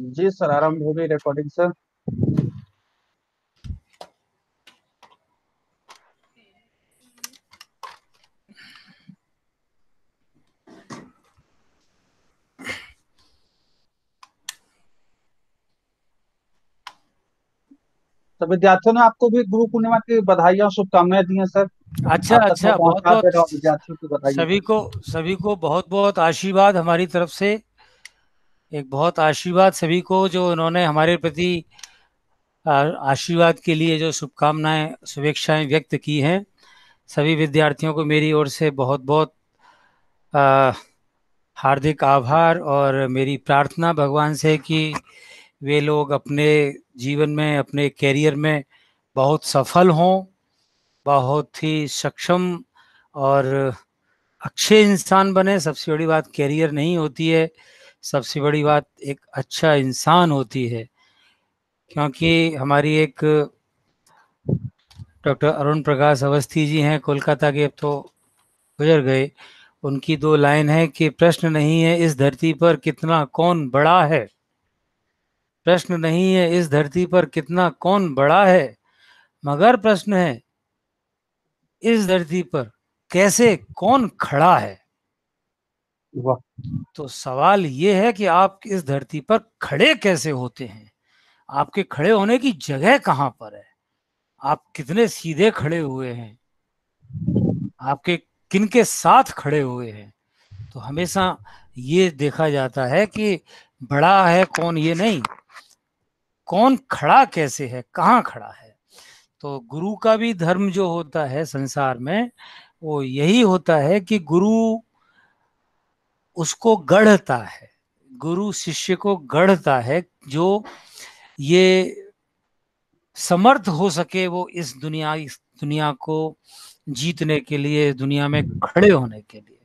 जी sir आरंभ हो गई रिकॉर्डिंग सर तो विद्यार्थियों ने आपको भी गुरु पूर्णिमा की बधाई और शुभकामनाएं दी हैं सर अच्छा अच्छा तो बहुत बहुत सभी को सभी को बहुत बहुत आशीर्वाद हमारी तरफ से एक बहुत आशीर्वाद सभी को जो उन्होंने हमारे प्रति आशीर्वाद के लिए जो शुभकामनाएं शुभेच्छाएं व्यक्त की हैं सभी विद्यार्थियों को मेरी ओर से बहुत बहुत हार्दिक आभार और मेरी प्रार्थना भगवान से कि वे लोग अपने जीवन में अपने कैरियर में बहुत सफल हों बहुत ही सक्षम और अच्छे इंसान बने सबसे बड़ी बात कैरियर नहीं होती है सबसे बड़ी बात एक अच्छा इंसान होती है क्योंकि हमारी एक डॉक्टर अरुण प्रकाश अवस्थी जी हैं कोलकाता के अब तो गुजर गए उनकी दो लाइन है कि प्रश्न नहीं है इस धरती पर कितना कौन बड़ा है प्रश्न नहीं है इस धरती पर कितना कौन बड़ा है मगर प्रश्न है इस धरती पर कैसे कौन खड़ा है वाह तो सवाल ये है कि आप इस धरती पर खड़े कैसे होते हैं आपके खड़े होने की जगह कहाँ पर है आप कितने सीधे खड़े हुए हैं आपके किन के साथ खड़े हुए हैं तो हमेशा ये देखा जाता है कि बड़ा है कौन ये नहीं कौन खड़ा कैसे है कहाँ खड़ा है तो गुरु का भी धर्म जो होता है संसार में वो यही होता है कि गुरु उसको गढ़ता है गुरु शिष्य को गढ़ता है जो ये समर्थ हो सके वो इस दुनिया इस दुनिया को जीतने के लिए दुनिया में खड़े होने के लिए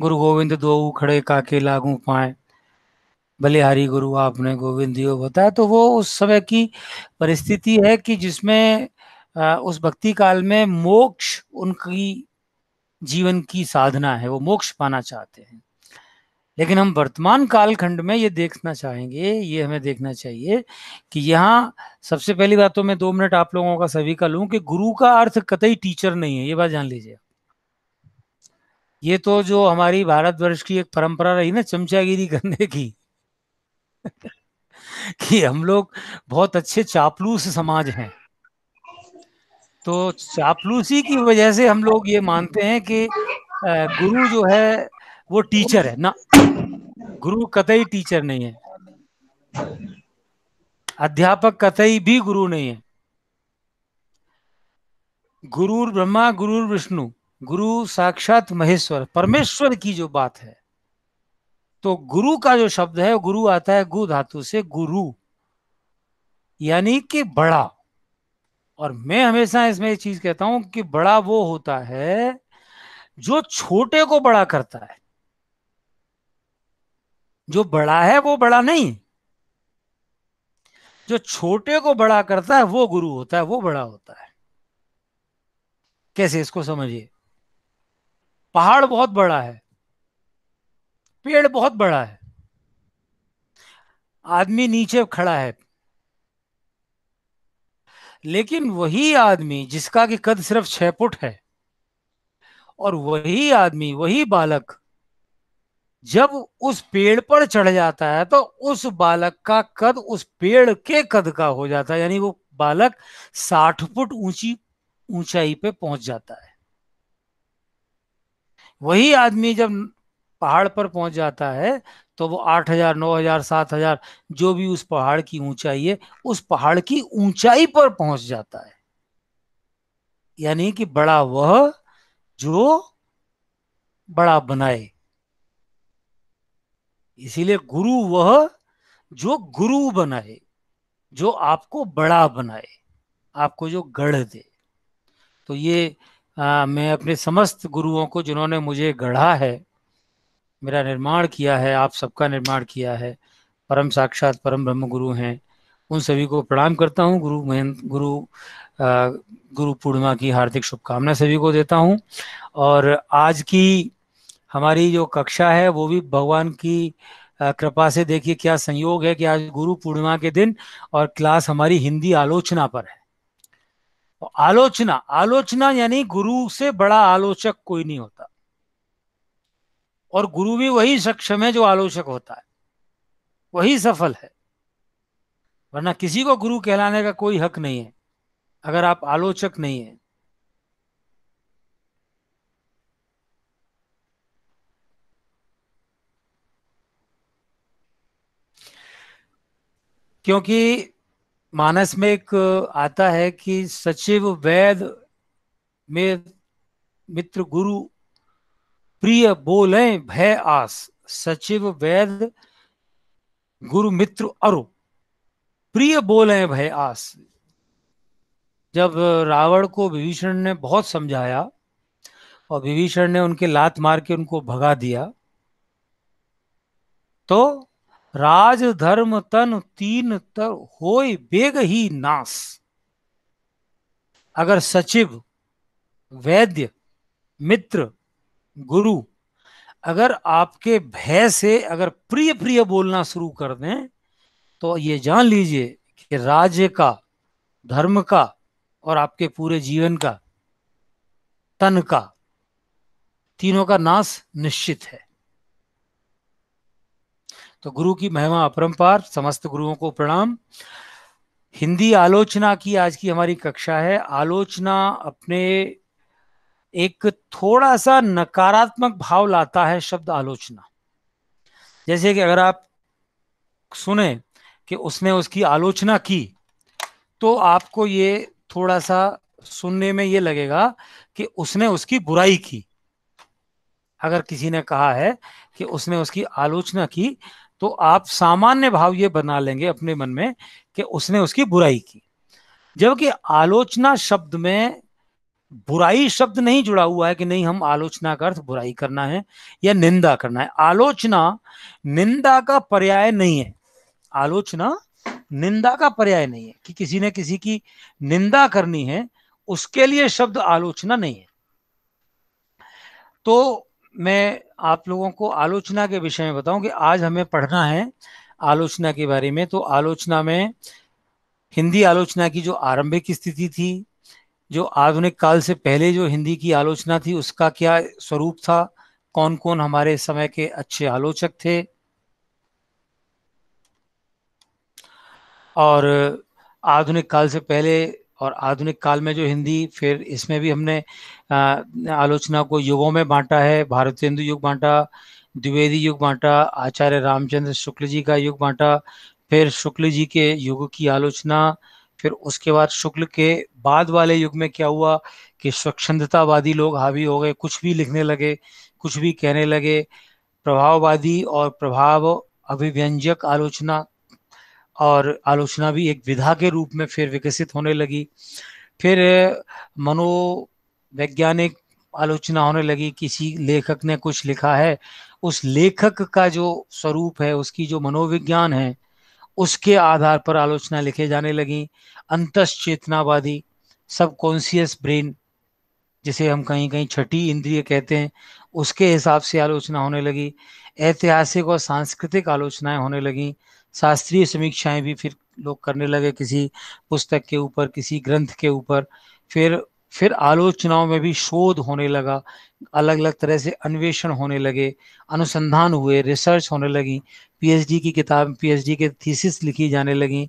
गुरु गोविंद दो खड़े काके लागू पाए बलिहारी गुरु आपने गोविंद यो बताया तो वो उस समय की परिस्थिति है कि जिसमें उस भक्ति काल में मोक्ष उनकी जीवन की साधना है वो मोक्ष पाना चाहते हैं लेकिन हम वर्तमान कालखंड में ये देखना चाहेंगे ये हमें देखना चाहिए कि यहाँ सबसे पहली बात तो मैं दो मिनट आप लोगों का सभी का लू कि गुरु का अर्थ कतई टीचर नहीं है ये बात जान लीजिए ये तो जो हमारी भारतवर्ष की एक परंपरा रही ना चमचागिरी करने की कि हम लोग बहुत अच्छे चापलूस समाज हैं तो चापलूसी की वजह से हम लोग ये मानते हैं कि गुरु जो है वो टीचर है ना गुरु कतई टीचर नहीं है अध्यापक कतई भी गुरु नहीं है गुरु ब्रह्मा गुरु विष्णु गुरु साक्षात महेश्वर परमेश्वर की जो बात है तो गुरु का जो शब्द है गुरु आता है गु धातु से गुरु यानी कि बड़ा और मैं हमेशा इसमें एक चीज कहता हूं कि बड़ा वो होता है जो छोटे को बड़ा करता है जो बड़ा है वो बड़ा नहीं जो छोटे को बड़ा करता है वो गुरु होता है वो बड़ा होता है कैसे इसको समझिए पहाड़ बहुत बड़ा है पेड़ बहुत बड़ा है आदमी नीचे खड़ा है लेकिन वही आदमी जिसका कि कद सिर्फ छह फुट है और वही आदमी वही बालक जब उस पेड़ पर चढ़ जाता है तो उस बालक का कद उस पेड़ के कद का हो जाता है यानी वो बालक साठ फुट ऊंची ऊंचाई पे पहुंच जाता है वही आदमी जब पहाड़ पर पहुंच जाता है तो वो आठ हजार नौ हजार सात हजार जो भी उस पहाड़ की ऊंचाई है उस पहाड़ की ऊंचाई पर पहुंच जाता है यानी कि बड़ा वह जो बड़ा बनाए इसीलिए गुरु वह जो गुरु बनाए जो आपको बड़ा बनाए आपको जो गढ़ दे तो ये आ, मैं अपने समस्त गुरुओं को जिन्होंने मुझे गढ़ा है मेरा निर्माण किया है आप सबका निर्माण किया है परम साक्षात परम ब्रह्म गुरु हैं उन सभी को प्रणाम करता हूँ गुरु महेंद्र गुरु आ, गुरु पूर्णिमा की हार्दिक शुभकामना सभी को देता हूँ और आज की हमारी जो कक्षा है वो भी भगवान की कृपा से देखिए क्या संयोग है कि आज गुरु पूर्णिमा के दिन और क्लास हमारी हिंदी आलोचना पर है तो आलोचना आलोचना यानी गुरु से बड़ा आलोचक कोई नहीं होता और गुरु भी वही सक्षम है जो आलोचक होता है वही सफल है वरना किसी को गुरु कहलाने का कोई हक नहीं है अगर आप आलोचक नहीं है क्योंकि मानस में एक आता है कि सचिव वैद में मित्र गुरु प्रिय बोले भय आस सचिव वैद गुरु मित्र अरु प्रिय बोले भय आस जब रावण को विभीषण ने बहुत समझाया और विभीषण ने उनके लात मार के उनको भगा दिया तो राज धर्म तन तीन तर होय बेग ही नास अगर सचिव वैद्य मित्र गुरु अगर आपके भय से अगर प्रिय प्रिय बोलना शुरू कर दें तो ये जान लीजिए कि राज्य का धर्म का और आपके पूरे जीवन का तन का तीनों का नाश निश्चित है तो गुरु की महिमा अपरंपार समस्त गुरुओं को प्रणाम हिंदी आलोचना की आज की हमारी कक्षा है आलोचना अपने एक थोड़ा सा नकारात्मक भाव लाता है शब्द आलोचना जैसे कि अगर आप सुने कि उसने उसकी आलोचना की तो आपको ये थोड़ा सा सुनने में ये लगेगा कि उसने उसकी बुराई की अगर किसी ने कहा है कि उसने उसकी आलोचना की तो आप सामान्य भाव ये बना लेंगे अपने मन में कि उसने उसकी बुराई की जबकि आलोचना शब्द में बुराई शब्द नहीं जुड़ा हुआ है कि नहीं हम आलोचना का अर्थ बुराई करना है या निंदा करना है आलोचना निंदा का पर्याय नहीं है आलोचना निंदा का पर्याय नहीं है कि किसी ने किसी की निंदा करनी है उसके लिए शब्द आलोचना नहीं है तो मैं आप लोगों को आलोचना के विषय में बताऊं कि आज हमें पढ़ना है आलोचना के बारे में तो आलोचना में हिंदी आलोचना की जो आरंभिक स्थिति थी जो आधुनिक काल से पहले जो हिंदी की आलोचना थी उसका क्या स्वरूप था कौन कौन हमारे समय के अच्छे आलोचक थे और आधुनिक काल से पहले और आधुनिक काल में जो हिंदी फिर इसमें भी हमने आलोचना को युगों में बांटा है हिंदू युग बांटा द्विवेदी युग बांटा आचार्य रामचंद्र शुक्ल जी का युग बांटा फिर शुक्ल जी के युग की आलोचना फिर उसके बाद शुक्ल के बाद वाले युग में क्या हुआ कि स्वच्छंदतावादी लोग हावी हो गए कुछ भी लिखने लगे कुछ भी कहने लगे प्रभाववादी और प्रभाव अभिव्यंजक आलोचना और आलोचना भी एक विधा के रूप में फिर विकसित होने लगी फिर मनोवैज्ञानिक आलोचना होने लगी किसी लेखक ने कुछ लिखा है उस लेखक का जो स्वरूप है उसकी जो मनोविज्ञान है उसके आधार पर आलोचना लिखे जाने लगी अंतस चेतनावादी सब कॉन्सियस ब्रेन जिसे हम कहीं कहीं छठी इंद्रिय कहते हैं उसके हिसाब से आलोचना होने लगी ऐतिहासिक और सांस्कृतिक आलोचनाएं होने लगी शास्त्रीय समीक्षाएं भी फिर लोग करने लगे किसी पुस्तक के ऊपर किसी ग्रंथ के ऊपर फिर फिर आलोचनाओं में भी शोध होने लगा अलग अलग तरह से अन्वेषण होने लगे अनुसंधान हुए रिसर्च होने लगी पीएचडी की किताब पीएचडी के थीसिस लिखी जाने लगी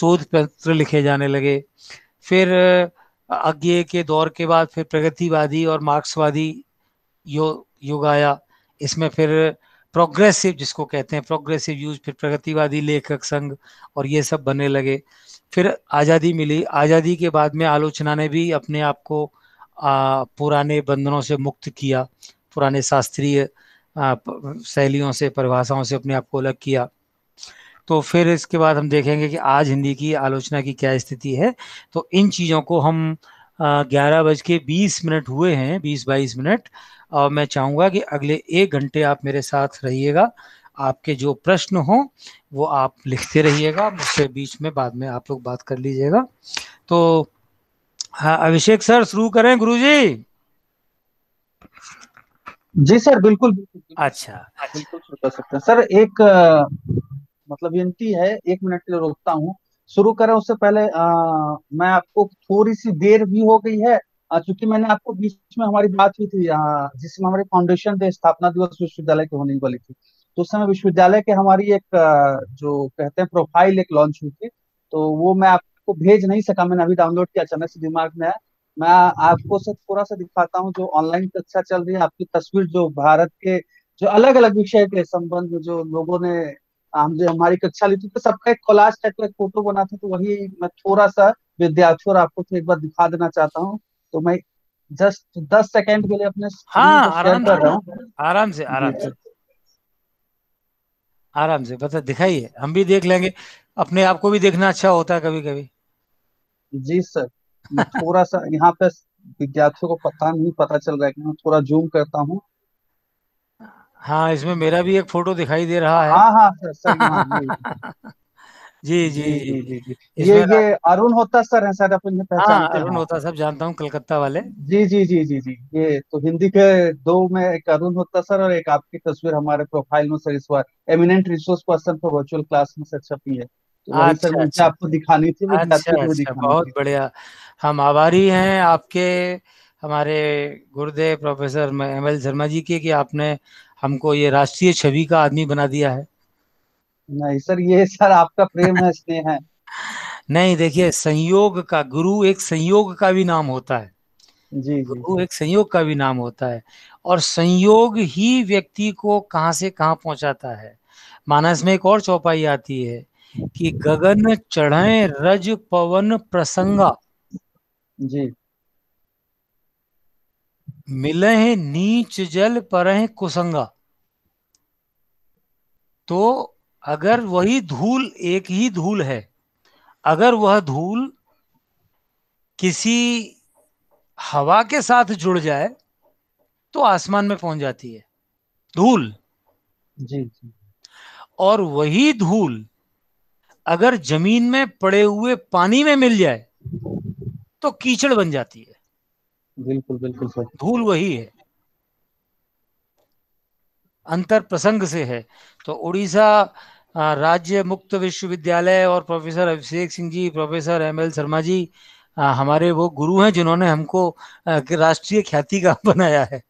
शोध पत्र लिखे जाने लगे फिर आगे के दौर के बाद फिर प्रगतिवादी और मार्क्सवादी यो युग आया इसमें फिर प्रोग्रेसिव जिसको कहते हैं प्रोग्रेसिव यूज फिर प्रगतिवादी लेखक संघ और ये सब बनने लगे फिर आज़ादी मिली आज़ादी के बाद में आलोचना ने भी अपने आप को पुराने बंधनों से मुक्त किया पुराने शास्त्रीय शैलियों से परिभाषाओं से अपने आप को अलग किया तो फिर इसके बाद हम देखेंगे कि आज हिंदी की आलोचना की क्या स्थिति है तो इन चीज़ों को हम ग्यारह बज के बीस मिनट हुए हैं बीस बाईस मिनट और मैं चाहूँगा कि अगले एक घंटे आप मेरे साथ रहिएगा आपके जो प्रश्न हो वो आप लिखते रहिएगा मुझसे बीच में बाद में आप लोग बात कर लीजिएगा तो हाँ अभिषेक सर शुरू करें गुरु जी जी सर बिल्कुल बिल्कुल अच्छा बिल्कुल शुरू कर सकते हैं सर एक मतलब विनती है एक मिनट के लिए रोकता हूँ शुरू करें उससे पहले आ, मैं आपको थोड़ी सी देर भी हो गई है चूंकि मैंने आपको बीच में हमारी बात हुई थी जिसमें हमारे फाउंडेशन थे स्थापना दिवस विश्वविद्यालय के होने वाली थी तो उस समय विश्वविद्यालय के हमारी एक जो कहते हैं प्रोफाइल एक लॉन्च हुई थी तो वो मैं आपको भेज नहीं सका मैंने अभी डाउनलोड किया अचानक से दिमाग में आया मैं आपको सर थोड़ा सा दिखाता हूँ जो ऑनलाइन कक्षा चल रही है आपकी तस्वीर जो भारत के जो अलग अलग विषय के संबंध में जो लोगों ने हम जो हमारी कक्षा ली थी तो सबका एक कोलाज टाइप का फोटो बना था तो वही मैं थोड़ा सा विद्यार्थियों और आपको एक बार दिखा देना चाहता हूँ तो मैं जस्ट दस सेकेंड के लिए अपने हाँ आराम कर रहा हूँ आराम से आराम से आराम से बता दिखाइए हम भी देख लेंगे अपने आप को भी देखना अच्छा होता है कभी कभी जी सर थोड़ा सा यहाँ पे विद्यार्थियों को पता नहीं पता चल रहा है कि मैं थोड़ा जूम करता हूँ हाँ इसमें मेरा भी एक फोटो दिखाई दे रहा है हाँ हाँ सर, सर जी जी जी जी जी ये ये अरुण होता सर है सर अपन अरुण होता सब जानता हूँ कलकत्ता वाले जी जी जी जी जी ये तो हिंदी के दो में एक अरुण होता सर और एक आपकी तस्वीर हमारे प्रोफाइल में सर इस बार eminent resource person for virtual class में सर छपी है तो अच्छा, अच्छा। आपको दिखानी थी अच्छा, बहुत बढ़िया हम आभारी हैं आपके हमारे गुरुदेव professor M L Sharma ji के कि आपने हमको ये राष्ट्रीय छवि का आदमी बना दिया है नहीं सर ये सर आपका प्रेम है स्नेह है नहीं देखिए संयोग का गुरु एक संयोग का भी नाम होता है जी, जी एक संयोग का भी नाम होता है और संयोग ही व्यक्ति को कहा से कहा पहुंचाता है मानस में एक और चौपाई आती है कि गगन चढ़े रज पवन प्रसंगा जी मिले हैं नीच जल पर कुसंगा तो अगर वही धूल एक ही धूल है अगर वह धूल किसी हवा के साथ जुड़ जाए तो आसमान में पहुंच जाती है धूल जी, जी और वही धूल अगर जमीन में पड़े हुए पानी में मिल जाए तो कीचड़ बन जाती है बिल्कुल बिल्कुल सर धूल वही है अंतर प्रसंग से है तो उड़ीसा राज्य मुक्त विश्वविद्यालय और professor Abhishek Singh ji professor M L Sharma ji हमारे वो गुरु हैं जिन्होंने हमको राष्ट्रीय ख्याति का बनाया है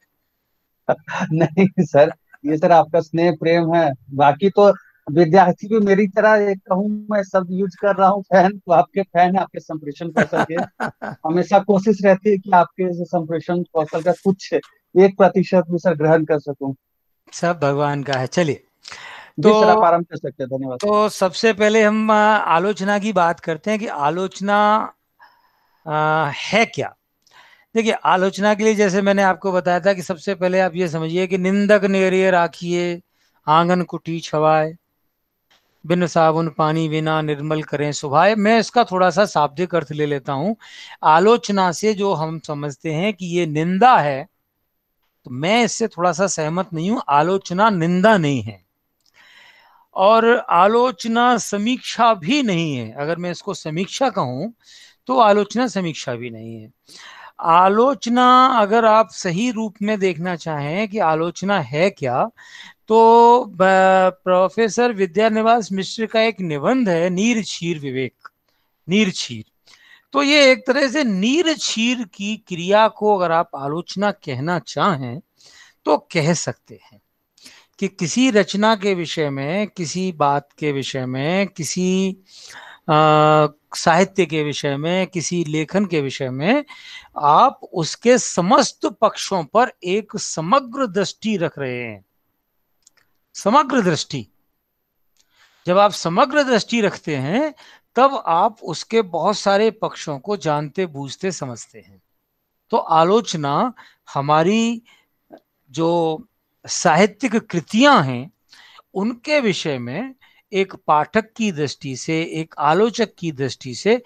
नहीं सर ये सर आपका स्नेह प्रेम है बाकी तो विद्यार्थी भी मेरी तरह कहूँ मैं सब यूज कर रहा हूँ फैन तो आपके फैन है आपके संप्रेषण कौशल के हमेशा कोशिश रहती है कि आपके संप्रेषण कौशल का कुछ एक प्रतिशत भी सर ग्रहण कर सकूं सब भगवान का है चलिए तो आराम कर सकते हैं धन्यवाद तो सबसे पहले हम आलोचना की बात करते हैं कि आलोचना आ, है क्या देखिए आलोचना के लिए जैसे मैंने आपको बताया था कि सबसे पहले आप ये समझिए कि निंदक नेरिये राखिए आंगन कुटी छवाए बिन साबुन पानी बिना निर्मल करें सुभाए मैं इसका थोड़ा सा शाब्दिक अर्थ ले लेता हूं आलोचना से जो हम समझते हैं कि ये निंदा है तो मैं इससे थोड़ा सा सहमत नहीं हूं आलोचना निंदा नहीं है और आलोचना समीक्षा भी नहीं है अगर मैं इसको समीक्षा कहूं तो आलोचना समीक्षा भी नहीं है आलोचना अगर आप सही रूप में देखना चाहें कि आलोचना है क्या तो प्रोफेसर विद्यानिवास मिश्र का एक निबंध है नीर छीर विवेक नीर छीर तो ये एक तरह से नीर छीर की क्रिया को अगर आप आलोचना कहना चाहें तो कह सकते हैं कि किसी रचना के विषय में किसी बात के विषय में किसी साहित्य के विषय में किसी लेखन के विषय में आप उसके समस्त पक्षों पर एक समग्र दृष्टि रख रहे हैं समग्र दृष्टि जब आप समग्र दृष्टि रखते हैं तब आप उसके बहुत सारे पक्षों को जानते बूझते समझते हैं तो आलोचना हमारी जो साहित्यिक कृतियां हैं उनके विषय में एक पाठक की दृष्टि से एक आलोचक की दृष्टि से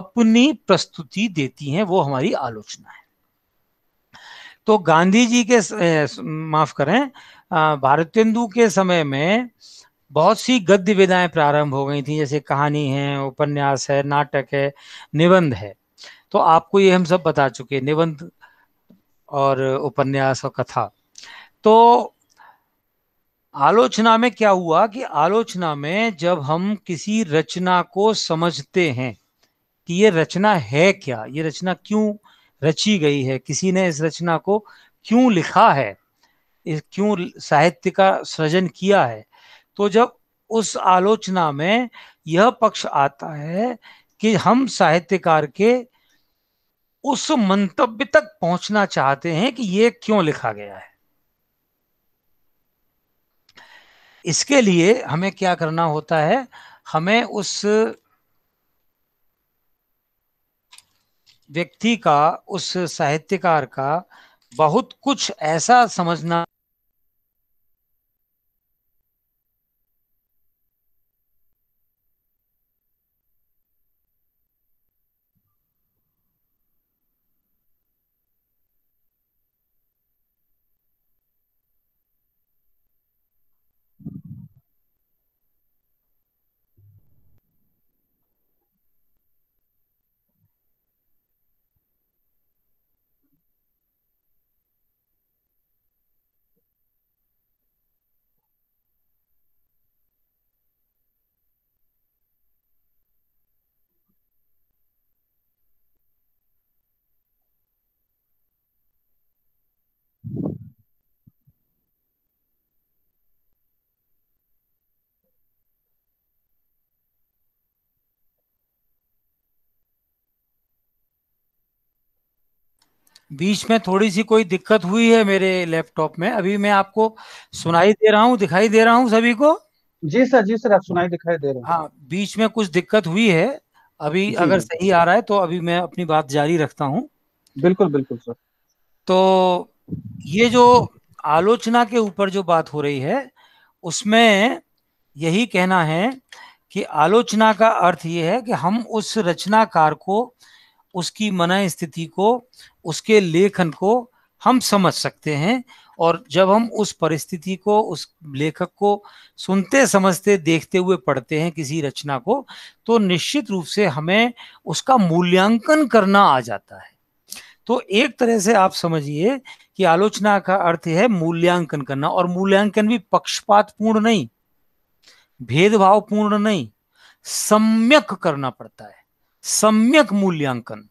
अपनी प्रस्तुति देती हैं वो हमारी आलोचना है तो गांधी जी के माफ करें भारतेंदु के समय में बहुत सी गद्य विधाएं प्रारंभ हो गई थी जैसे कहानी है उपन्यास है नाटक है निबंध है तो आपको ये हम सब बता चुके निबंध और उपन्यास और कथा तो आलोचना में क्या हुआ कि आलोचना में जब हम किसी रचना को समझते हैं कि ये रचना है क्या ये रचना क्यों रची गई है किसी ने इस रचना को क्यों लिखा है इस क्यों साहित्य का सृजन किया है तो जब उस आलोचना में यह पक्ष आता है कि हम साहित्यकार के उस मंतव्य तक पहुंचना चाहते हैं कि यह क्यों लिखा गया है इसके लिए हमें क्या करना होता है हमें उस व्यक्ति का उस साहित्यकार का बहुत कुछ ऐसा समझना बीच में थोड़ी सी कोई दिक्कत हुई है मेरे लैपटॉप में अभी मैं आपको सुनाई दे रहा हूँ दिखाई दे रहा हूँ सभी को जी सर जी सर आप सुनाई दिखाई दे रहे हैं हाँ बीच में कुछ दिक्कत हुई है अभी अगर सही आ रहा है तो अभी मैं अपनी बात जारी रखता हूँ बिल्कुल बिल्कुल सर तो ये जो आलोचना के ऊपर जो बात हो रही है उसमें यही कहना है कि आलोचना का अर्थ ये है कि हम उस रचनाकार को उसकी मन स्थिति को उसके लेखन को हम समझ सकते हैं और जब हम उस परिस्थिति को उस लेखक को सुनते समझते देखते हुए पढ़ते हैं किसी रचना को तो निश्चित रूप से हमें उसका मूल्यांकन करना आ जाता है तो एक तरह से आप समझिए कि आलोचना का अर्थ है मूल्यांकन करना और मूल्यांकन भी पक्षपातपूर्ण नहीं भेदभावपूर्ण नहीं सम्यक करना पड़ता है सम्यक मूल्यांकन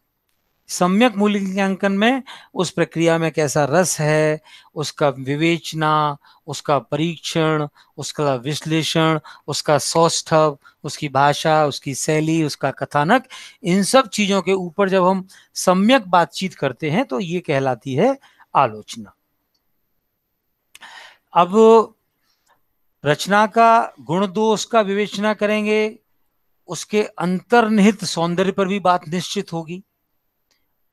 सम्यक मूल्यांकन में उस प्रक्रिया में कैसा रस है उसका विवेचना उसका परीक्षण उसका विश्लेषण उसका सौष्ठव उसकी भाषा उसकी शैली उसका कथानक इन सब चीज़ों के ऊपर जब हम सम्यक बातचीत करते हैं तो ये कहलाती है आलोचना अब रचना का गुण दोष का विवेचना करेंगे उसके अंतर्निहित सौंदर्य पर भी बात निश्चित होगी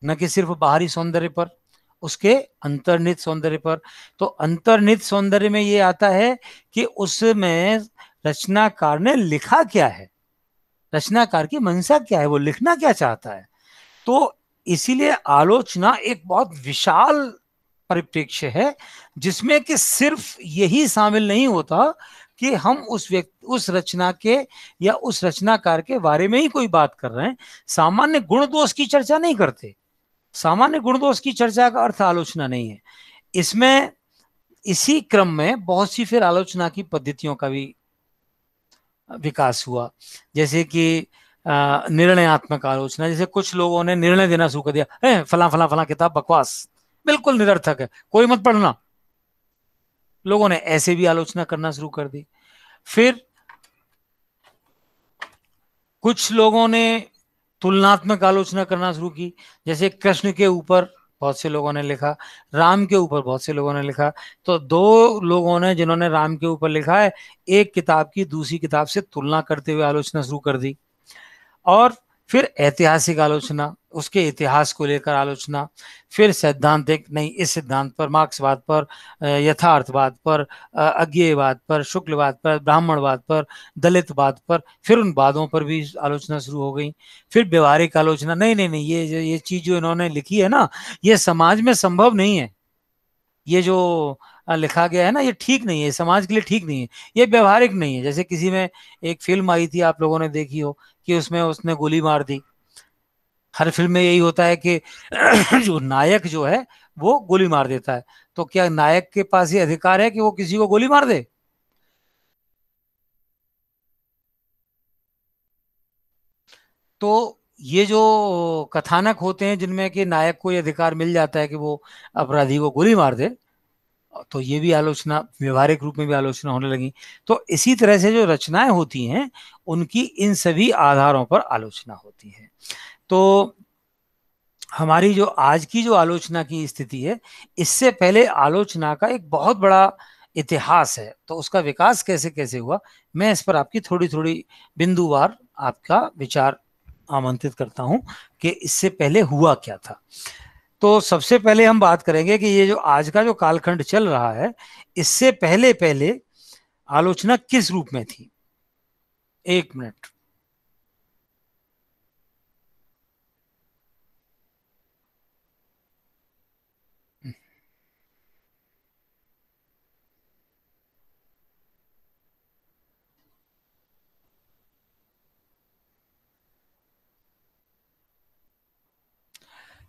न कि सिर्फ बाहरी सौंदर्य पर उसके अंतर्निहित सौंदर्य पर तो अंतर्निहित सौंदर्य में ये आता है कि उसमें रचनाकार ने लिखा क्या है रचनाकार की मंशा क्या है वो लिखना क्या चाहता है तो इसीलिए आलोचना एक बहुत विशाल परिप्रेक्ष्य है जिसमें कि सिर्फ यही शामिल नहीं होता कि हम उस व्यक्ति उस रचना के या उस रचनाकार के बारे में ही कोई बात कर रहे हैं सामान्य गुण दोष की चर्चा नहीं करते सामान्य गुण दोष की चर्चा का अर्थ आलोचना नहीं है इसमें इसी क्रम में बहुत सी फिर आलोचना की पद्धतियों का भी विकास हुआ जैसे कि निर्णयात्मक आलोचना जैसे कुछ लोगों ने निर्णय देना शुरू कर दिया है फला फला फला किताब बकवास बिल्कुल निरर्थक है कोई मत पढ़ना लोगों ने ऐसे भी आलोचना करना शुरू कर दी फिर कुछ लोगों ने तुलनात्मक आलोचना करना शुरू की जैसे कृष्ण के ऊपर बहुत से लोगों ने लिखा राम के ऊपर बहुत से लोगों ने लिखा तो दो लोगों ने जिन्होंने राम के ऊपर लिखा है एक किताब की दूसरी किताब से तुलना करते हुए आलोचना शुरू कर दी और फिर ऐतिहासिक आलोचना उसके इतिहास को लेकर आलोचना फिर सैद्धांतिक नहीं इस सिद्धांत पर मार्क्सवाद पर यथार्थवाद पर अज्ञेयवाद पर शुक्लवाद पर ब्राह्मणवाद पर दलितवाद पर फिर उन वादों पर भी आलोचना शुरू हो गई फिर व्यवहारिक आलोचना नहीं नहीं नहीं ये ये चीज़ जो इन्होंने लिखी है ना ये समाज में संभव नहीं है ये जो लिखा गया है ना ये ठीक नहीं है समाज के लिए ठीक नहीं है ये व्यवहारिक नहीं है जैसे किसी में एक फिल्म आई थी आप लोगों ने देखी हो कि उसमें उसने गोली मार दी हर फिल्म में यही होता है कि जो नायक जो है वो गोली मार देता है तो क्या नायक के पास ये अधिकार है कि वो किसी को गोली मार दे तो ये जो कथानक होते हैं जिनमें कि नायक को ये अधिकार मिल जाता है कि वो अपराधी को गोली मार दे तो ये भी आलोचना व्यवहारिक रूप में भी आलोचना होने लगी तो इसी तरह से जो रचनाएं होती हैं उनकी इन सभी आधारों पर आलोचना होती है तो हमारी जो आज की जो आलोचना की स्थिति है इससे पहले आलोचना का एक बहुत बड़ा इतिहास है तो उसका विकास कैसे कैसे हुआ मैं इस पर आपकी थोड़ी थोड़ी बिंदुवार आपका विचार आमंत्रित करता हूं कि इससे पहले हुआ क्या था तो सबसे पहले हम बात करेंगे कि ये जो आज का जो कालखंड चल रहा है इससे पहले पहले आलोचना किस रूप में थी एक मिनट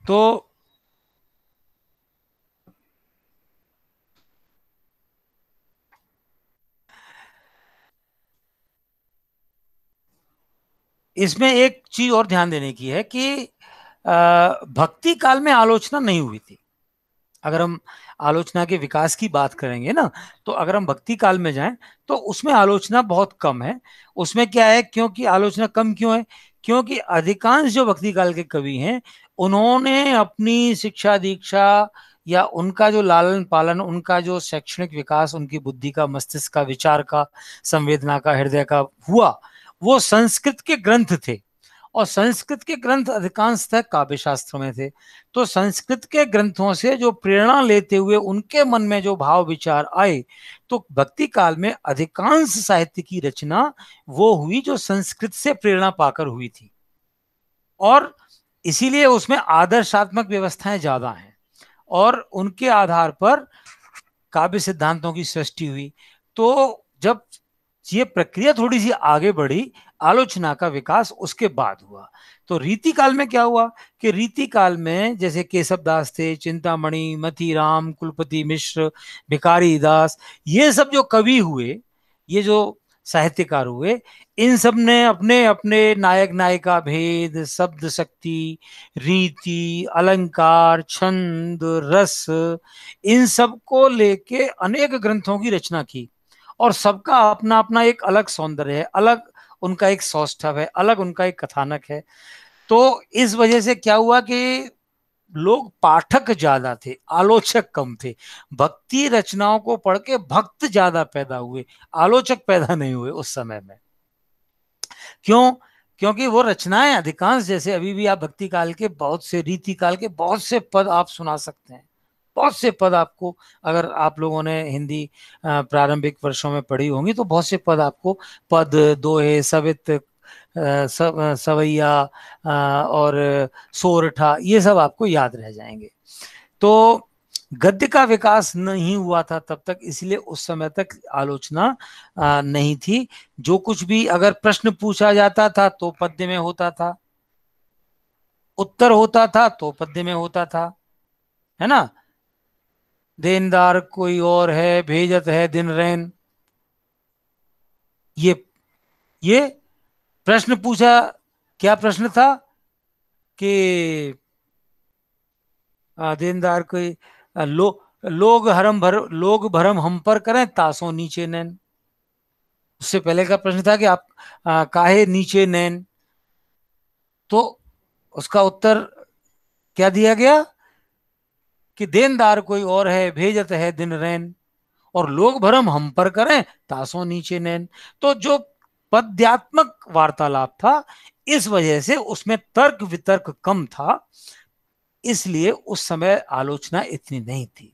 तो इसमें एक चीज और ध्यान देने की है कि भक्ति काल में आलोचना नहीं हुई थी अगर हम आलोचना के विकास की बात करेंगे ना तो अगर हम भक्ति काल में जाएं तो उसमें आलोचना बहुत कम है उसमें क्या है क्योंकि आलोचना कम क्यों है क्योंकि अधिकांश जो भक्ति काल के कवि हैं उन्होंने अपनी शिक्षा दीक्षा या उनका जो लालन पालन उनका जो शैक्षणिक विकास उनकी बुद्धि का मस्तिष्क का विचार का संवेदना का हृदय का हुआ वो संस्कृत के ग्रंथ थे और संस्कृत के ग्रंथ अधिकांश तक काव्य शास्त्र में थे तो संस्कृत के ग्रंथों से जो प्रेरणा लेते हुए उनके मन में जो भाव विचार आए तो भक्ति काल में अधिकांश साहित्य की रचना वो हुई जो संस्कृत से प्रेरणा पाकर हुई थी और इसीलिए उसमें आदर्शात्मक व्यवस्थाएं ज्यादा हैं और उनके आधार पर काव्य सिद्धांतों की सृष्टि हुई तो जब ये प्रक्रिया थोड़ी सी आगे बढ़ी आलोचना का विकास उसके बाद हुआ तो रीति काल में क्या हुआ कि रीति काल में जैसे केशव दास थे चिंतामणि मथी राम कुलपति मिश्र भिकारी दास ये सब जो कवि हुए ये जो साहित्यकार हुए इन सब ने अपने अपने नायक नायिका भेद शब्द शक्ति रीति अलंकार छंद रस इन सब को लेके अनेक ग्रंथों की रचना की और सबका अपना अपना एक अलग सौंदर्य है अलग उनका एक सौष्ठव है अलग उनका एक कथानक है तो इस वजह से क्या हुआ कि लोग पाठक ज्यादा थे आलोचक कम थे भक्ति रचनाओं को पढ़ के भक्त ज्यादा पैदा हुए आलोचक पैदा नहीं हुए उस समय में क्यों क्योंकि वो रचनाएं अधिकांश जैसे अभी भी आप भक्ति काल के बहुत से रीति काल के बहुत से पद आप सुना सकते हैं बहुत से पद आपको अगर आप लोगों ने हिंदी प्रारंभिक वर्षों में पढ़ी होंगी तो बहुत से पद आपको पद दोहे सवित सवैया और सोरठा ये सब आपको याद रह जाएंगे तो गद्य का विकास नहीं हुआ था तब तक इसलिए उस समय तक आलोचना नहीं थी जो कुछ भी अगर प्रश्न पूछा जाता था तो पद्य में होता था उत्तर होता था तो पद्य में होता था है ना देनदार कोई और है भेजत है दिन रैन ये ये प्रश्न पूछा क्या प्रश्न था कि देनदार कोई लो लोग हरम भर लोग भरम हम पर करें तासो नीचे नैन उससे पहले का प्रश्न था कि आप आ, काहे नीचे नैन तो उसका उत्तर क्या दिया गया कि देनदार कोई और है भेजत है दिन रैन और लोग भरम हम पर करें तासो नीचे नैन तो जो पद्यात्मक वार्तालाप था इस वजह से उसमें तर्क वितर्क कम था इसलिए उस समय आलोचना इतनी नहीं थी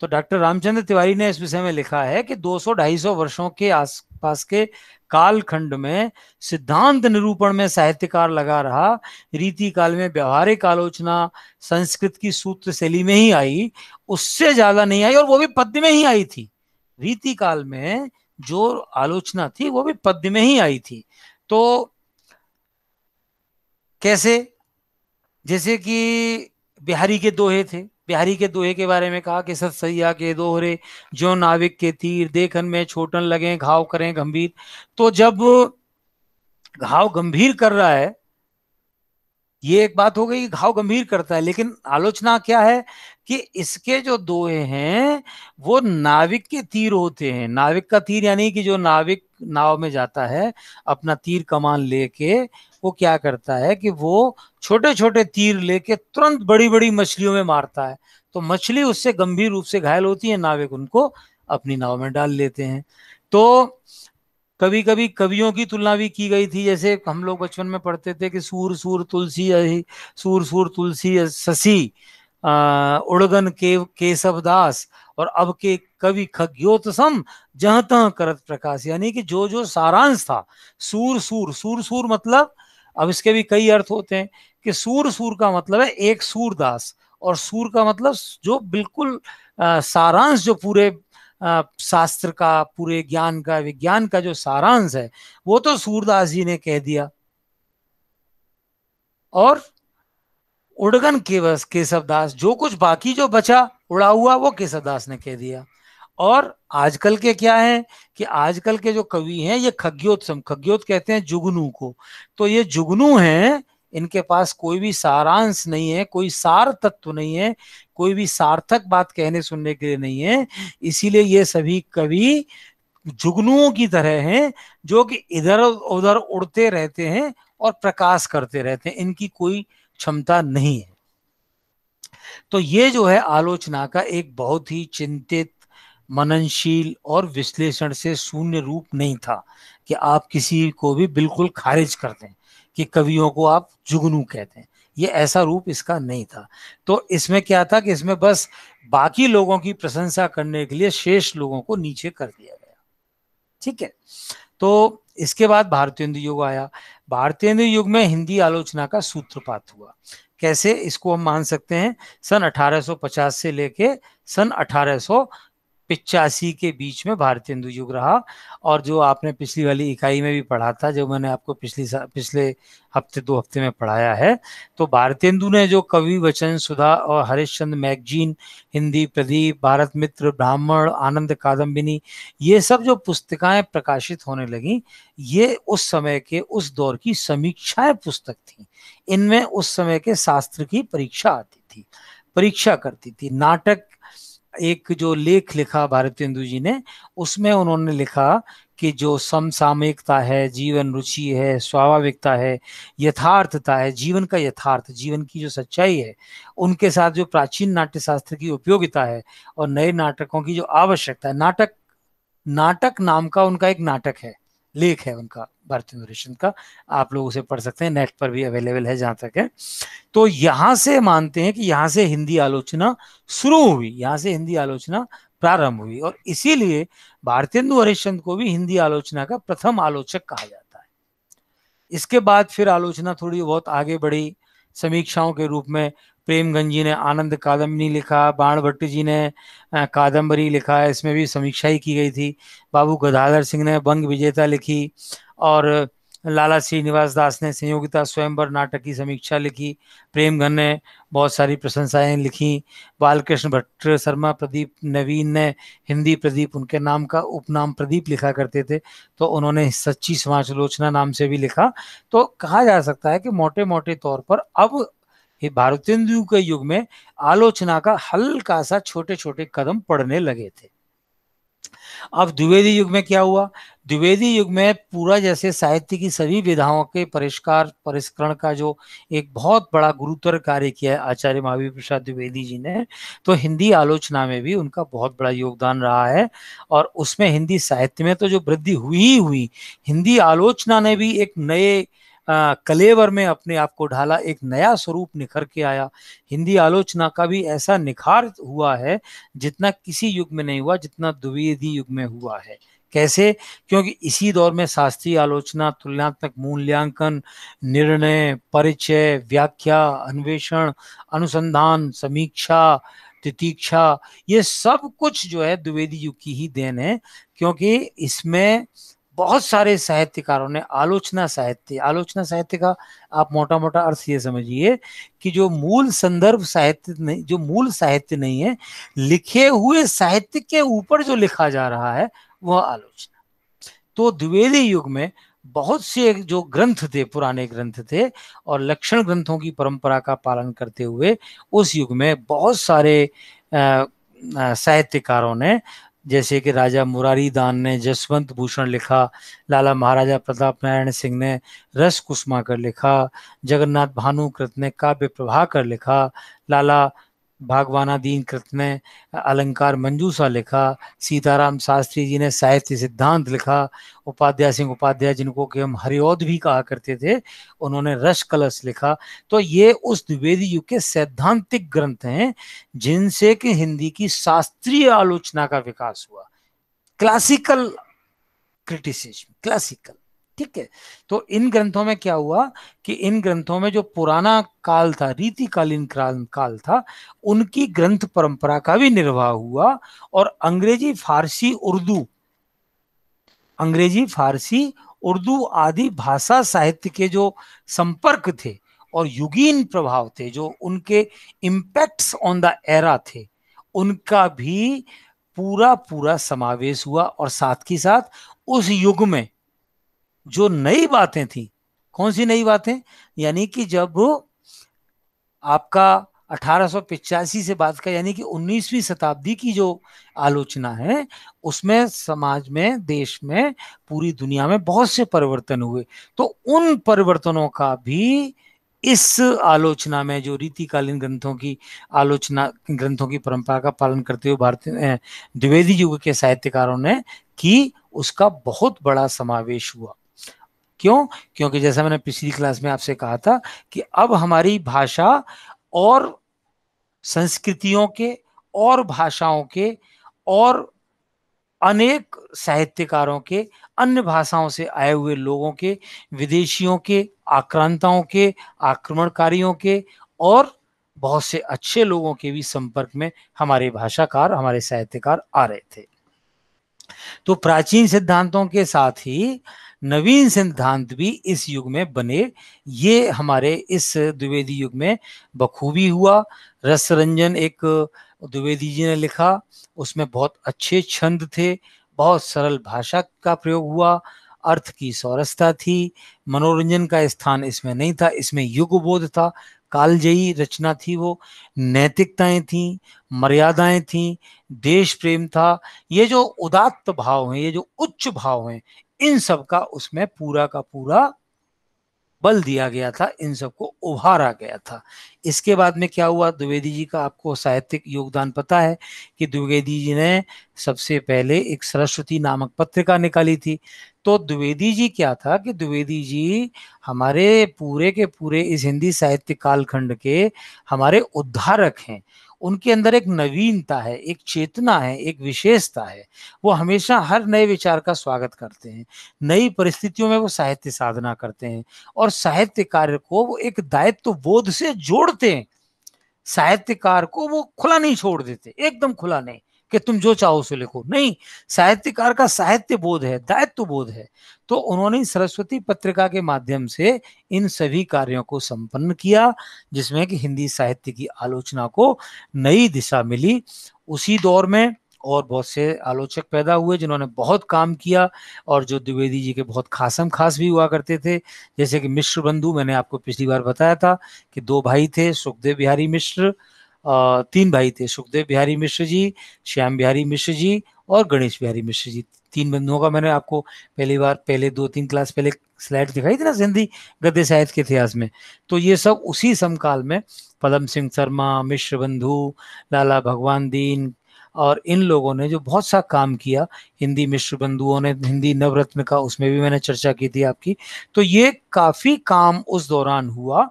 तो डॉक्टर रामचंद्र तिवारी ने इस विषय में लिखा है कि 200-250 वर्षों के आसपास के कालखंड में सिद्धांत निरूपण में साहित्यकार लगा रहा रीति काल में व्यवहारिक आलोचना संस्कृत की सूत्र शैली में ही आई उससे ज्यादा नहीं आई और वो भी पद्य में ही आई थी रीति काल में जो आलोचना थी वो भी पद्य में ही आई थी तो कैसे जैसे कि बिहारी के दोहे थे प्यारी के दोहे के बारे में कहा कि सत सैया के दोहरे जो नाविक के तीर देखन में छोटन लगे घाव करें गंभीर तो जब घाव गंभीर कर रहा है ये एक बात हो गई घाव गंभीर करता है लेकिन आलोचना क्या है कि इसके जो दोहे हैं वो नाविक के तीर होते हैं नाविक का तीर यानी कि जो नाविक नाव में जाता है अपना तीर कमान लेके वो क्या करता है कि वो छोटे छोटे तीर लेके तुरंत बड़ी बड़ी मछलियों में मारता है तो मछली उससे गंभीर रूप से घायल होती है नाविक उनको अपनी नाव में डाल लेते हैं तो कभी कभी कवियों की तुलना भी की गई थी जैसे हम लोग बचपन में पढ़ते थे कि सूर सूर तुलसी सूर सूर तुलसी ससी उड़गन के केशव दास और अब के कवि खग्योतसम जहां तह करत प्रकाश यानी कि जो जो सारांश था सूर सूर सूर सूर मतलब अब इसके भी कई अर्थ होते हैं कि सूर सूर का मतलब है एक सूरदास और सूर का मतलब जो बिल्कुल सारांश जो पूरे आ, शास्त्र का पूरे ज्ञान का विज्ञान का जो सारांश है वो तो सूरदास जी ने कह दिया और उड़गन केवस केशवदास जो कुछ बाकी जो बचा उड़ा हुआ वो केशवदास ने कह दिया और आजकल के क्या है कि आजकल के जो कवि हैं ये खग्योत्सम खग्योत कहते हैं जुगनू को तो ये जुगनू हैं इनके पास कोई भी सारांश नहीं है कोई सार तत्व नहीं है कोई भी सार्थक बात कहने सुनने के लिए नहीं है इसीलिए ये सभी कवि जुगनुओं की तरह हैं जो कि इधर उधर उड़ते रहते हैं और प्रकाश करते रहते हैं इनकी कोई क्षमता नहीं है तो ये जो है आलोचना का एक बहुत ही चिंतित मननशील और विश्लेषण से शून्य रूप नहीं था कि आप किसी को भी बिल्कुल खारिज कर दें कि कवियों को आप जुगनू कहते हैं ये ऐसा रूप इसका नहीं था तो इसमें क्या था कि इसमें बस बाकी लोगों की प्रशंसा करने के लिए शेष लोगों को नीचे कर दिया गया ठीक है तो इसके बाद भारतीय युग आया भारतीय युग में हिंदी आलोचना का सूत्रपात हुआ कैसे इसको हम मान सकते हैं सन 1850 से लेके सन अठारह पिचासी के बीच में भारतीय हिंदू युग रहा और जो आपने पिछली वाली इकाई में भी पढ़ा था जो मैंने आपको पिछली पिछले हफ्ते दो हफ्ते में पढ़ाया है तो हिंदू ने जो कवि वचन सुधा और हरिश्चंद्र मैगजीन हिंदी प्रदीप भारत मित्र ब्राह्मण आनंद कादम्बिनी ये सब जो पुस्तिकाएं प्रकाशित होने लगी ये उस समय के उस दौर की समीक्षाएं पुस्तक थी इनमें उस समय के शास्त्र की परीक्षा आती थी परीक्षा करती थी नाटक एक जो लेख लिखा भारतेंदु जी ने उसमें उन्होंने लिखा कि जो समसामयिकता है जीवन रुचि है स्वाभाविकता है यथार्थता है जीवन का यथार्थ जीवन की जो सच्चाई है उनके साथ जो प्राचीन नाट्य शास्त्र की उपयोगिता है और नए नाटकों की जो आवश्यकता है नाटक नाटक नाम का उनका एक नाटक है लेख है उनका भारतीय नरेशन का आप लोग उसे पढ़ सकते हैं नेट पर भी अवेलेबल है जहां तक है तो यहां से मानते हैं कि यहां से हिंदी आलोचना शुरू हुई यहाँ से हिंदी आलोचना प्रारंभ हुई और इसीलिए भारतेंदु हरिश्चंद्र को भी हिंदी आलोचना का प्रथम आलोचक कहा जाता है इसके बाद फिर आलोचना थोड़ी बहुत आगे बढ़ी समीक्षाओं के रूप में जी ने आनंद कादम्बनी लिखा बाण भट्ट जी ने कादम्बरी लिखा है इसमें भी समीक्षा ही की गई थी बाबू गदाधर सिंह ने बंग विजेता लिखी और लाला श्रीनिवास दास ने संयोगिता स्वयंवर नाटक की समीक्षा लिखी प्रेमघन ने बहुत सारी प्रशंसाएं लिखी बालकृष्ण भट्ट शर्मा प्रदीप नवीन ने हिंदी प्रदीप उनके नाम का उपनाम प्रदीप लिखा करते थे तो उन्होंने सच्ची समाजलोचना नाम से भी लिखा तो कहा जा सकता है कि मोटे मोटे तौर पर अब ये भारतेंदु के युग में आलोचना का हल्का सा छोटे छोटे कदम पड़ने लगे थे अब द्विवेदी युग में क्या हुआ द्विवेदी युग में पूरा जैसे साहित्य की सभी विधाओं के परिष्कार परिष्करण का जो एक बहुत बड़ा गुरुतर कार्य किया है आचार्य महावीर प्रसाद द्विवेदी जी ने तो हिंदी आलोचना में भी उनका बहुत बड़ा योगदान रहा है और उसमें हिंदी साहित्य में तो जो वृद्धि हुई ही हुई हिंदी आलोचना ने भी एक नए कलेवर में अपने आप को ढाला एक नया स्वरूप निखर के आया हिंदी आलोचना का भी ऐसा निखार हुआ है जितना किसी युग में नहीं हुआ जितना द्विवेदी युग में हुआ है कैसे क्योंकि इसी दौर में शास्त्रीय आलोचना तुलनात्मक मूल्यांकन निर्णय परिचय व्याख्या अन्वेषण अनुसंधान समीक्षा तितीक्षा ये सब कुछ जो है द्विवेदी युग की ही देन है क्योंकि इसमें बहुत सारे साहित्यकारों ने आलोचना साहित्य आलोचना साहित्य का आप मोटा मोटा अर्थ ये समझिए कि जो मूल संदर्भ साहित्य नहीं जो मूल साहित्य नहीं है लिखे हुए साहित्य के ऊपर जो लिखा जा रहा है वह आलोचना तो द्विवेदी युग में बहुत से जो ग्रंथ थे पुराने ग्रंथ थे और लक्षण ग्रंथों की परंपरा का पालन करते हुए उस युग में बहुत सारे साहित्यकारों ने जैसे कि राजा मुरारी दान ने जसवंत भूषण लिखा लाला महाराजा प्रताप नारायण सिंह ने रस कुसमा कर लिखा जगन्नाथ भानुकृत ने काव्य प्रभाकर लिखा लाला भागवानादीन कृत में अलंकार मंजूसा लिखा सीताराम शास्त्री जी ने साहित्य सिद्धांत लिखा उपाध्याय सिंह उपाध्याय जिनको कि हम हरिओद भी कहा करते थे उन्होंने रस कलश लिखा तो ये उस द्विवेदी युग के सैद्धांतिक ग्रंथ हैं जिनसे कि हिंदी की शास्त्रीय आलोचना का विकास हुआ क्लासिकल क्रिटिसिज्म क्लासिकल ठीक है तो इन ग्रंथों में क्या हुआ कि इन ग्रंथों में जो पुराना काल था रीतिकालीन काल था उनकी ग्रंथ परंपरा का भी निर्वाह हुआ और अंग्रेजी फारसी उर्दू अंग्रेजी फारसी उर्दू आदि भाषा साहित्य के जो संपर्क थे और युगीन प्रभाव थे जो उनके इम्पैक्ट्स ऑन द एरा थे उनका भी पूरा पूरा समावेश हुआ और साथ ही साथ उस युग में जो नई बातें थी कौन सी नई बातें यानी कि जब आपका अठारह से बात का यानी कि 19वीं शताब्दी की जो आलोचना है उसमें समाज में देश में पूरी दुनिया में बहुत से परिवर्तन हुए तो उन परिवर्तनों का भी इस आलोचना में जो रीतिकालीन ग्रंथों की आलोचना ग्रंथों की परंपरा का पालन करते हुए भारतीय द्विवेदी युग के साहित्यकारों ने की उसका बहुत बड़ा समावेश हुआ क्यों क्योंकि जैसा मैंने पिछली क्लास में आपसे कहा था कि अब हमारी भाषा और संस्कृतियों के और भाषाओं के और अनेक साहित्यकारों के अन्य भाषाओं से आए हुए लोगों के विदेशियों के आक्रांताओं के आक्रमणकारियों के और बहुत से अच्छे लोगों के भी संपर्क में हमारे भाषाकार हमारे साहित्यकार आ रहे थे तो प्राचीन सिद्धांतों के साथ ही नवीन सिद्धांत भी इस युग में बने ये हमारे इस द्विवेदी युग में बखूबी हुआ रस रंजन एक द्विवेदी जी ने लिखा उसमें बहुत अच्छे छंद थे बहुत सरल भाषा का प्रयोग हुआ अर्थ की सौरसता थी मनोरंजन का स्थान इसमें नहीं था इसमें युग बोध था कालजयी रचना थी वो नैतिकताएं थी मर्यादाएं थी देश प्रेम था ये जो उदात्त भाव हैं ये जो उच्च भाव हैं इन सब का उसमें पूरा का पूरा बल दिया गया था इन सबको उभारा गया था इसके बाद में क्या हुआ द्विवेदी जी का आपको साहित्यिक योगदान पता है कि द्विवेदी जी ने सबसे पहले एक सरस्वती नामक पत्रिका निकाली थी तो द्विवेदी जी क्या था कि द्विवेदी जी हमारे पूरे के पूरे इस हिंदी साहित्य कालखंड के हमारे उद्धारक हैं उनके अंदर एक नवीनता है एक चेतना है एक विशेषता है वो हमेशा हर नए विचार का स्वागत करते हैं नई परिस्थितियों में वो साहित्य साधना करते हैं और साहित्य कार्य को वो एक दायित्व बोध से जोड़ते हैं साहित्यकार को वो खुला नहीं छोड़ देते एकदम खुला नहीं कि तुम जो चाहो उसे लिखो नहीं साहित्यकार का साहित्य बोध है दायित्व बोध है तो उन्होंने सरस्वती पत्रिका के माध्यम से इन सभी कार्यों को संपन्न किया जिसमें कि हिंदी साहित्य की आलोचना को नई दिशा मिली उसी दौर में और बहुत से आलोचक पैदा हुए जिन्होंने बहुत काम किया और जो द्विवेदी जी के बहुत खासम खास भी हुआ करते थे जैसे कि मिश्र बंधु मैंने आपको पिछली बार बताया था कि दो भाई थे सुखदेव बिहारी मिश्र तीन भाई थे सुखदेव बिहारी मिश्र जी श्याम बिहारी मिश्र जी और गणेश बिहारी मिश्र जी तीन बंधुओं का मैंने आपको पहली बार पहले दो तीन क्लास पहले स्लाइड दिखाई थी ना सिंधी गद्य साहित्य के इतिहास में तो ये सब उसी समकाल में पदम सिंह शर्मा मिश्र बंधु लाला भगवान दीन और इन लोगों ने जो बहुत सा काम किया हिंदी मिश्र बंधुओं ने हिंदी नवरत्न का उसमें भी मैंने चर्चा की थी आपकी तो ये काफ़ी काम उस दौरान हुआ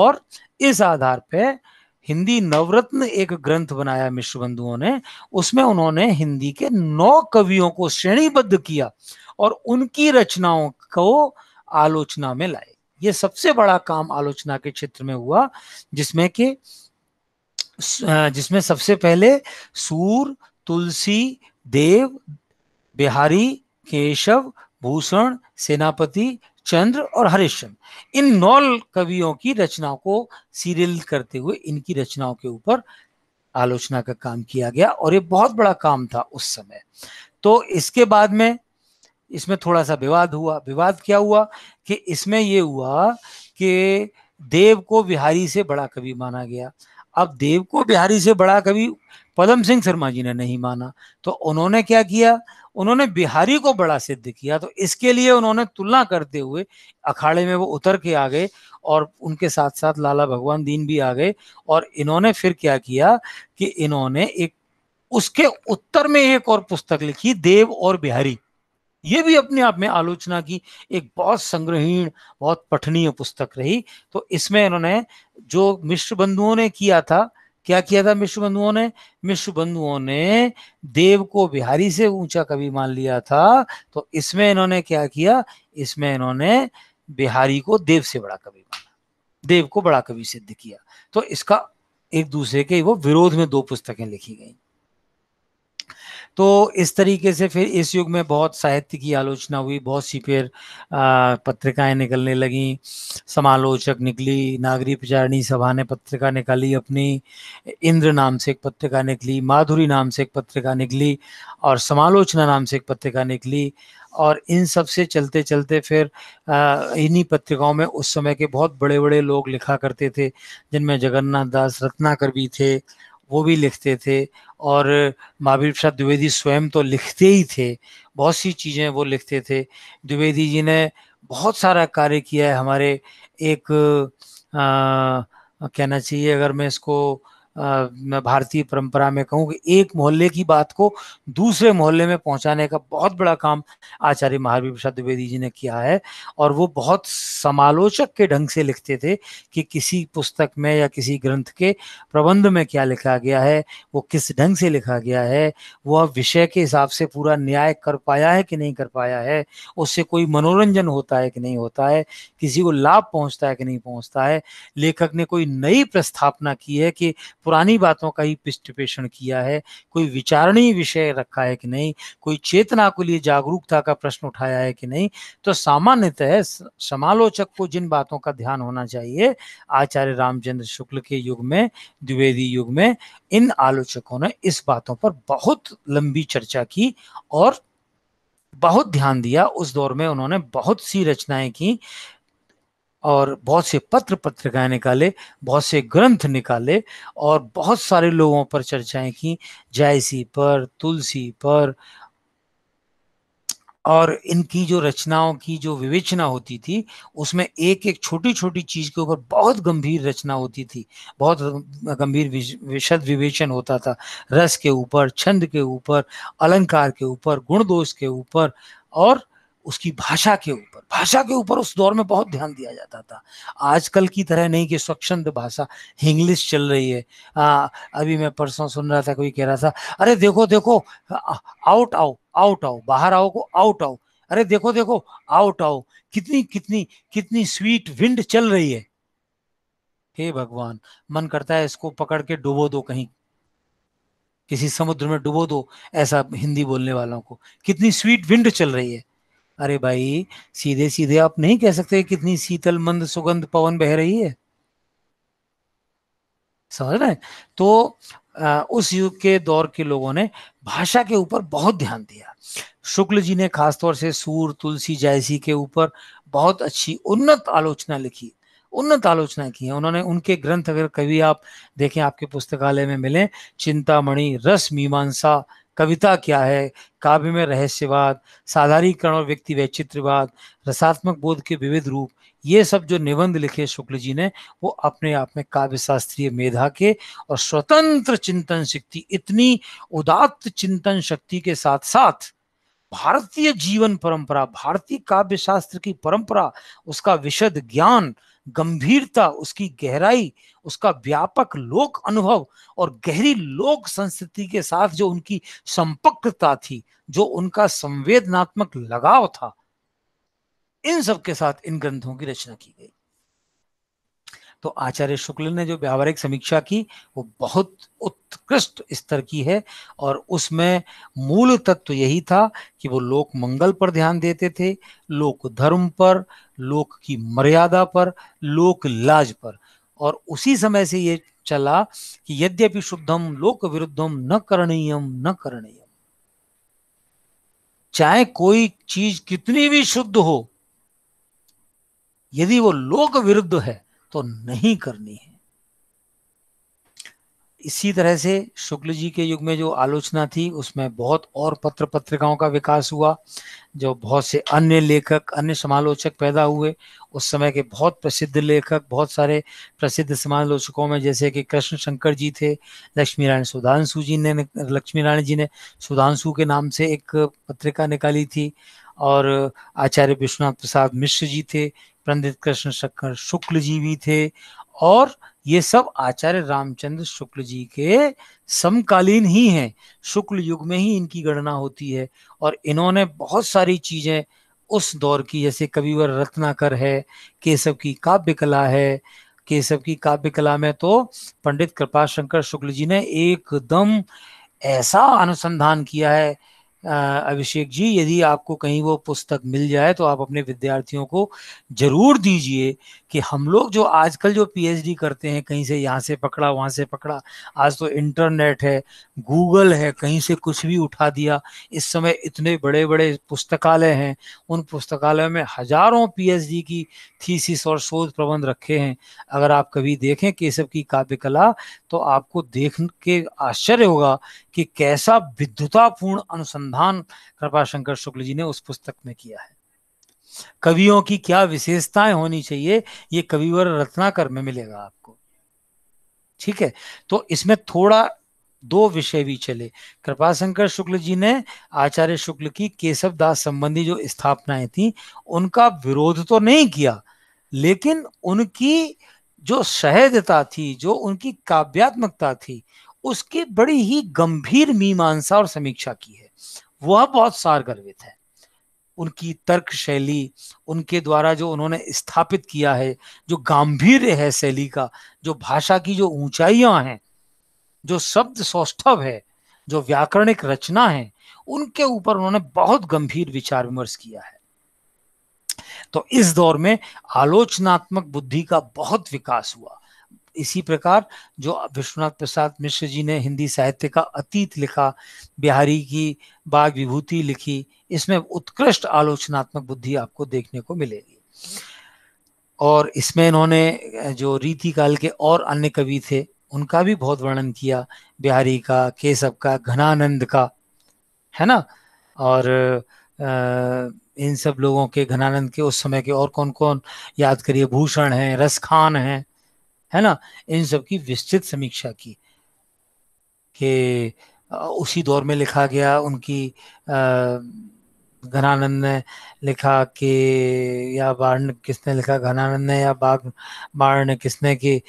और इस आधार पर हिंदी नवरत्न एक ग्रंथ बनाया मिश्र बंधुओं ने उसमें उन्होंने हिंदी के नौ कवियों को श्रेणीबद्ध किया और उनकी रचनाओं को आलोचना में लाए ये सबसे बड़ा काम आलोचना के क्षेत्र में हुआ जिसमें कि जिसमें सबसे पहले सूर तुलसी देव बिहारी केशव भूषण सेनापति चंद्र और हरिश्चंद्र इन नौ कवियों की रचनाओं को सीरियल करते हुए इनकी रचनाओं के ऊपर आलोचना का काम किया गया और ये बहुत बड़ा काम था उस समय तो इसके बाद में इसमें थोड़ा सा विवाद हुआ विवाद क्या हुआ कि इसमें ये हुआ कि देव को बिहारी से बड़ा कवि माना गया अब देव को बिहारी से बड़ा कवि पदम सिंह शर्मा जी ने नहीं माना तो उन्होंने क्या किया उन्होंने बिहारी को बड़ा सिद्ध किया तो इसके लिए उन्होंने तुलना करते हुए अखाड़े में वो उतर के आ गए और उनके साथ साथ लाला भगवान दीन भी आ गए और इन्होंने फिर क्या किया कि इन्होंने एक उसके उत्तर में एक और पुस्तक लिखी देव और बिहारी ये भी अपने आप में आलोचना की एक बहुत संग्रहीण बहुत पठनीय पुस्तक रही तो इसमें इन्होंने जो मिश्र बंधुओं ने किया था क्या किया था मिश्र बंधुओं ने मिश्र बंधुओं ने देव को बिहारी से ऊंचा कवि मान लिया था तो इसमें इन्होंने क्या किया इसमें इन्होंने बिहारी को देव से बड़ा कवि माना देव को बड़ा कवि सिद्ध किया तो इसका एक दूसरे के वो विरोध में दो पुस्तकें लिखी गई तो इस तरीके से फिर इस युग में बहुत साहित्य की आलोचना हुई बहुत सी फिर पत्रिकाएं निकलने लगीं समालोचक निकली नागरी प्रचारणी सभा ने पत्रिका निकाली अपनी इंद्र नाम से एक पत्रिका निकली माधुरी नाम से एक पत्रिका निकली और समालोचना नाम से एक पत्रिका निकली और इन सब से चलते चलते फिर इन्हीं पत्रिकाओं में उस समय के बहुत बड़े बड़े लोग लिखा करते थे जिनमें जगन्नाथ दास रत्नाकर भी थे वो भी लिखते थे और महावीर प्रसाद द्विवेदी स्वयं तो लिखते ही थे बहुत सी चीज़ें वो लिखते थे द्विवेदी जी ने बहुत सारा कार्य किया है हमारे एक आ, कहना चाहिए अगर मैं इसको मैं भारतीय परंपरा में कहूँ कि एक मोहल्ले की बात को दूसरे मोहल्ले में पहुंचाने का बहुत बड़ा काम आचार्य महावीर प्रसाद द्विवेदी जी ने किया है और वो बहुत समालोचक के ढंग से लिखते थे कि किसी पुस्तक में या किसी ग्रंथ के प्रबंध में क्या लिखा गया है वो किस ढंग से लिखा गया है वह विषय के हिसाब से पूरा न्याय कर पाया है कि नहीं कर पाया है उससे कोई मनोरंजन होता है कि नहीं होता है किसी को लाभ पहुंचता है कि नहीं पहुंचता है लेखक ने कोई नई प्रस्थापना की है कि पुरानी बातों का ही पृष्ठपेषण किया है कोई विचारणीय विषय रखा है कि नहीं कोई चेतना को लिए जागरूकता का प्रश्न उठाया है कि नहीं तो सामान्यतः समालोचक को जिन बातों का ध्यान होना चाहिए आचार्य रामचंद्र शुक्ल के युग में द्विवेदी युग में इन आलोचकों ने इस बातों पर बहुत लंबी चर्चा की और बहुत ध्यान दिया उस दौर में उन्होंने बहुत सी रचनाएं की और बहुत से पत्र पत्रिकाएं निकाले बहुत से ग्रंथ निकाले और बहुत सारे लोगों पर चर्चाएं की जायसी पर तुलसी पर और इनकी जो रचनाओं की जो विवेचना होती थी उसमें एक एक छोटी छोटी चीज के ऊपर बहुत गंभीर रचना होती थी बहुत गंभीर विशद विवेचन होता था रस के ऊपर छंद के ऊपर अलंकार के ऊपर गुण दोष के ऊपर और उसकी भाषा के ऊपर भाषा के ऊपर उस दौर में बहुत ध्यान दिया जाता था आजकल की तरह नहीं कि स्वच्छंद भाषा इंग्लिश चल रही है आ, अभी मैं परसों सुन रहा था कोई कह रहा था अरे देखो देखो आउट आओ आउट आओ बाहर आओ को आउट आओ अरे देखो देखो आउट आओ कितनी कितनी कितनी स्वीट विंड चल रही है हे भगवान मन करता है इसको पकड़ के डुबो दो कहीं किसी समुद्र में डुबो दो ऐसा हिंदी बोलने वालों को कितनी स्वीट विंड चल रही है अरे भाई सीधे सीधे आप नहीं कह सकते कितनी शीतल मंद सुगंध पवन बह रही है समझ रहे तो आ, उस युग के दौर के लोगों ने भाषा के ऊपर बहुत ध्यान दिया शुक्ल जी ने खासतौर से सूर तुलसी जायसी के ऊपर बहुत अच्छी उन्नत आलोचना लिखी उन्नत आलोचना की है उन्होंने उनके ग्रंथ अगर कभी आप देखें आपके पुस्तकालय में मिले चिंतामणि रस मीमांसा कविता क्या है काव्य में रहस्यवाद साधारीकरण और व्यक्ति वैचित्रवाद रसात्मक बोध के विविध रूप ये सब जो निबंध लिखे शुक्ल जी ने वो अपने आप में काव्य शास्त्रीय मेधा के और स्वतंत्र चिंतन शक्ति इतनी उदात्त चिंतन शक्ति के साथ साथ भारतीय जीवन परंपरा भारतीय काव्य शास्त्र की परंपरा उसका विशद ज्ञान गंभीरता उसकी गहराई उसका व्यापक लोक अनुभव और गहरी लोक संस्कृति के साथ जो उनकी संपक्रता थी जो उनका संवेदनात्मक लगाव था इन सब के साथ इन ग्रंथों की रचना की गई तो आचार्य शुक्ल ने जो व्यावहारिक समीक्षा की वो बहुत उत्कृष्ट स्तर की है और उसमें मूल तत्व यही था कि वो लोक मंगल पर ध्यान देते थे लोक धर्म पर लोक की मर्यादा पर लोक लाज पर और उसी समय से ये चला कि यद्यपि शुद्धम लोक विरुद्धम न करणीयम न करणीयम चाहे कोई चीज कितनी भी शुद्ध हो यदि वो लोक विरुद्ध है तो नहीं करनी है इसी तरह से शुक्ल जी के युग में जो आलोचना थी उसमें बहुत और पत्र पत्रिकाओं का विकास हुआ जो बहुत से अन्य लेखक अन्य समालोचक पैदा हुए उस समय के बहुत प्रसिद्ध लेखक बहुत सारे प्रसिद्ध समालोचकों में जैसे कि कृष्ण शंकर जी थे लक्ष्मी नारायण सुधांशु जी ने लक्ष्मी नारायण जी ने सुधांशु के नाम से एक पत्रिका निकाली थी और आचार्य विश्वनाथ प्रसाद मिश्र जी थे रंधित कृष्ण शुक्ल जी भी थे और ये सब आचार्य रामचंद्र शुक्ल जी के समकालीन ही हैं शुक्ल युग में ही इनकी गणना होती है और इन्होंने बहुत सारी चीजें उस दौर की जैसे कविवर रत्नाकर है केशव की काव्य कला है केशव की काव्य कला में तो पंडित कृपा शंकर शुक्ल जी ने एकदम ऐसा अनुसंधान किया है अभिषेक जी यदि आपको कहीं वो पुस्तक मिल जाए तो आप अपने विद्यार्थियों को जरूर दीजिए कि हम लोग जो आजकल जो पीएचडी करते हैं कहीं से यहाँ से पकड़ा वहाँ से पकड़ा आज तो इंटरनेट है गूगल है कहीं से कुछ भी उठा दिया इस समय इतने बड़े बड़े पुस्तकालय हैं उन पुस्तकालय में हजारों पीएचडी की थीसिस और शोध प्रबंध रखे हैं अगर आप कभी देखें केशव की काव्य कला तो आपको देख के आश्चर्य होगा कि कैसा विद्युतापूर्ण अनुसंधान कृपा शंकर शुक्ल जी ने उस पुस्तक में किया है कवियों की क्या विशेषताएं होनी चाहिए ये कविवर रत्नाकर में मिलेगा आपको ठीक है तो इसमें थोड़ा दो विषय भी चले कृपा शंकर शुक्ल जी ने आचार्य शुक्ल की केशव दास संबंधी जो स्थापनाएं थी उनका विरोध तो नहीं किया लेकिन उनकी जो सहजता थी जो उनकी काव्यात्मकता थी उसकी बड़ी ही गंभीर मीमांसा और समीक्षा की है वह बहुत सार गर्वित है उनकी तर्क शैली उनके द्वारा जो उन्होंने स्थापित किया है जो गंभीर है शैली का जो भाषा की जो ऊंचाइयां हैं जो शब्द सौष्ठव है जो व्याकरणिक रचना है उनके ऊपर उन्होंने बहुत गंभीर विचार विमर्श किया है तो इस दौर में आलोचनात्मक बुद्धि का बहुत विकास हुआ इसी प्रकार जो विश्वनाथ प्रसाद मिश्र जी ने हिंदी साहित्य का अतीत लिखा बिहारी की बाघ विभूति लिखी इसमें उत्कृष्ट आलोचनात्मक बुद्धि आपको देखने को मिलेगी और इसमें इन्होंने जो रीति काल के और अन्य कवि थे उनका भी बहुत वर्णन किया बिहारी का केशव का घनानंद का है ना और आ, इन सब लोगों के घनानंद के उस समय के और कौन कौन याद करिए भूषण हैं रसखान है हैं है ना इन सब की विस्तृत समीक्षा की के उसी दौर में लिखा गया उनकी घनानंद ने लिखा कि या बाण किसने लिखा घनानंद ने या बाग बाण किसने कि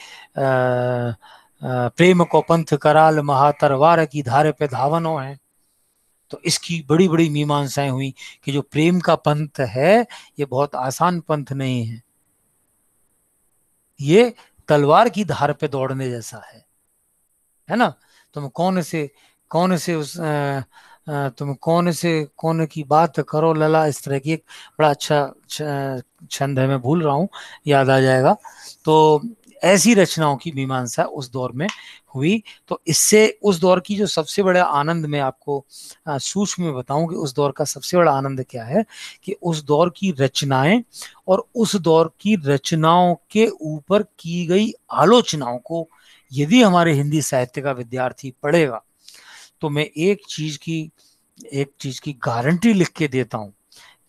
प्रेम को पंथ कराल महातरवार की धारे पे धावनो है तो इसकी बड़ी बड़ी मीमांसाएं हुई कि जो प्रेम का पंथ है ये बहुत आसान पंथ नहीं है ये तलवार की धार पे दौड़ने जैसा है है ना तुम कौन से कौन से उस आ, आ, तुम कौन से कौन की बात करो लला इस तरह की एक बड़ा अच्छा छंद है मैं भूल रहा हूँ याद आ जाएगा तो ऐसी रचनाओं की मीमांसा उस दौर में हुई तो इससे उस दौर की जो सबसे बड़ा आनंद मैं आपको सूक्ष्म में बताऊं कि उस दौर का सबसे बड़ा आनंद क्या है कि उस दौर की रचनाएं और उस दौर की रचनाओं के ऊपर की गई आलोचनाओं को यदि हमारे हिंदी साहित्य का विद्यार्थी पढ़ेगा तो मैं एक चीज की एक चीज की गारंटी लिख के देता हूं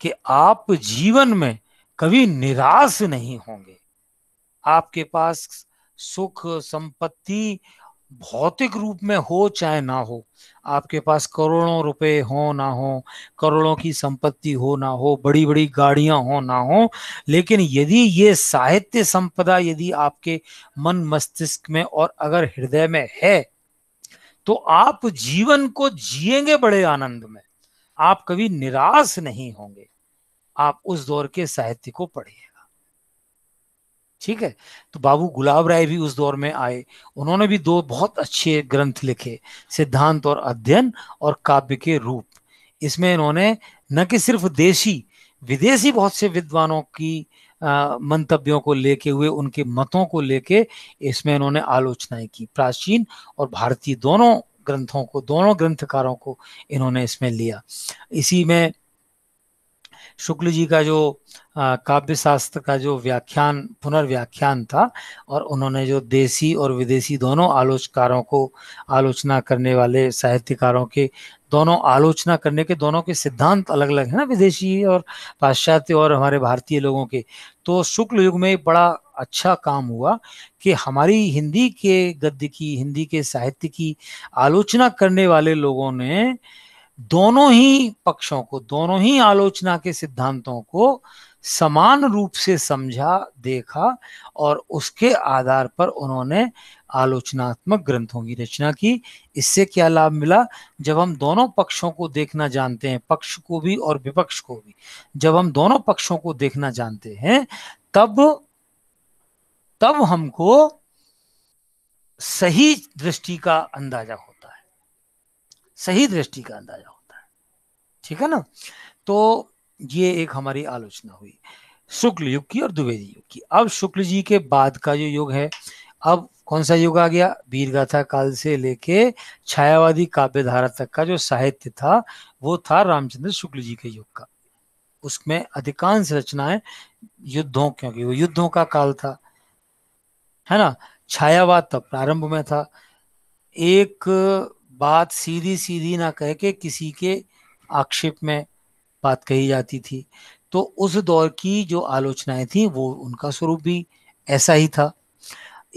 कि आप जीवन में कभी निराश नहीं होंगे आपके पास सुख संपत्ति भौतिक रूप में हो चाहे ना हो आपके पास करोड़ों रुपए हो ना हो करोड़ों की संपत्ति हो ना हो बड़ी बड़ी गाड़ियां हो ना हो लेकिन यदि ये साहित्य संपदा यदि आपके मन मस्तिष्क में और अगर हृदय में है तो आप जीवन को जिएंगे बड़े आनंद में आप कभी निराश नहीं होंगे आप उस दौर के साहित्य को पढ़िए ठीक है तो बाबू गुलाब राय भी उस दौर में आए उन्होंने भी दो बहुत अच्छे ग्रंथ लिखे सिद्धांत और अध्ययन और काव्य के रूप इसमें इन्होंने न कि सिर्फ देशी विदेशी बहुत से विद्वानों की मंतव्यों को लेके हुए उनके मतों को लेके इसमें इन्होंने आलोचनाएं की प्राचीन और भारतीय दोनों ग्रंथों को दोनों ग्रंथकारों को इन्होंने इसमें लिया इसी में शुक्ल जी का जो काव्य शास्त्र का जो व्याख्यान पुनर्व्याख्यान था और उन्होंने जो देसी और विदेशी दोनों आलोचकारों को आलोचना करने वाले साहित्यकारों के दोनों आलोचना करने के दोनों के सिद्धांत अलग अलग है ना विदेशी और पाश्चात्य और हमारे भारतीय लोगों के तो शुक्ल युग में बड़ा अच्छा काम हुआ कि हमारी हिंदी के गद्य की हिंदी के साहित्य की आलोचना करने वाले लोगों ने दोनों ही पक्षों को दोनों ही आलोचना के सिद्धांतों को समान रूप से समझा देखा और उसके आधार पर उन्होंने आलोचनात्मक ग्रंथों की रचना की इससे क्या लाभ मिला जब हम दोनों पक्षों को देखना जानते हैं पक्ष को भी और विपक्ष को भी जब हम दोनों पक्षों को देखना जानते हैं तब तब हमको सही दृष्टि का अंदाजा हो सही दृष्टि का अंदाजा होता है ठीक है ना तो ये एक हमारी आलोचना हुई शुक्ल युग की और द्विवेदी युग की अब शुक्ल जी के बाद का जो युग है अब कौन सा युग आ गया वीरगाथा काल से लेके छायावादी काव्य धारा तक का जो साहित्य था वो था रामचंद्र शुक्ल जी के युग का उसमें अधिकांश रचनाएं युद्धों क्योंकि वो युद्धों का काल था है ना छायावाद तब तो प्रारंभ में था एक बात सीधी सीधी ना कह के किसी के आक्षेप में बात कही जाती थी तो उस दौर की जो आलोचनाएं थी वो उनका स्वरूप भी ऐसा ही था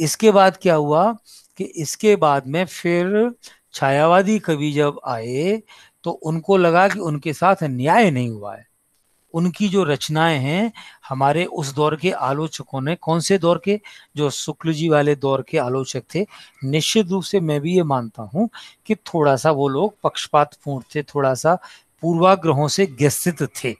इसके बाद क्या हुआ कि इसके बाद में फिर छायावादी कवि जब आए तो उनको लगा कि उनके साथ न्याय नहीं हुआ है उनकी जो रचनाएं हैं हमारे उस दौर के आलोचकों ने कौन से दौर के जो शुक्ल जी वाले दौर के आलोचक थे निश्चित रूप से मैं भी ये मानता हूं कि थोड़ा सा वो लोग पूर्ण थे थोड़ा सा पूर्वाग्रहों से ग्रसित थे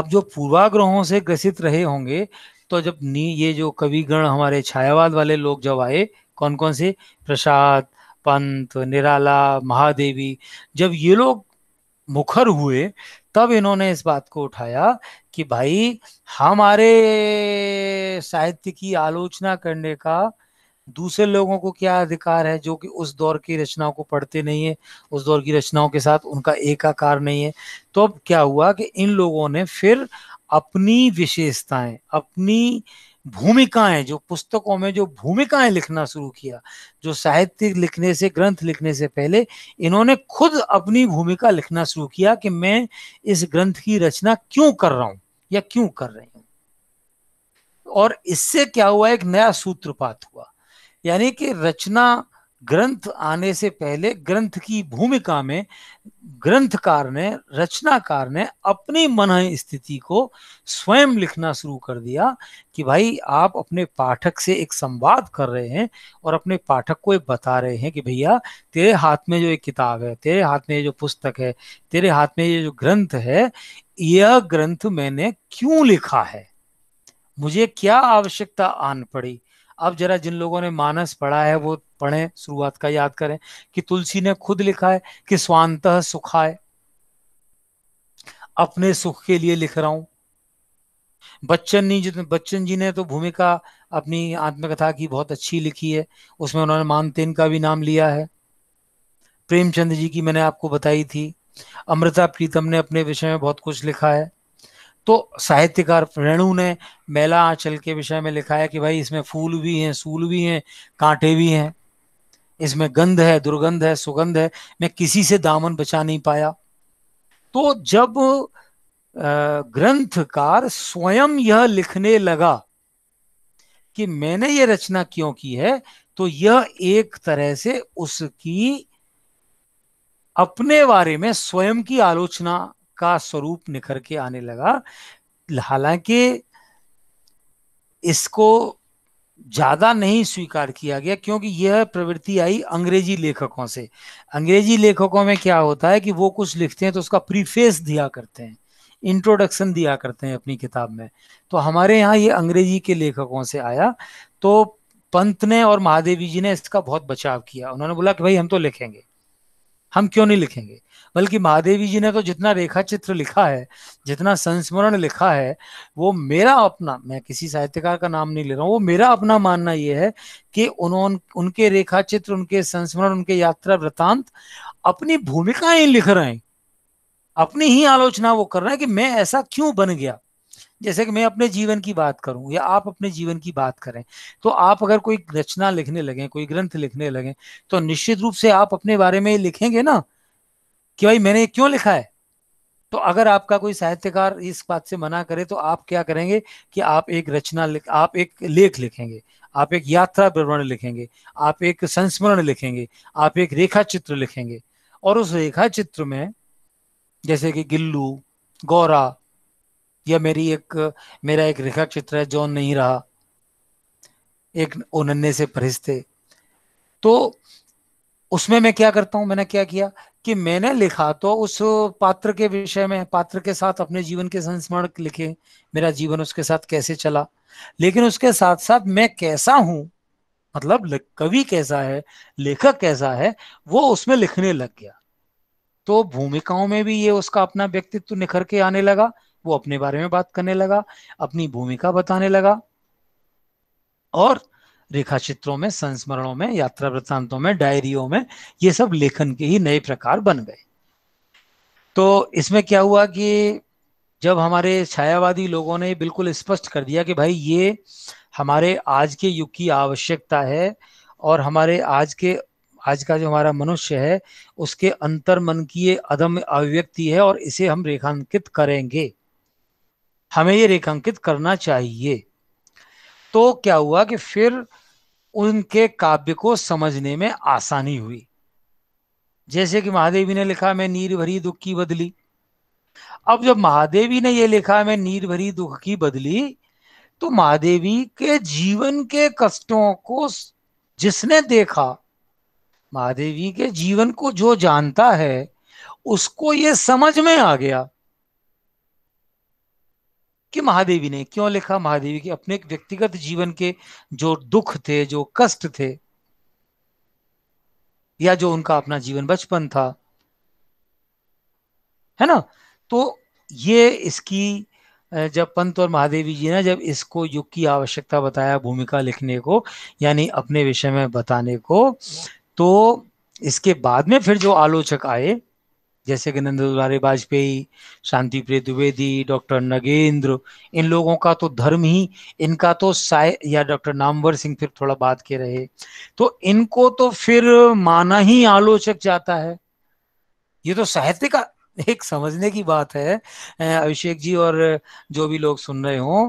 अब जो पूर्वाग्रहों से ग्रसित रहे होंगे तो जब नी ये जो कविगण हमारे छायावाद वाले लोग जब आए कौन कौन से प्रसाद पंत निराला महादेवी जब ये लोग मुखर हुए तब इन्होंने इस बात को उठाया कि भाई हमारे साहित्य की आलोचना करने का दूसरे लोगों को क्या अधिकार है जो कि उस दौर की रचनाओं को पढ़ते नहीं है उस दौर की रचनाओं के साथ उनका एकाकार नहीं है तो अब क्या हुआ कि इन लोगों ने फिर अपनी विशेषताएं अपनी भूमिकाएं जो पुस्तकों में जो भूमिकाएं लिखना शुरू किया जो साहित्य लिखने से ग्रंथ लिखने से पहले इन्होंने खुद अपनी भूमिका लिखना शुरू किया कि मैं इस ग्रंथ की रचना क्यों कर रहा हूं या क्यों कर रही हूं और इससे क्या हुआ एक नया सूत्रपात हुआ यानी कि रचना ग्रंथ आने से पहले ग्रंथ की भूमिका में ग्रंथकार ने रचनाकार ने अपनी मन स्थिति को स्वयं लिखना शुरू कर दिया कि भाई आप अपने पाठक से एक संवाद कर रहे हैं और अपने पाठक को एक बता रहे हैं कि भैया तेरे हाथ में जो एक किताब है तेरे हाथ में ये जो पुस्तक है तेरे हाथ में ये जो ग्रंथ है यह ग्रंथ मैंने क्यों लिखा है मुझे क्या आवश्यकता आन पड़ी अब जरा जिन लोगों ने मानस पढ़ा है वो पढ़े शुरुआत का याद करें कि तुलसी ने खुद लिखा है कि स्वांत सुखाए अपने सुख के लिए लिख रहा हूं बच्चन जी बच्चन जी ने तो भूमिका अपनी आत्मकथा की बहुत अच्छी लिखी है उसमें उन्होंने मानतेन का भी नाम लिया है प्रेमचंद जी की मैंने आपको बताई थी अमृता प्रीतम ने अपने विषय में बहुत कुछ लिखा है तो साहित्यकार प्रेणु ने मेला आंचल के विषय में लिखा है कि भाई इसमें फूल भी हैं सूल भी हैं कांटे भी हैं इसमें गंध है दुर्गंध है सुगंध है मैं किसी से दामन बचा नहीं पाया तो जब ग्रंथकार स्वयं यह लिखने लगा कि मैंने यह रचना क्यों की है तो यह एक तरह से उसकी अपने बारे में स्वयं की आलोचना का स्वरूप निखर के आने लगा हालांकि इसको ज्यादा नहीं स्वीकार किया गया क्योंकि यह प्रवृत्ति आई अंग्रेजी लेखकों से अंग्रेजी लेखकों में क्या होता है कि वो कुछ लिखते हैं तो उसका प्रीफेस दिया करते हैं इंट्रोडक्शन दिया करते हैं अपनी किताब में तो हमारे यहाँ ये अंग्रेजी के लेखकों से आया तो पंत ने और महादेवी जी ने इसका बहुत बचाव किया उन्होंने बोला कि भाई हम तो लिखेंगे हम क्यों नहीं लिखेंगे बल्कि महादेवी जी ने तो जितना रेखा चित्र लिखा है जितना संस्मरण लिखा है वो मेरा अपना मैं किसी साहित्यकार का नाम नहीं ले रहा हूँ वो मेरा अपना मानना ये है कि उन्होंने उनके रेखा चित्र उनके संस्मरण उनके यात्रा वृतांत अपनी भूमिकाएं लिख रहे हैं अपनी ही आलोचना वो कर रहे हैं कि मैं ऐसा क्यों बन गया जैसे कि मैं अपने जीवन की बात करूं या आप अपने जीवन की बात करें तो आप अगर कोई रचना लिखने लगे कोई ग्रंथ लिखने लगे तो निश्चित रूप से आप अपने बारे में लिखेंगे ना कि भाई मैंने क्यों लिखा है तो अगर आपका कोई साहित्यकार इस बात से मना करे तो आप क्या करेंगे कि आप एक रचना लिख आप एक लेख लिखेंगे आप एक यात्रा विवरण लिखेंगे आप एक संस्मरण लिखेंगे आप एक रेखा चित्र लिखेंगे और उस रेखा चित्र में जैसे कि गिल्लू गौरा या मेरी एक मेरा एक रेखा चित्र है जो नहीं रहा एक ओ से फरिश्ते तो उसमें मैं क्या करता हूं मैंने क्या किया कि मैंने लिखा तो उस पात्र के विषय में पात्र के साथ अपने जीवन के संस्मरण लिखे मेरा जीवन उसके साथ कैसे चला लेकिन उसके साथ साथ मैं कैसा हूं मतलब कवि कैसा है लेखक कैसा है वो उसमें लिखने लग गया तो भूमिकाओं में भी ये उसका अपना व्यक्तित्व निखर के आने लगा वो अपने बारे में बात करने लगा अपनी भूमिका बताने लगा और रेखा चित्रों में संस्मरणों में यात्रा वृत्तांतों में डायरियों में ये सब लेखन के ही नए प्रकार बन गए तो इसमें क्या हुआ कि जब हमारे छायावादी लोगों ने बिल्कुल स्पष्ट कर दिया कि भाई ये हमारे आज के युग की आवश्यकता है और हमारे आज के आज का जो हमारा मनुष्य है उसके अंतर मन की ये अदम अभिव्यक्ति है और इसे हम रेखांकित करेंगे हमें ये रेखांकित करना चाहिए तो क्या हुआ कि फिर उनके काव्य को समझने में आसानी हुई जैसे कि महादेवी ने लिखा मैं नीर भरी दुख की बदली अब जब महादेवी ने यह लिखा मैं नीर भरी दुख की बदली तो महादेवी के जीवन के कष्टों को जिसने देखा महादेवी के जीवन को जो जानता है उसको ये समझ में आ गया कि महादेवी ने क्यों लिखा महादेवी के अपने व्यक्तिगत जीवन के जो दुख थे जो कष्ट थे या जो उनका अपना जीवन बचपन था है ना तो ये इसकी जब पंत और महादेवी जी ने जब इसको युग की आवश्यकता बताया भूमिका लिखने को यानी अपने विषय में बताने को तो इसके बाद में फिर जो आलोचक आए जैसे कि नंद दुलारे वाजपेयी शांति प्रिय द्विवेदी डॉक्टर नगेंद्र इन लोगों का तो धर्म ही इनका तो साय या डॉक्टर नामवर सिंह फिर थोड़ा बात के रहे तो इनको तो फिर माना ही आलोचक जाता है ये तो साहित्य का एक समझने की बात है अभिषेक जी और जो भी लोग सुन रहे हो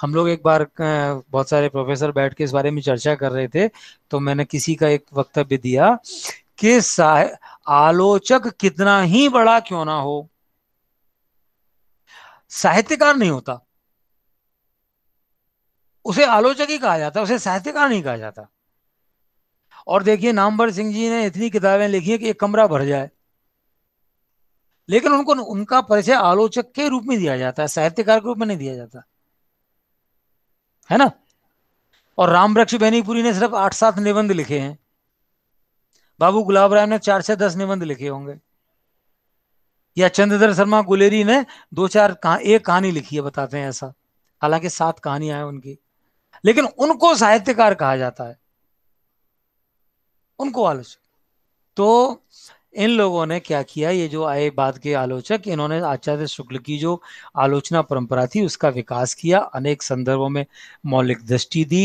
हम लोग एक बार बहुत सारे प्रोफेसर बैठ के इस बारे में चर्चा कर रहे थे तो मैंने किसी का एक वक्तव्य दिया कि आलोचक कितना ही बड़ा क्यों ना हो साहित्यकार नहीं होता उसे आलोचक ही कहा जाता उसे साहित्यकार नहीं कहा जाता और देखिए नामवर सिंह जी ने इतनी किताबें लिखी है कि एक कमरा भर जाए लेकिन उनको उनका परिचय आलोचक के रूप में दिया जाता है साहित्यकार के रूप में नहीं दिया जाता है ना और राम वृक्ष बेनीपुरी ने सिर्फ आठ सात निबंध लिखे हैं बाबू गुलाब राय ने चार से दस निबंध लिखे होंगे या चंद्रधर शर्मा गुलेरी ने दो चार कहा, एक कहानी लिखी है बताते हैं ऐसा हालांकि सात कहानियां हैं उनकी लेकिन उनको साहित्यकार कहा जाता है उनको आलोचक तो इन लोगों ने क्या किया ये जो आए बाद के आलोचक इन्होंने आचार्य शुक्ल की जो आलोचना परंपरा थी उसका विकास किया अनेक संदर्भों में मौलिक दृष्टि दी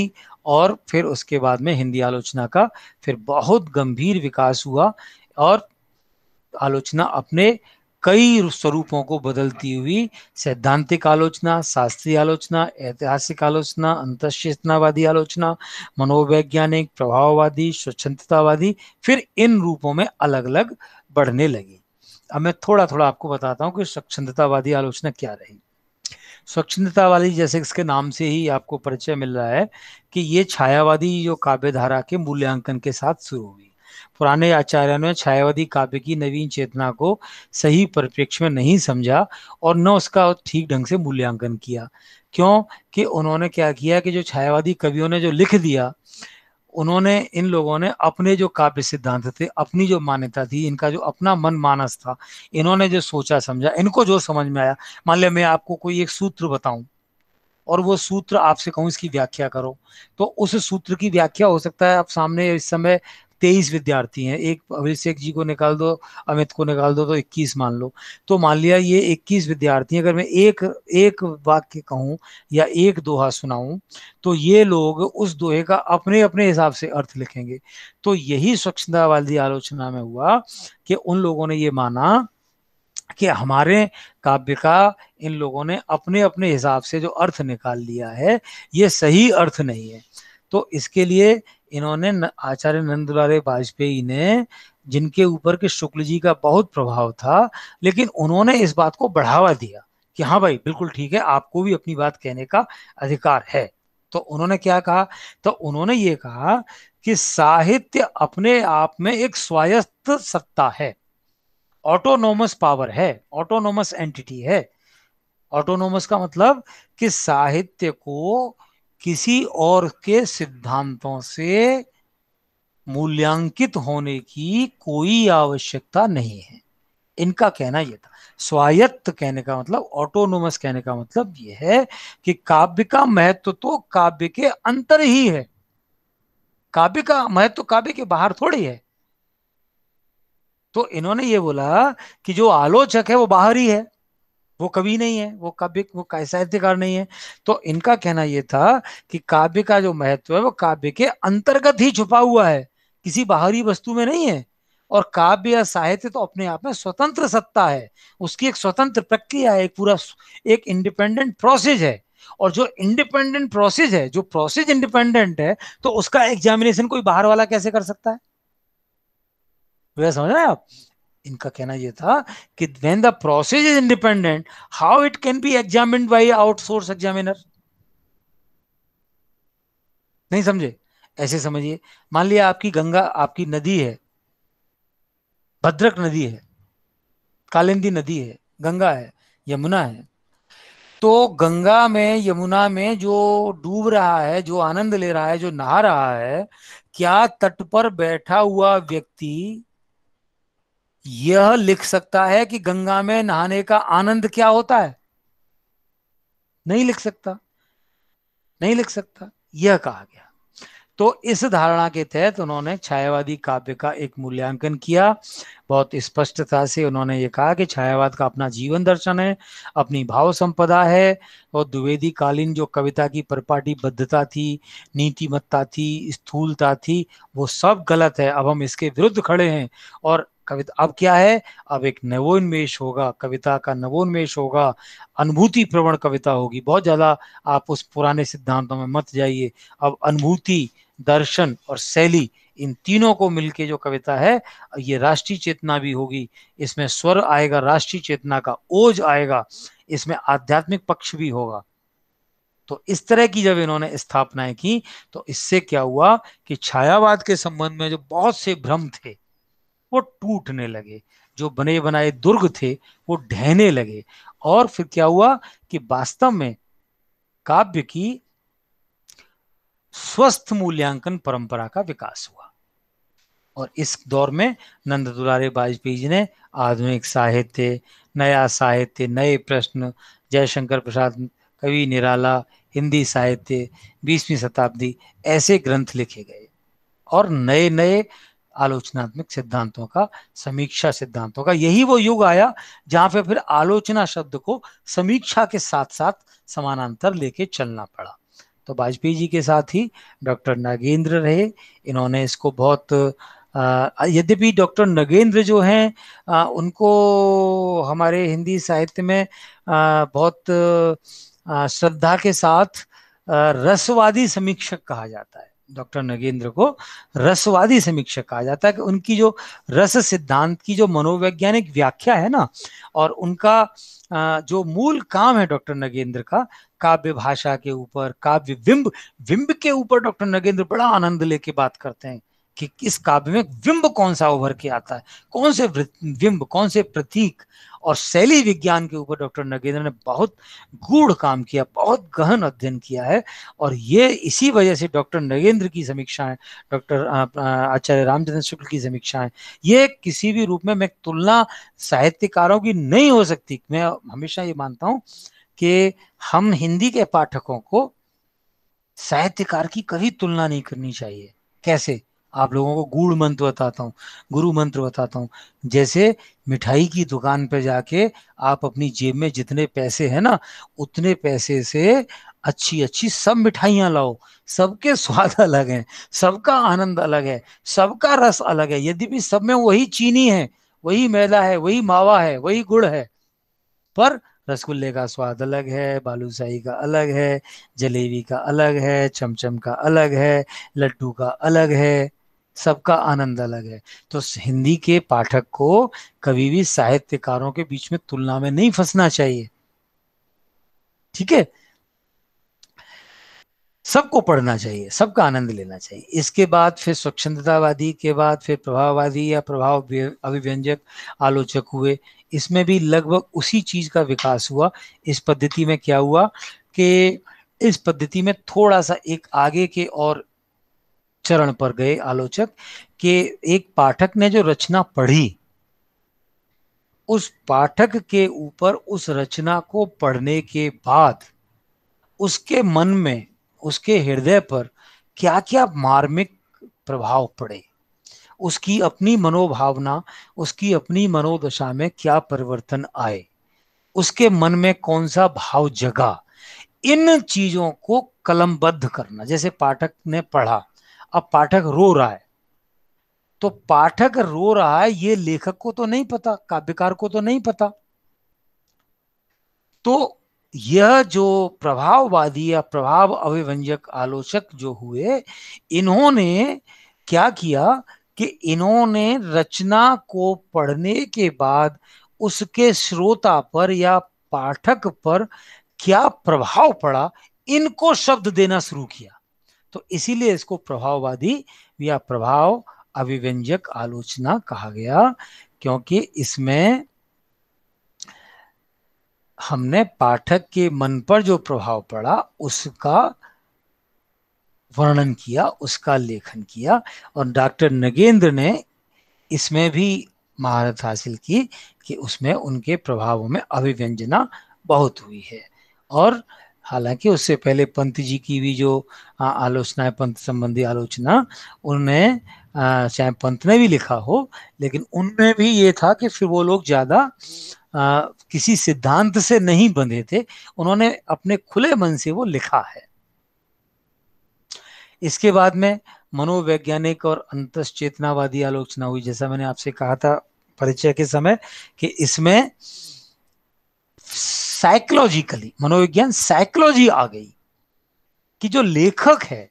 और फिर उसके बाद में हिंदी आलोचना का फिर बहुत गंभीर विकास हुआ और आलोचना अपने कई स्वरूपों को बदलती हुई सैद्धांतिक आलोचना शास्त्रीय आलोचना ऐतिहासिक आलोचना अंतरचेतनावादी आलोचना मनोवैज्ञानिक प्रभाववादी स्वच्छंदतावादी फिर इन रूपों में अलग अलग बढ़ने लगी अब मैं थोड़ा थोड़ा आपको बताता हूँ कि स्वच्छंदतावादी आलोचना क्या रही स्वच्छता वाली जैसे इसके नाम से ही आपको परिचय मिल रहा है कि ये छायावादी जो काव्य धारा के मूल्यांकन के साथ शुरू हुई पुराने आचार्यों ने छायावादी काव्य की नवीन चेतना को सही परिप्रेक्ष्य में नहीं समझा और न उसका ठीक ढंग से मूल्यांकन किया क्यों कि उन्होंने क्या किया कि जो छायावादी कवियों ने जो लिख दिया उन्होंने इन लोगों ने अपने जो काव्य सिद्धांत थे अपनी जो मान्यता थी इनका जो अपना मन मानस था इन्होंने जो सोचा समझा इनको जो समझ में आया मान लिया मैं आपको कोई एक सूत्र बताऊं और वो सूत्र आपसे कहूं इसकी व्याख्या करो तो उस सूत्र की व्याख्या हो सकता है आप सामने इस समय तेईस विद्यार्थी हैं एक अभिषेक जी को निकाल दो अमित को निकाल दो तो इक्कीस मान लो तो मान लिया ये इक्कीस विद्यार्थी अगर मैं एक एक वाक्य कहूँ या एक दोहा सुनाऊ तो ये लोग उस दोहे का अपने अपने हिसाब से अर्थ लिखेंगे तो यही स्वच्छता वाली आलोचना में हुआ कि उन लोगों ने ये माना कि हमारे काव्य का इन लोगों ने अपने अपने हिसाब से जो अर्थ निकाल लिया है ये सही अर्थ नहीं है तो इसके लिए इन्होंने आचार्य नंद वाजपेयी ने जिनके ऊपर के शुक्ल जी का बहुत प्रभाव था लेकिन उन्होंने इस बात को बढ़ावा दिया कि हाँ भाई बिल्कुल ठीक है आपको भी अपनी बात कहने का अधिकार है तो उन्होंने क्या कहा तो उन्होंने ये कहा कि साहित्य अपने आप में एक स्वायत्त सत्ता है ऑटोनोमस पावर है ऑटोनोमस एंटिटी है ऑटोनोमस का मतलब कि साहित्य को किसी और के सिद्धांतों से मूल्यांकित होने की कोई आवश्यकता नहीं है इनका कहना यह था स्वायत्त कहने का मतलब ऑटोनोमस कहने का मतलब यह है कि काव्य का महत्व तो काव्य के अंतर ही है काव्य का महत्व काव्य के बाहर थोड़ी है तो इन्होंने ये बोला कि जो आलोचक है वो बाहर ही है वो कवि नहीं है वो काव्य वो साहित्यकार नहीं है तो इनका कहना यह था कि काव्य का जो महत्व है वो काव्य के अंतर्गत ही छुपा हुआ है किसी बाहरी वस्तु में नहीं है और काव्य या साहित्य तो अपने आप में स्वतंत्र सत्ता है उसकी एक स्वतंत्र प्रक्रिया है एक पूरा एक इंडिपेंडेंट प्रोसेस है और जो इंडिपेंडेंट प्रोसेस है जो प्रोसेस इंडिपेंडेंट है तो उसका एग्जामिनेशन कोई बाहर वाला कैसे कर सकता है वह समझ रहे हैं आप इनका कहना यह था कि when the process is independent how it can be examine by outsource examiner नहीं समझे ऐसे समझिए मान लिया आपकी गंगा आपकी नदी है भद्रक नदी है कालिंदी नदी है गंगा है यमुना है तो गंगा में यमुना में जो डूब रहा है जो आनंद ले रहा है जो नहा रहा है क्या तट पर बैठा हुआ व्यक्ति यह लिख सकता है कि गंगा में नहाने का आनंद क्या होता है नहीं लिख सकता नहीं लिख सकता यह कहा गया तो इस धारणा के तहत उन्होंने छायावादी काव्य का एक मूल्यांकन किया बहुत स्पष्टता से उन्होंने ये कहा कि छायावाद का अपना जीवन दर्शन है अपनी भाव संपदा है और द्विवेदी कालीन जो कविता की परपाटी बद्धता थी नीतिमत्ता थी स्थूलता थी वो सब गलत है अब हम इसके विरुद्ध खड़े हैं और कविता अब क्या है अब एक नवोन्मेष होगा कविता का नवोन्मेष होगा अनुभूति प्रवण कविता होगी बहुत ज्यादा आप उस पुराने सिद्धांतों में मत जाइए अब अनुभूति दर्शन और शैली इन तीनों को मिलके जो कविता है ये राष्ट्रीय चेतना भी होगी इसमें स्वर आएगा राष्ट्रीय चेतना का ओज आएगा इसमें आध्यात्मिक पक्ष भी होगा तो इस तरह की जब इन्होंने स्थापनाएं की तो इससे क्या हुआ कि छायावाद के संबंध में जो बहुत से भ्रम थे वो टूटने लगे जो बने बनाए दुर्ग थे वो ढहने लगे और फिर क्या हुआ कि वास्तव में काव्य की स्वस्थ मूल्यांकन परंपरा का विकास हुआ और इस दौर में नंद दुलारे वाजपेयी जी ने आधुनिक साहित्य नया साहित्य नए प्रश्न जयशंकर प्रसाद कवि निराला हिंदी साहित्य बीसवीं शताब्दी ऐसे ग्रंथ लिखे गए और नए नए आलोचनात्मक सिद्धांतों का समीक्षा सिद्धांतों का यही वो युग आया जहां पे फिर आलोचना शब्द को समीक्षा के साथ साथ समानांतर लेके चलना पड़ा तो वाजपेयी जी के साथ ही डॉक्टर नागेंद्र रहे इन्होंने इसको बहुत यद्यपि डॉक्टर नगेंद्र जो हैं उनको हमारे हिंदी साहित्य में आ, बहुत श्रद्धा के साथ रसवादी समीक्षक कहा जाता है डॉक्टर नगेंद्र को रसवादी समीक्षक कहा जाता है कि उनकी जो रस सिद्धांत की जो मनोवैज्ञानिक व्याख्या है ना और उनका जो मूल काम है डॉक्टर नगेंद्र का काव्य भाषा के ऊपर काव्य बिंब बिंब के ऊपर डॉक्टर नगेंद्र बड़ा आनंद लेके बात करते हैं कि इस काव्य में बिंब कौन सा उभर के आता है कौन से बिंब कौन से प्रतीक और शैली विज्ञान के ऊपर डॉक्टर नगेंद्र ने बहुत गूढ़ काम किया बहुत गहन अध्ययन किया है और ये इसी वजह से डॉक्टर नगेंद्र की समीक्षाएं डॉक्टर आचार्य रामचंद्र शुक्ल की समीक्षाएं ये किसी भी रूप में मैं तुलना साहित्यकारों की नहीं हो सकती मैं हमेशा ये मानता हूं कि हम हिंदी के पाठकों को साहित्यकार की कभी तुलना नहीं करनी चाहिए कैसे आप लोगों को गुड़ मंत्र बताता हूँ गुरु मंत्र बताता हूँ जैसे मिठाई की दुकान पर जाके आप अपनी जेब में जितने पैसे हैं ना उतने पैसे से अच्छी अच्छी सब मिठाइयाँ लाओ सबके स्वाद अलग है सबका आनंद अलग है सबका रस अलग है यदि भी सब में वही चीनी है वही मैदा है वही मावा है वही गुड़ है पर रसगुल्ले का स्वाद अलग है बालूशाही का अलग है जलेबी का अलग है चमचम का अलग है लड्डू का अलग है सबका आनंद अलग है तो हिंदी के पाठक को कभी भी साहित्यकारों के बीच में तुलना में नहीं फंसना चाहिए ठीक है सबको पढ़ना चाहिए सबका आनंद लेना चाहिए इसके बाद फिर स्वच्छंदतावादी के बाद फिर प्रभाववादी या प्रभाव अभिव्यंजक आलोचक हुए इसमें भी लगभग उसी चीज का विकास हुआ इस पद्धति में क्या हुआ कि इस पद्धति में थोड़ा सा एक आगे के और चरण पर गए आलोचक कि एक पाठक ने जो रचना पढ़ी उस पाठक के ऊपर उस रचना को पढ़ने के बाद उसके मन में उसके हृदय पर क्या क्या मार्मिक प्रभाव पड़े उसकी अपनी मनोभावना उसकी अपनी मनोदशा में क्या परिवर्तन आए उसके मन में कौन सा भाव जगा इन चीजों को कलमबद्ध करना जैसे पाठक ने पढ़ा अब पाठक रो रहा है तो पाठक रो रहा है ये लेखक को तो नहीं पता काव्यकार को तो नहीं पता तो यह जो प्रभाववादी या प्रभाव अभिव्यंजक आलोचक जो हुए इन्होंने क्या किया कि इन्होंने रचना को पढ़ने के बाद उसके श्रोता पर या पाठक पर क्या प्रभाव पड़ा इनको शब्द देना शुरू किया तो इसीलिए इसको प्रभाववादी या प्रभाव अभिव्यंजक आलोचना कहा गया क्योंकि इसमें हमने पाठक के मन पर जो प्रभाव पड़ा उसका वर्णन किया उसका लेखन किया और डॉक्टर नगेंद्र ने इसमें भी महारत हासिल की कि उसमें उनके प्रभावों में अभिव्यंजना बहुत हुई है और हालांकि उससे पहले पंत जी की भी जो आलोचना है पंत संबंधी आलोचना उनमें चाहे पंत ने भी लिखा हो लेकिन उनमें भी ये था कि फिर वो लोग ज़्यादा किसी सिद्धांत से नहीं बंधे थे उन्होंने अपने खुले मन से वो लिखा है इसके बाद में मनोवैज्ञानिक और अंत चेतनावादी आलोचना हुई जैसा मैंने आपसे कहा था परिचय के समय कि इसमें साइकोलॉजिकली मनोविज्ञान साइकोलॉजी आ गई कि जो लेखक है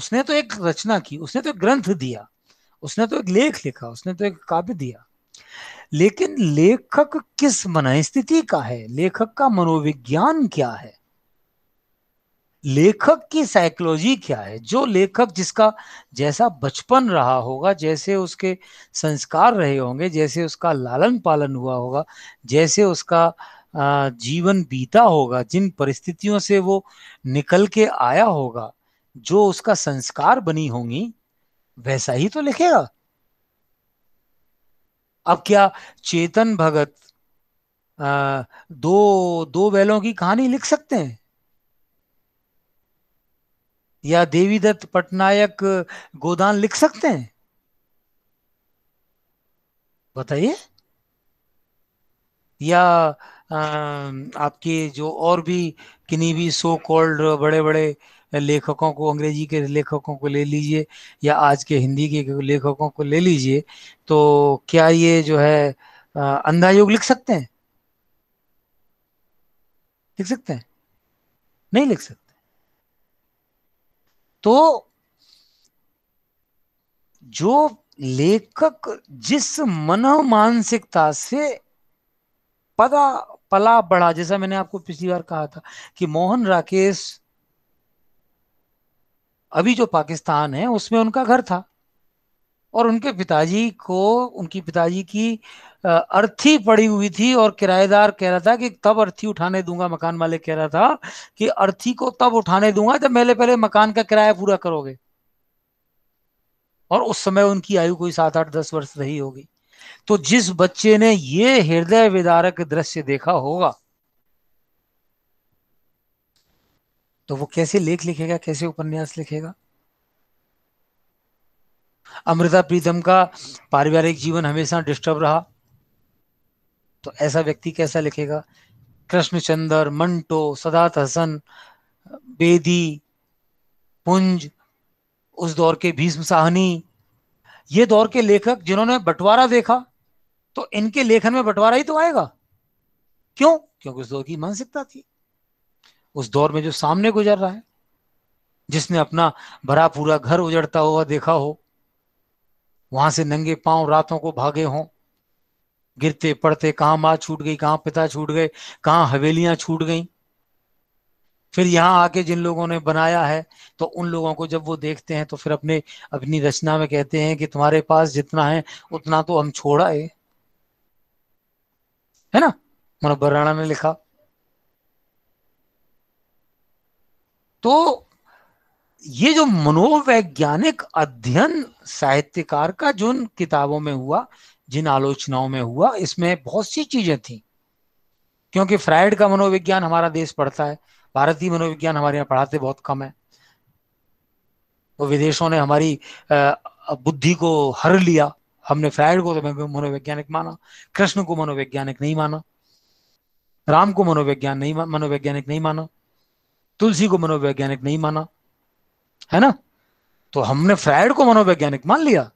उसने तो एक रचना की उसने तो एक ग्रंथ दिया उसने तो एक लेख लिखा उसने तो एक काव्य दिया लेकिन लेखक किस मनस्थिति का है लेखक का मनोविज्ञान क्या है लेखक की साइकोलॉजी क्या है जो लेखक जिसका जैसा बचपन रहा होगा जैसे उसके संस्कार रहे होंगे जैसे उसका लालन पालन हुआ होगा जैसे उसका जीवन बीता होगा जिन परिस्थितियों से वो निकल के आया होगा जो उसका संस्कार बनी होंगी वैसा ही तो लिखेगा अब क्या चेतन भगत आ, दो दो बैलों की कहानी लिख सकते हैं या देवीदत्त पटनायक गोदान लिख सकते हैं बताइए या आपके जो और भी किन्हीं भी सो कॉल्ड बड़े बड़े लेखकों को अंग्रेजी के लेखकों को ले लीजिए या आज के हिंदी के लेखकों को ले लीजिए तो क्या ये जो है अंधा योग लिख सकते हैं लिख सकते हैं नहीं लिख सकते तो जो लेखक जिस मनो मानसिकता से पदा पला बढ़ा जैसा मैंने आपको पिछली बार कहा था कि मोहन राकेश अभी जो पाकिस्तान है उसमें उनका घर था और उनके पिताजी को उनकी पिताजी की अर्थी पड़ी हुई थी और किराएदार कह रहा था कि तब अर्थी उठाने दूंगा मकान मालिक कह रहा था कि अर्थी को तब उठाने दूंगा जब मेले पहले मकान का किराया पूरा करोगे और उस समय उनकी आयु कोई सात आठ दस वर्ष रही होगी तो जिस बच्चे ने ये हृदय विदारक दृश्य देखा होगा तो वो कैसे लेख लिखेगा कैसे उपन्यास लिखेगा अमृता प्रीतम का पारिवारिक जीवन हमेशा डिस्टर्ब रहा तो ऐसा व्यक्ति कैसा लिखेगा कृष्णचंद्र मंटो सदात हसन बेदी पुंज उस दौर के भीष्म साहनी ये दौर के लेखक जिन्होंने बंटवारा देखा तो इनके लेखन में बंटवारा ही तो आएगा क्यों क्योंकि उस दौर की मानसिकता थी उस दौर में जो सामने गुजर रहा है जिसने अपना भरा पूरा घर उजड़ता हुआ देखा हो वहां से नंगे पांव रातों को भागे हों गिरते पड़ते कहां मां छूट गई कहां पिता छूट गए कहां हवेलियां छूट गई फिर यहाँ आके जिन लोगों ने बनाया है तो उन लोगों को जब वो देखते हैं तो फिर अपने अपनी रचना में कहते हैं कि तुम्हारे पास जितना है उतना तो हम छोड़ा है है ना मनोबर राणा ने लिखा तो ये जो मनोवैज्ञानिक अध्ययन साहित्यकार का जिन किताबों में हुआ जिन आलोचनाओं में हुआ इसमें बहुत सी चीजें थी क्योंकि फ्राइड का मनोविज्ञान हमारा देश पढ़ता है भारतीय मनोविज्ञान हमारे यहाँ पढ़ाते बहुत कम है तो विदेशों ने हमारी बुद्धि को हर लिया हमने फ्रायड को तो मनोवैज्ञानिक माना कृष्ण को मनोवैज्ञानिक नहीं माना राम को मनोवैज्ञान नहीं मनोवैज्ञानिक नहीं माना तुलसी को मनोवैज्ञानिक नहीं माना है ना तो हमने फ्रायड को मनोवैज्ञानिक मान लिया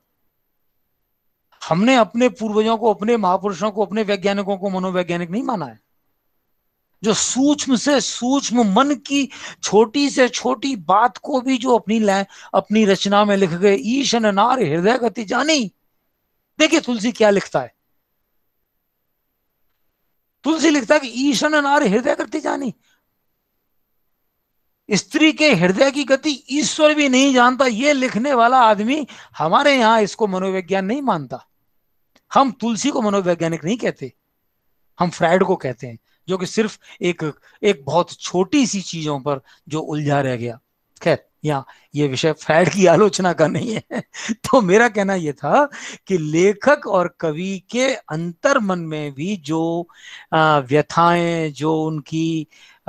हमने अपने पूर्वजों को अपने महापुरुषों को अपने वैज्ञानिकों को मनोवैज्ञानिक नहीं माना है जो सूक्ष्म से सूक्ष्म मन की छोटी से छोटी बात को भी जो अपनी अपनी रचना में लिख गए ईशन नार हृदय गति जानी देखिए तुलसी क्या लिखता है तुलसी लिखता है कि ईशन नार हृदय गति जानी स्त्री के हृदय की गति ईश्वर भी नहीं जानता ये लिखने वाला आदमी हमारे यहां इसको मनोविज्ञान नहीं मानता हम तुलसी को मनोवैज्ञानिक नहीं कहते हम फ्राइड को कहते हैं जो कि सिर्फ एक एक बहुत छोटी सी चीजों पर जो उलझा रह गया खैर या ये विषय फैड की आलोचना का नहीं है तो मेरा कहना यह था कि लेखक और कवि के अंतर मन में भी जो व्यथाएं जो उनकी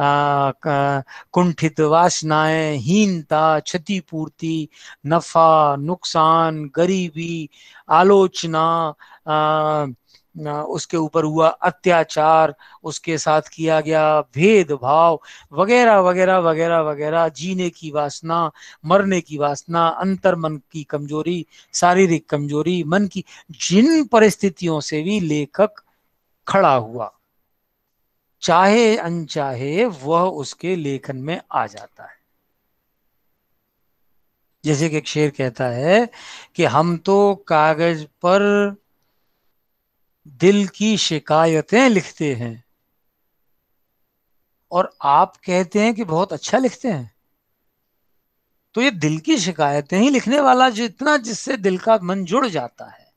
कुंठित वासनाएं हीनता क्षतिपूर्ति नफा नुकसान गरीबी आलोचना आ, उसके ऊपर हुआ अत्याचार उसके साथ किया गया भेदभाव वगैरह वगैरह वगैरह वगैरह जीने की वासना मरने की वासना अंतर मन की कमजोरी शारीरिक कमजोरी मन की जिन परिस्थितियों से भी लेखक खड़ा हुआ चाहे अनचाहे वह उसके लेखन में आ जाता है जैसे कि एक शेर कहता है कि हम तो कागज पर दिल की शिकायतें लिखते हैं और आप कहते हैं कि बहुत अच्छा लिखते हैं तो ये दिल की शिकायतें ही लिखने वाला जितना जिससे दिल का मन जुड़ जाता है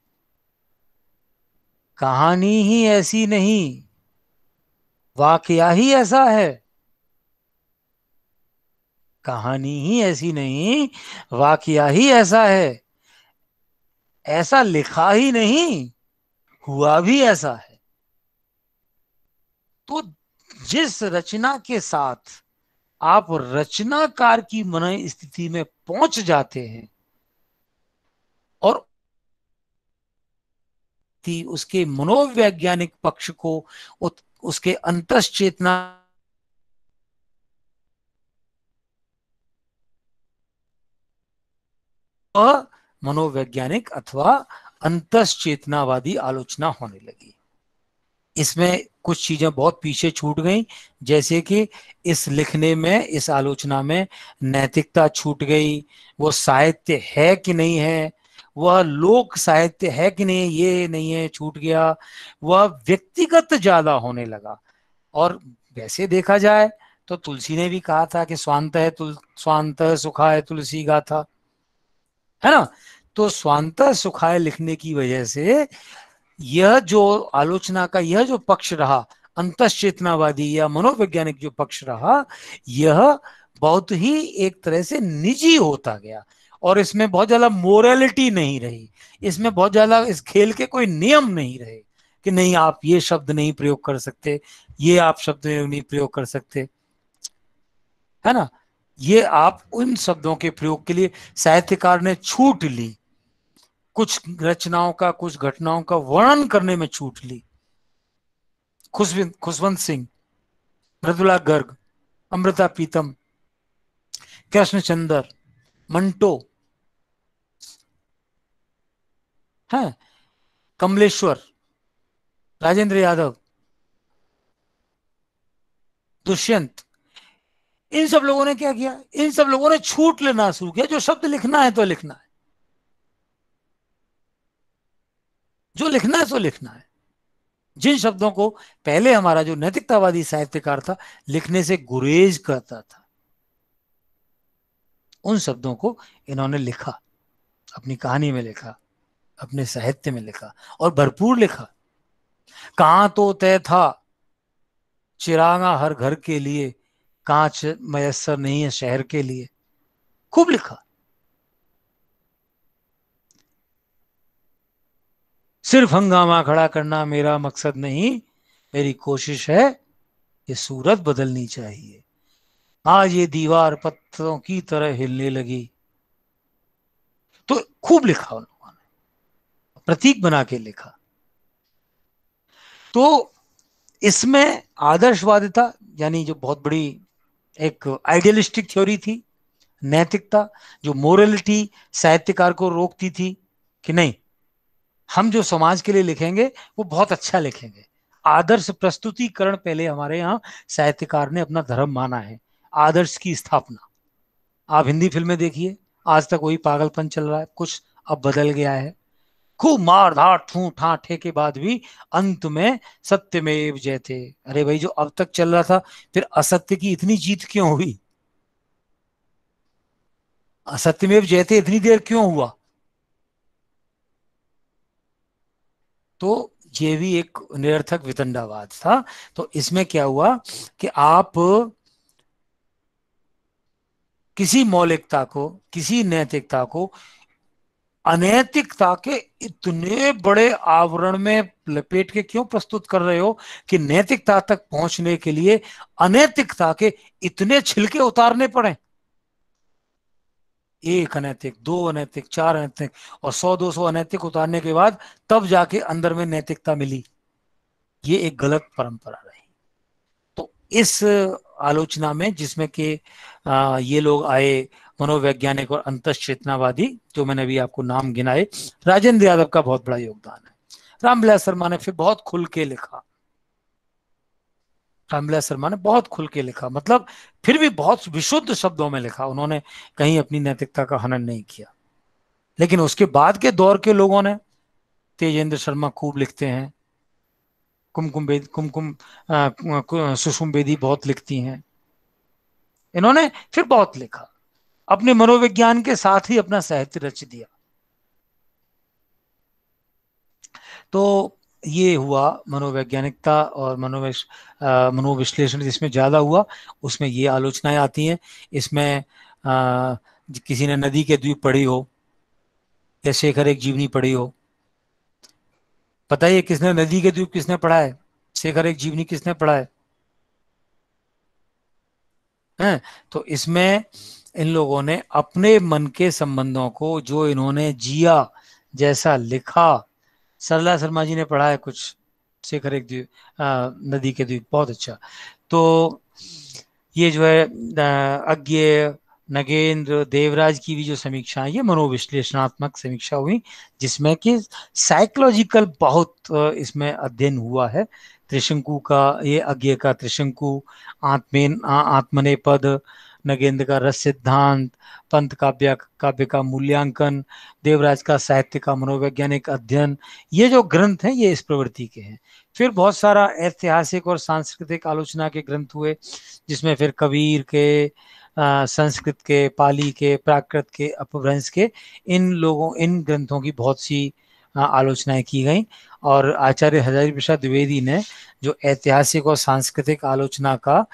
कहानी ही ऐसी नहीं वाकया ही ऐसा है कहानी ही ऐसी नहीं वाकया ही ऐसा है ऐसा लिखा ही नहीं हुआ भी ऐसा है तो जिस रचना के साथ आप रचनाकार की मन स्थिति में पहुंच जाते हैं और थी उसके मनोवैज्ञानिक पक्ष को उसके अंत चेतना मनोवैज्ञानिक अथवा अंत चेतनावादी आलोचना होने लगी इसमें कुछ चीजें बहुत पीछे छूट गई जैसे कि इस लिखने में इस आलोचना में नैतिकता छूट गई वो साहित्य है कि नहीं है वह लोक साहित्य है कि नहीं ये नहीं है छूट गया वह व्यक्तिगत ज्यादा होने लगा और वैसे देखा जाए तो तुलसी ने भी कहा था कि स्वांत है तुल स्वांत सुखा है तुलसी गाथा है ना तो स्वांत सुखाय लिखने की वजह से यह जो आलोचना का यह जो पक्ष रहा अंत चेतनावादी या मनोवैज्ञानिक जो पक्ष रहा यह बहुत ही एक तरह से निजी होता गया और इसमें बहुत ज्यादा मोरलिटी नहीं रही इसमें बहुत ज्यादा इस खेल के कोई नियम नहीं रहे कि नहीं आप ये शब्द नहीं प्रयोग कर सकते ये आप शब्द नहीं प्रयोग कर सकते है ना ये आप उन शब्दों के प्रयोग के लिए साहित्यकार ने छूट ली कुछ रचनाओं का कुछ घटनाओं का वर्णन करने में छूट ली खुशविंद खुशवंत सिंह मृदुला गर्ग अमृता पीतम कृष्णचंदर मंटो है हाँ, कमलेश्वर राजेंद्र यादव दुष्यंत इन सब लोगों ने क्या किया इन सब लोगों ने छूट लेना शुरू किया जो शब्द लिखना है तो लिखना है जो लिखना है सो लिखना है जिन शब्दों को पहले हमारा जो नैतिकतावादी साहित्यकार था लिखने से गुरेज करता था उन शब्दों को इन्होंने लिखा अपनी कहानी में लिखा अपने साहित्य में लिखा और भरपूर लिखा कहां तो तय था चिरागा हर घर के लिए कांच मयसर नहीं है शहर के लिए खूब लिखा सिर्फ हंगामा खड़ा करना मेरा मकसद नहीं मेरी कोशिश है कि सूरत बदलनी चाहिए आज ये दीवार पत्थरों की तरह हिलने लगी तो खूब लिखा उन लोगों ने प्रतीक बना के लिखा तो इसमें आदर्शवादिता यानी जो बहुत बड़ी एक आइडियलिस्टिक थ्योरी थी नैतिकता जो मोरलिटी साहित्यकार को रोकती थी कि नहीं हम जो समाज के लिए लिखेंगे वो बहुत अच्छा लिखेंगे आदर्श प्रस्तुतिकरण पहले हमारे यहाँ साहित्यकार ने अपना धर्म माना है आदर्श की स्थापना आप हिंदी फिल्में देखिए आज तक वही पागलपन चल रहा है कुछ अब बदल गया है खूब मार धार ठू ठाठे के बाद भी अंत में सत्य में थे अरे भाई जो अब तक चल रहा था फिर असत्य की इतनी जीत क्यों हुई असत्य में जयते इतनी देर क्यों हुआ तो ये भी एक निरर्थक वितंडावाद था तो इसमें क्या हुआ कि आप किसी मौलिकता को किसी नैतिकता को अनैतिकता के इतने बड़े आवरण में लपेट के क्यों प्रस्तुत कर रहे हो कि नैतिकता तक पहुंचने के लिए अनैतिकता के इतने छिलके उतारने पड़े एक अनैतिक दो अनैतिक चार अनैतिक और सौ दो सौ अनैतिक उतारने के बाद तब जाके अंदर में नैतिकता मिली ये एक गलत परंपरा रही तो इस आलोचना में जिसमें कि ये लोग आए मनोवैज्ञानिक और अंत चेतनावादी जो मैंने अभी आपको नाम गिनाए राजेंद्र यादव का बहुत बड़ा योगदान है रामविलास शर्मा ने फिर बहुत खुल के लिखा कमला शर्मा ने बहुत खुल के लिखा मतलब फिर भी बहुत विशुद्ध शब्दों में लिखा उन्होंने कहीं अपनी नैतिकता का हनन नहीं किया लेकिन उसके बाद के दौर के लोगों ने तेजेंद्र शर्मा खूब लिखते हैं कुमकुम बेदी कुमकुम सुषुम बेदी बहुत लिखती हैं इन्होंने फिर बहुत लिखा अपने मनोविज्ञान के साथ ही अपना साहित्य रच दिया तो ये हुआ मनोवैज्ञानिकता और मनोवैश मनोविश्लेषण जिसमें ज़्यादा हुआ उसमें ये आलोचनाएं आती हैं इसमें आ, किसी ने नदी के द्वीप पढ़ी हो या शेखर एक जीवनी पढ़ी हो पता ही है किसने नदी के द्वीप किसने पढ़ा है शेखर एक जीवनी किसने पढ़ा है हैं तो इसमें इन लोगों ने अपने मन के संबंधों को जो इन्होंने जिया जैसा लिखा सरला शर्मा जी ने पढ़ा है कुछ शेखर एक द्वीप नदी के द्वीप बहुत अच्छा तो ये जो है अज्ञ नगेंद्र देवराज की भी जो समीक्षा ये मनोविश्लेषणात्मक समीक्षा हुई जिसमें कि साइकोलॉजिकल बहुत इसमें अध्ययन हुआ है त्रिशंकु का ये अज्ञ का त्रिशंकु आत्मेन पद नगेंद्र का रस सिद्धांत पंथ काव्य काव्य का मूल्यांकन देवराज का साहित्य का मनोवैज्ञानिक अध्ययन ये जो ग्रंथ हैं ये इस प्रवृत्ति के हैं फिर बहुत सारा ऐतिहासिक और सांस्कृतिक आलोचना के ग्रंथ हुए जिसमें फिर कबीर के संस्कृत के पाली के प्राकृत के अपभ्रंश के इन लोगों इन ग्रंथों की बहुत सी हाँ, आलोचनाएं की गई और आचार्य हजारी प्रसाद द्विवेदी ने जो ऐतिहासिक और सांस्कृतिक आलोचना का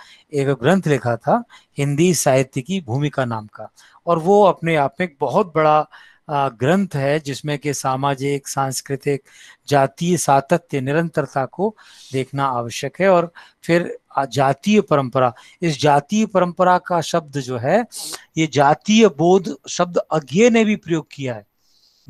एक ग्रंथ लिखा था हिंदी साहित्य की भूमिका नाम का और वो अपने आप में एक बहुत बड़ा ग्रंथ है जिसमें कि सामाजिक सांस्कृतिक जातीय सातत्य निरंतरता को देखना आवश्यक है और फिर जातीय परंपरा इस जातीय परंपरा का शब्द जो है ये जातीय बोध शब्द अज्ञे ने भी प्रयोग किया है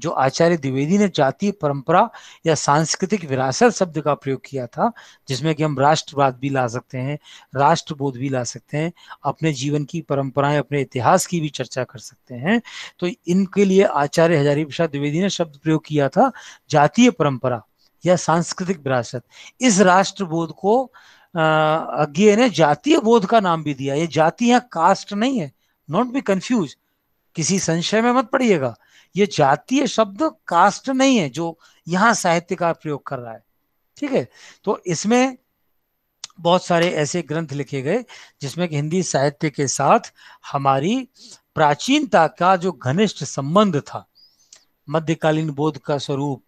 जो आचार्य द्विवेदी ने जातीय परंपरा या सांस्कृतिक विरासत शब्द का प्रयोग किया था जिसमें कि हम राष्ट्रवाद भी ला सकते हैं राष्ट्रबोध भी ला सकते हैं अपने जीवन की परंपराएं अपने इतिहास की भी चर्चा कर सकते हैं तो इनके लिए आचार्य हजारी प्रसाद द्विवेदी ने शब्द प्रयोग किया था जातीय परंपरा या सांस्कृतिक विरासत इस राष्ट्रबोध को अज्ञे ने जातीय बोध का नाम भी दिया ये जाति यहाँ कास्ट नहीं है नॉट बी कंफ्यूज किसी संशय में मत पड़िएगा ये जातीय शब्द कास्ट नहीं है जो यहाँ का प्रयोग कर रहा है ठीक है तो इसमें बहुत सारे ऐसे ग्रंथ लिखे गए जिसमें कि हिंदी साहित्य के साथ हमारी प्राचीनता का जो घनिष्ठ संबंध था मध्यकालीन बोध का स्वरूप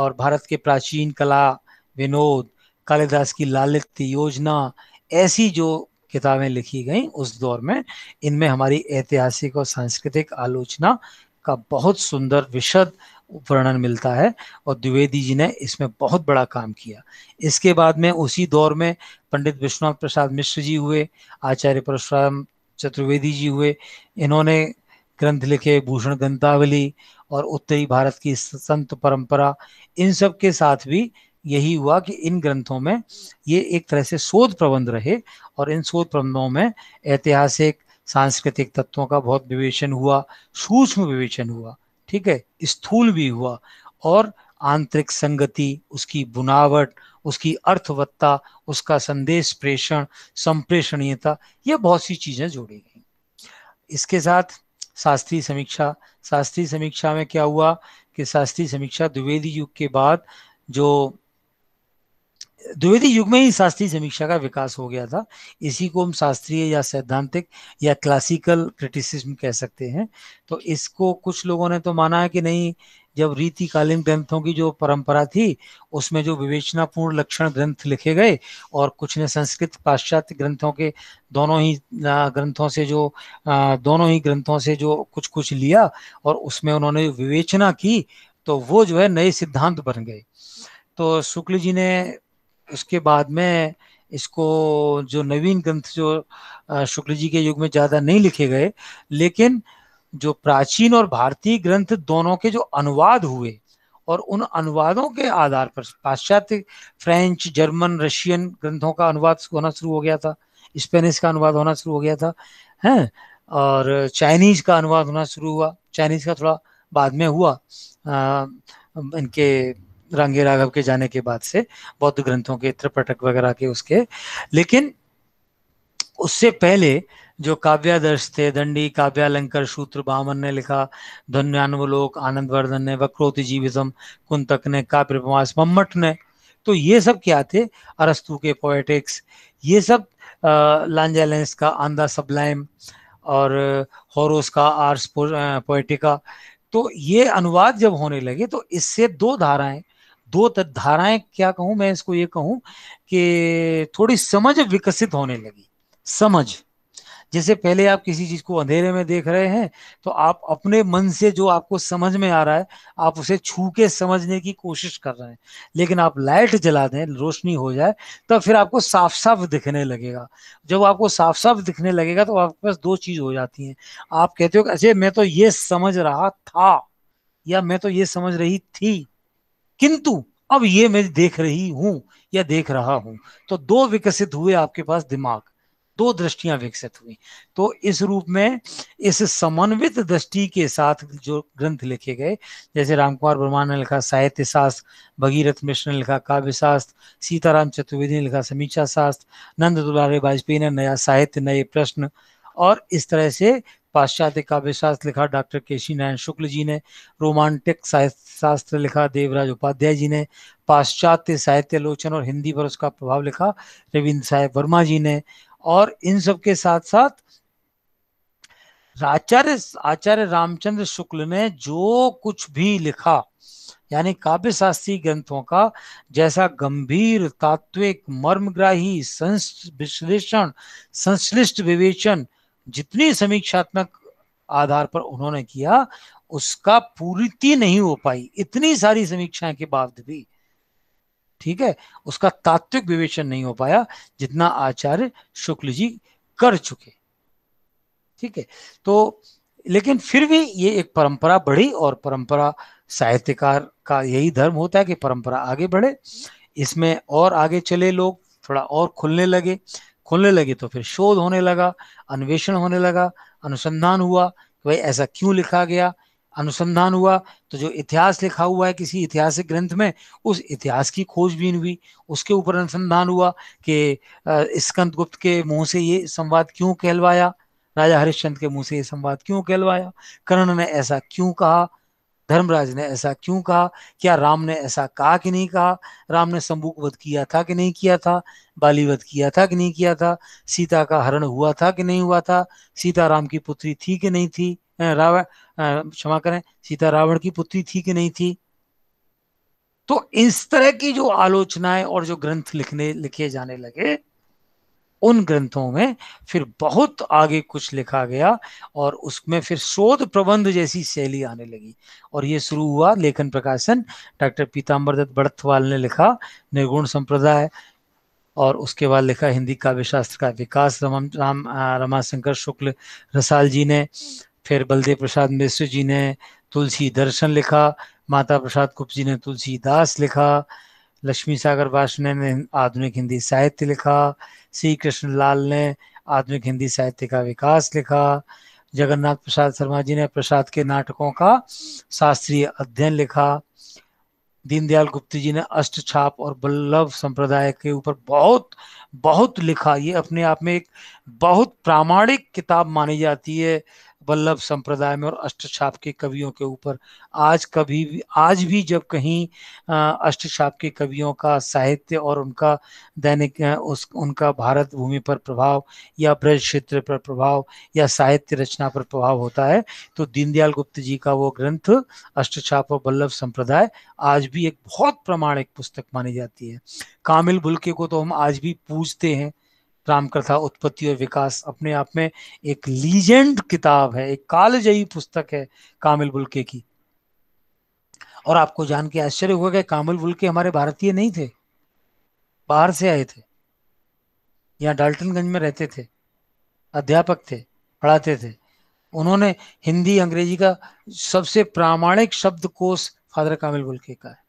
और भारत के प्राचीन कला विनोद कालिदास की लालित्य योजना ऐसी जो किताबें लिखी गई उस दौर में इनमें हमारी ऐतिहासिक और सांस्कृतिक आलोचना का बहुत सुंदर विशद वर्णन मिलता है और द्विवेदी जी ने इसमें बहुत बड़ा काम किया इसके बाद में उसी दौर में पंडित विश्वनाथ प्रसाद मिश्र जी हुए आचार्य परशुराम चतुर्वेदी जी हुए इन्होंने ग्रंथ लिखे भूषण ग्रंथावली और उत्तरी भारत की संत परंपरा इन सब के साथ भी यही हुआ कि इन ग्रंथों में ये एक तरह से शोध प्रबंध रहे और इन शोध प्रबंधों में ऐतिहासिक सांस्कृतिक तत्वों का बहुत विवेचन हुआ सूक्ष्म विवेचन हुआ ठीक है स्थूल भी हुआ और आंतरिक संगति उसकी बुनावट उसकी अर्थवत्ता उसका संदेश प्रेषण संप्रेषणीयता ये बहुत सी चीजें जोड़ी गई इसके साथ शास्त्रीय समीक्षा शास्त्रीय समीक्षा में क्या हुआ कि शास्त्रीय समीक्षा द्विवेदी युग के बाद जो द्विवेदी युग में ही शास्त्रीय समीक्षा का विकास हो गया था इसी को हम शास्त्रीय या सैद्धांतिक या क्लासिकल क्रिटिसिज्म कह सकते हैं तो इसको कुछ लोगों ने तो माना है कि नहीं जब रीतिकालीन ग्रंथों की जो परंपरा थी उसमें जो विवेचनापूर्ण लक्षण ग्रंथ लिखे गए और कुछ ने संस्कृत पाश्चात्य ग्रंथों के दोनों ही ग्रंथों से जो दोनों ही ग्रंथों से जो कुछ कुछ लिया और उसमें उन्होंने विवेचना की तो वो जो है नए सिद्धांत बन गए तो शुक्ल जी ने उसके बाद में इसको जो नवीन ग्रंथ जो शुक्ल जी के युग में ज्यादा नहीं लिखे गए लेकिन जो प्राचीन और भारतीय ग्रंथ दोनों के जो अनुवाद हुए और उन अनुवादों के आधार पर पाश्चात्य फ्रेंच जर्मन रशियन ग्रंथों का अनुवाद होना शुरू हो गया था स्पेनिश का अनुवाद होना शुरू हो गया था है और चाइनीज का अनुवाद होना शुरू हुआ चाइनीज का थोड़ा बाद में हुआ आ, इनके रंगी राघव के जाने के बाद से बौद्ध ग्रंथों के त्रिपटक वगैरह के उसके लेकिन उससे पहले जो काव्यादर्श थे दंडी काव्यालंकर सूत्र बामन ने लिखा आनंद वर्धन ने वक्रोति जीविजम कुंतक ने काव्यमास मम्मट ने तो ये सब क्या थे अरस्तु के पोएटिक्स ये सब लांजालेंस का आंदा सबलाइम और हॉरोस का आर्स पोएटिका तो ये अनुवाद जब होने लगे तो इससे दो धाराएं दो धाराएं क्या कहूं मैं इसको ये कहूं कि थोड़ी समझ विकसित होने लगी समझ जैसे पहले आप किसी चीज को अंधेरे में देख रहे हैं तो आप अपने मन से जो आपको समझ में आ रहा है आप उसे छू के समझने की कोशिश कर रहे हैं लेकिन आप लाइट जला दें रोशनी हो जाए तब फिर आपको साफ साफ दिखने लगेगा जब आपको साफ साफ दिखने लगेगा तो आपके पास दो चीज हो जाती है आप कहते हो अच्छे मैं तो ये समझ रहा था या मैं तो ये समझ रही थी किंतु अब ये मैं देख रही हूं या देख रहा हूं तो दो विकसित हुए आपके पास दिमाग दो दृष्टियां विकसित हुई तो इस रूप में इस समन्वित दृष्टि के साथ जो ग्रंथ लिखे गए जैसे राम कुमार ब्रह्मा ने लिखा साहित्य शास्त्र भगीरथ मिश्र ने लिखा काव्य शास्त्र सीताराम चतुर्वेदी ने लिखा समीक्षा शास्त्र नंद दुलारे वाजपेयी ने नया साहित्य नए प्रश्न और इस तरह से पाश्चात्य काव्य शास्त्र लिखा डॉक्टर केशी नारायण शुक्ल जी ने रोमांटिक शास्त्र लिखा देवराज उपाध्याय जी ने पाश्चात्य साहित्य लोचन और हिंदी पर उसका प्रभाव लिखा रविंद्र साहेब वर्मा जी ने और इन सब के साथ साथ आचार्य आचार्य रामचंद्र शुक्ल ने जो कुछ भी लिखा यानी काव्य शास्त्री ग्रंथों का जैसा गंभीर तात्विक मर्मग्राही विश्लेषण संश्लिष्ट विवेचन जितनी समीक्षात्मक आधार पर उन्होंने किया उसका पूर्ति नहीं हो पाई इतनी सारी समीक्षाएं के बाद भी ठीक है उसका तात्विक विवेचन नहीं हो पाया जितना आचार्य शुक्ल जी कर चुके ठीक है तो लेकिन फिर भी ये एक परंपरा बढ़ी और परंपरा साहित्यकार का यही धर्म होता है कि परंपरा आगे बढ़े इसमें और आगे चले लोग थोड़ा और खुलने लगे खोलने लगे तो फिर शोध होने लगा अन्वेषण होने लगा अनुसंधान हुआ कि भाई ऐसा क्यों लिखा गया अनुसंधान हुआ तो जो इतिहास लिखा हुआ है किसी ऐतिहासिक ग्रंथ में उस इतिहास की खोजबीन हुई उसके ऊपर अनुसंधान हुआ कि स्कंद गुप्त के मुंह से ये संवाद क्यों कहलवाया राजा हरिश्चंद्र के मुंह से ये संवाद क्यों कहलवाया कर्ण ने ऐसा क्यों कहा धर्मराज ने ऐसा क्यों कहा क्या राम ने ऐसा कहा कि नहीं कहा राम ने शंभुक वध किया था कि नहीं किया था बाली वध किया था कि नहीं किया था सीता का हरण हुआ था कि नहीं हुआ था सीता राम की पुत्री थी कि नहीं थी रावण क्षमा करें सीता रावण की पुत्री थी कि नहीं थी तो इस तरह की जो आलोचनाएं और जो ग्रंथ लिखने लिखे जाने लगे उन ग्रंथों में फिर बहुत आगे कुछ लिखा गया और उसमें फिर शोध प्रबंध जैसी शैली आने लगी और ये शुरू हुआ लेखन प्रकाशन डॉक्टर पीताम्बर दत्त बड़थवाल ने लिखा निर्गुण संप्रदाय और उसके बाद लिखा हिंदी काव्य शास्त्र का विकास रमन राम रमाशंकर शुक्ल रसाल जी ने फिर बलदेव प्रसाद मिश्र जी ने तुलसी दर्शन लिखा माता प्रसाद कुप जी ने तुलसी दास लिखा लक्ष्मी सागर वासने ने आधुनिक हिंदी साहित्य लिखा सी कृष्ण लाल ने आधुनिक हिंदी साहित्य का विकास लिखा जगन्नाथ प्रसाद शर्मा जी ने प्रसाद के नाटकों का शास्त्रीय अध्ययन लिखा दीनदयाल गुप्त जी ने अष्ट छाप और बल्लभ संप्रदाय के ऊपर बहुत बहुत लिखा ये अपने आप में एक बहुत प्रामाणिक किताब मानी जाती है वल्लभ संप्रदाय में और अष्टछाप के कवियों के ऊपर आज कभी भी आज भी जब कहीं अष्टछाप के कवियों का साहित्य और उनका दैनिक उस उनका भारत भूमि पर प्रभाव या ब्रज क्षेत्र पर प्रभाव या साहित्य रचना पर प्रभाव होता है तो दीनदयाल गुप्त जी का वो ग्रंथ अष्टछाप और वल्लभ संप्रदाय आज भी एक बहुत प्रमाणिक पुस्तक मानी जाती है कामिल बुल्के को तो हम आज भी पूजते हैं रामकथा उत्पत्ति और विकास अपने आप में एक लीजेंड किताब है एक कालजयी पुस्तक है कामिल बुल्के की और आपको जान के आश्चर्य हुआ कि कामिल बुल्के हमारे भारतीय नहीं थे बाहर से आए थे यहाँ डाल्टनगंज में रहते थे अध्यापक थे पढ़ाते थे उन्होंने हिंदी अंग्रेजी का सबसे प्रामाणिक शब्द कोश फादर कामिल बुल्के का है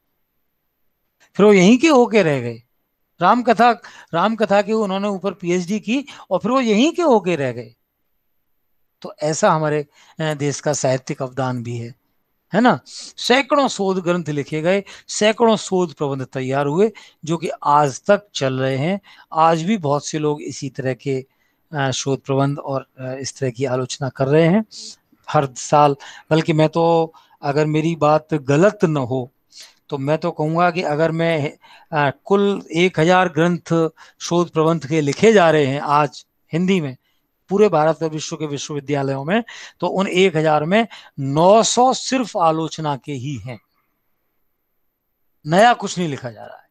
फिर वो यहीं के होके रह गए राम कथा राम कथा के उन्होंने ऊपर पीएचडी की और फिर वो यहीं के होके रह गए तो ऐसा हमारे देश का साहित्यिक अवदान भी है है ना सैकड़ों शोध ग्रंथ लिखे गए सैकड़ों शोध प्रबंध तैयार हुए जो कि आज तक चल रहे हैं आज भी बहुत से लोग इसी तरह के शोध प्रबंध और इस तरह की आलोचना कर रहे हैं हर साल बल्कि मैं तो अगर मेरी बात गलत न हो तो मैं तो कहूंगा कि अगर मैं आ, कुल एक हजार ग्रंथ शोध प्रबंध के लिखे जा रहे हैं आज हिंदी में पूरे भारत और विश्व के विश्वविद्यालयों में तो उन एक हजार में नौ सौ सिर्फ आलोचना के ही हैं नया कुछ नहीं लिखा जा रहा है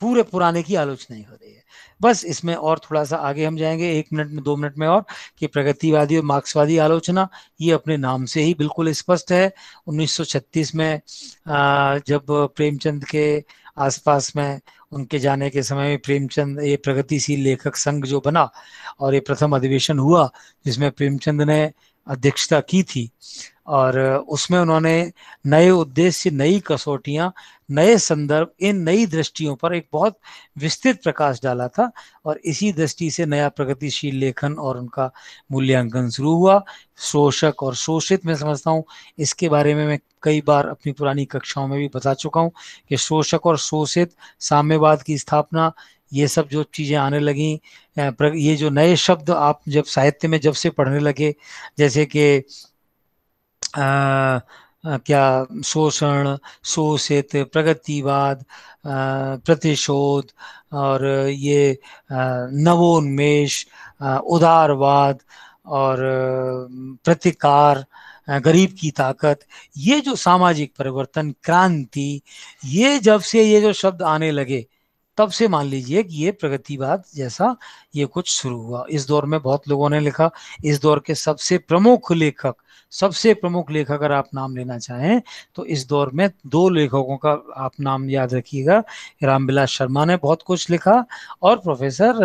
पूरे पुराने की आलोचना ही हो रही है बस इसमें और थोड़ा सा आगे हम जाएंगे एक मिनट में दो मिनट में और कि प्रगतिवादी और मार्क्सवादी आलोचना ये अपने नाम से ही बिल्कुल स्पष्ट है 1936 में जब प्रेमचंद के आसपास में उनके जाने के समय में प्रेमचंद ये प्रगतिशील लेखक संघ जो बना और ये प्रथम अधिवेशन हुआ जिसमें प्रेमचंद ने अध्यक्षता की थी और उसमें उन्होंने नए उद्देश्य नई कसौटियां नए संदर्भ इन नई दृष्टियों पर एक बहुत विस्तृत प्रकाश डाला था और इसी दृष्टि से नया प्रगतिशील लेखन और उनका मूल्यांकन शुरू हुआ शोषक और शोषित मैं समझता हूँ इसके बारे में मैं कई बार अपनी पुरानी कक्षाओं में भी बता चुका हूँ कि शोषक और शोषित साम्यवाद की स्थापना ये सब जो चीज़ें आने लगी ये जो नए शब्द आप जब साहित्य में जब से पढ़ने लगे जैसे कि क्या शोषण शोषित प्रगतिवाद प्रतिशोध और ये नवोन्मेष उदारवाद और प्रतिकार गरीब की ताकत ये जो सामाजिक परिवर्तन क्रांति ये जब से ये जो शब्द आने लगे तब से मान लीजिए कि ये प्रगतिवाद जैसा ये कुछ शुरू हुआ इस दौर में बहुत लोगों ने लिखा इस दौर के सबसे प्रमुख लेखक सबसे प्रमुख लेखक अगर आप नाम लेना चाहें तो इस दौर में दो लेखकों का आप नाम याद रखिएगा रामविलास शर्मा ने बहुत कुछ लिखा और प्रोफेसर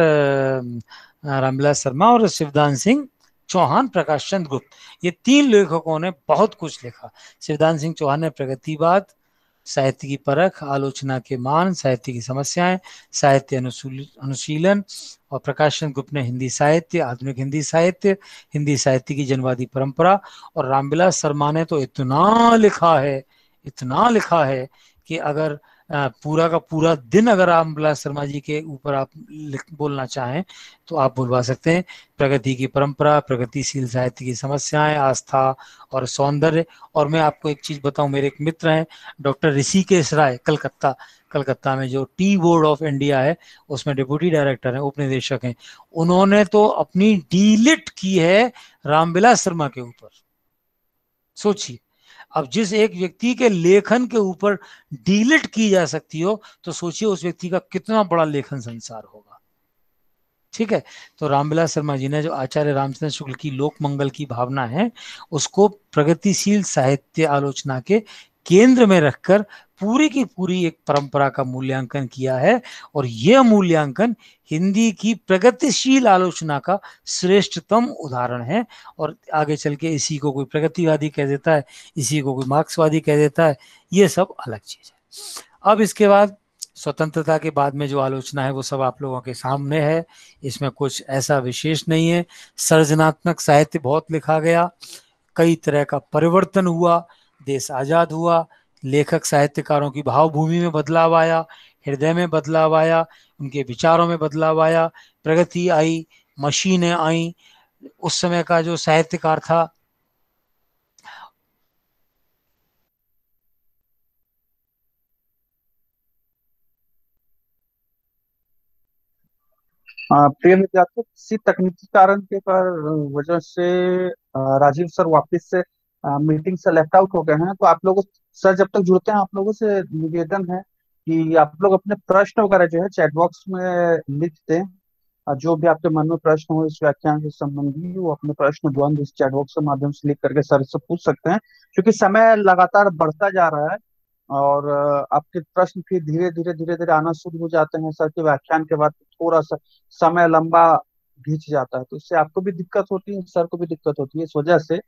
रामविलास शर्मा और शिवदान सिंह चौहान प्रकाश चंद गुप्त ये तीन लेखकों ने बहुत कुछ लिखा शिवदान सिंह चौहान ने प्रगतिवाद साहित्य की परख आलोचना के मान साहित्य की समस्याएं साहित्य अनुशीलन और प्रकाशन गुप्त ने हिंदी साहित्य आधुनिक हिंदी साहित्य हिंदी साहित्य की जनवादी परंपरा और रामविलास शर्मा ने तो इतना लिखा है इतना लिखा है कि अगर पूरा का पूरा दिन अगर आप मृला शर्मा जी के ऊपर आप बोलना चाहें तो आप बोलवा सकते हैं प्रगति की परंपरा प्रगतिशील साहित्य की समस्याएं आस्था और सौंदर्य और मैं आपको एक चीज बताऊं मेरे एक मित्र हैं डॉक्टर ऋषिकेश राय कलकत्ता कलकत्ता में जो टी बोर्ड ऑफ इंडिया है उसमें डिप्यूटी डायरेक्टर है उपनिदेशक हैं उन्होंने तो अपनी डीलिट की है रामविलास शर्मा के ऊपर सोचिए अब जिस एक व्यक्ति के लेखन के ऊपर डिलीट की जा सकती हो तो सोचिए उस व्यक्ति का कितना बड़ा लेखन संसार होगा ठीक है तो रामविलास शर्मा जी ने जो आचार्य रामचंद्र शुक्ल की लोक मंगल की भावना है उसको प्रगतिशील साहित्य आलोचना के केंद्र में रखकर पूरी की पूरी एक परंपरा का मूल्यांकन किया है और यह मूल्यांकन हिंदी की प्रगतिशील आलोचना का श्रेष्ठतम उदाहरण है और आगे चल के इसी को कोई प्रगतिवादी कह देता है इसी को कोई मार्क्सवादी कह देता है ये सब अलग चीज है अब इसके बाद स्वतंत्रता के बाद में जो आलोचना है वो सब आप लोगों के सामने है इसमें कुछ ऐसा विशेष नहीं है सृजनात्मक साहित्य बहुत लिखा गया कई तरह का परिवर्तन हुआ देश आज़ाद हुआ लेखक साहित्यकारों की भावभूमि में बदलाव आया हृदय में बदलाव आया उनके विचारों में बदलाव आया प्रगति आई मशीनें आई उस समय का जो साहित्यकार था प्रिय विद्यार्थी किसी तकनीकी कारण के पर वजह से राजीव सर वापस से मीटिंग से लेफ्ट आउट हो गए हैं तो आप लोग सर जब तक जुड़ते हैं आप लोगों से निवेदन है कि आप लोग अपने प्रश्न वगैरह जो है चैट बॉक्स में लिख दें जो भी आपके मन में प्रश्न हो इस व्याख्यान से संबंधी वो अपने प्रश्न द्वंद इस चैट बॉक्स के माध्यम से लिख करके सर से पूछ सकते हैं क्योंकि समय लगातार बढ़ता जा रहा है और आपके प्रश्न फिर धीरे धीरे धीरे धीरे आना शुरू हो जाते हैं सर के व्याख्यान के बाद थोड़ा सा समय लंबा घिंच जाता है तो इससे आपको भी दिक्कत होती है सर को भी दिक्कत होती है इस वजह से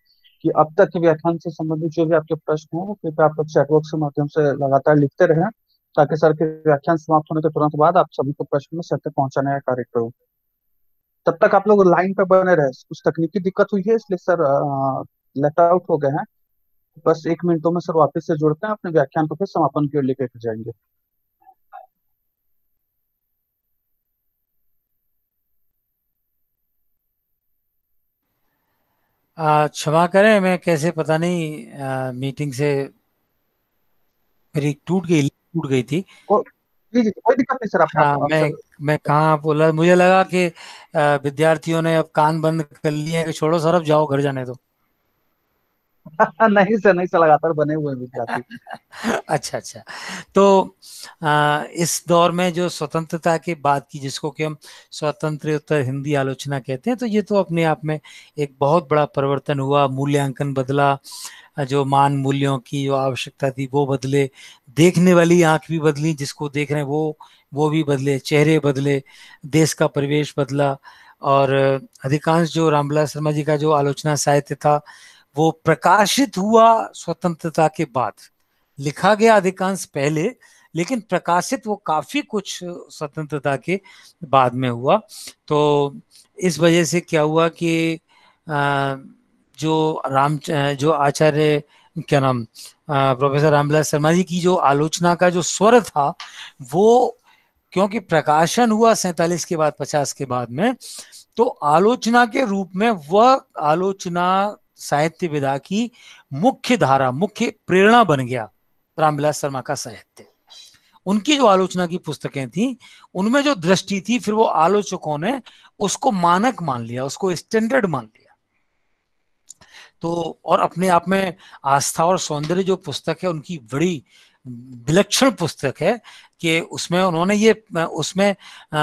कि अब तक के व्याख्यान से संबंधित जो भी आपके प्रश्न हो कृपया आप चैटबॉक्स के माध्यम से लगातार लिखते रहें ताकि सर के व्याख्यान समाप्त होने के तुरंत बाद आप सभी को प्रश्न में सर तक पहुंचाने का कार्य करो तब तक आप लोग लाइन पर बने रहे कुछ तकनीकी दिक्कत हुई है इसलिए सर लेट आउट हो गए हैं बस एक मिनटों में सर वापस से जुड़ते हैं अपने व्याख्यान को फिर समापन की ओर लेकर जाएंगे क्षमा करें मैं कैसे पता नहीं आ, मीटिंग से मेरी टूट गई टूट गई थी कोई दिक्कत नहीं सर हाँ, आप हाँ मैं मैं कहा बोला मुझे लगा कि विद्यार्थियों ने अब कान बंद कर लिए छोड़ो सर अब जाओ घर जाने दो नहीं सर नहीं सर लगातार बने हुए विद्यार्थी अच्छा अच्छा तो आ, इस दौर में जो स्वतंत्रता के बाद की जिसको कि हम स्वतंत्र उत्तर हिंदी आलोचना कहते हैं तो ये तो अपने आप में एक बहुत बड़ा परिवर्तन हुआ मूल्यांकन बदला जो मान मूल्यों की जो आवश्यकता थी वो बदले देखने वाली आंख भी बदली जिसको देख रहे हैं वो वो भी बदले चेहरे बदले देश का परिवेश बदला और अधिकांश जो रामविलास शर्मा जी का जो आलोचना साहित्य था वो प्रकाशित हुआ स्वतंत्रता के बाद लिखा गया अधिकांश पहले लेकिन प्रकाशित वो काफी कुछ स्वतंत्रता के बाद में हुआ तो इस वजह से क्या हुआ कि जो राम जो आचार्य क्या नाम प्रोफेसर रामविलास शर्मा जी की जो आलोचना का जो स्वर था वो क्योंकि प्रकाशन हुआ सैतालीस के बाद पचास के बाद में तो आलोचना के रूप में वह आलोचना साहित्य विधा की मुख्य धारा मुख्य प्रेरणा बन गया रामविलास शर्मा का साहित्य उनकी जो आलोचना की पुस्तकें थी उनमें जो दृष्टि थी फिर वो आलोचकों ने उसको मानक मान लिया उसको स्टैंडर्ड मान लिया तो और अपने आप में आस्था और सौंदर्य जो पुस्तक है उनकी बड़ी विलक्षण पुस्तक है कि उसमें उन्होंने ये उसमें आ,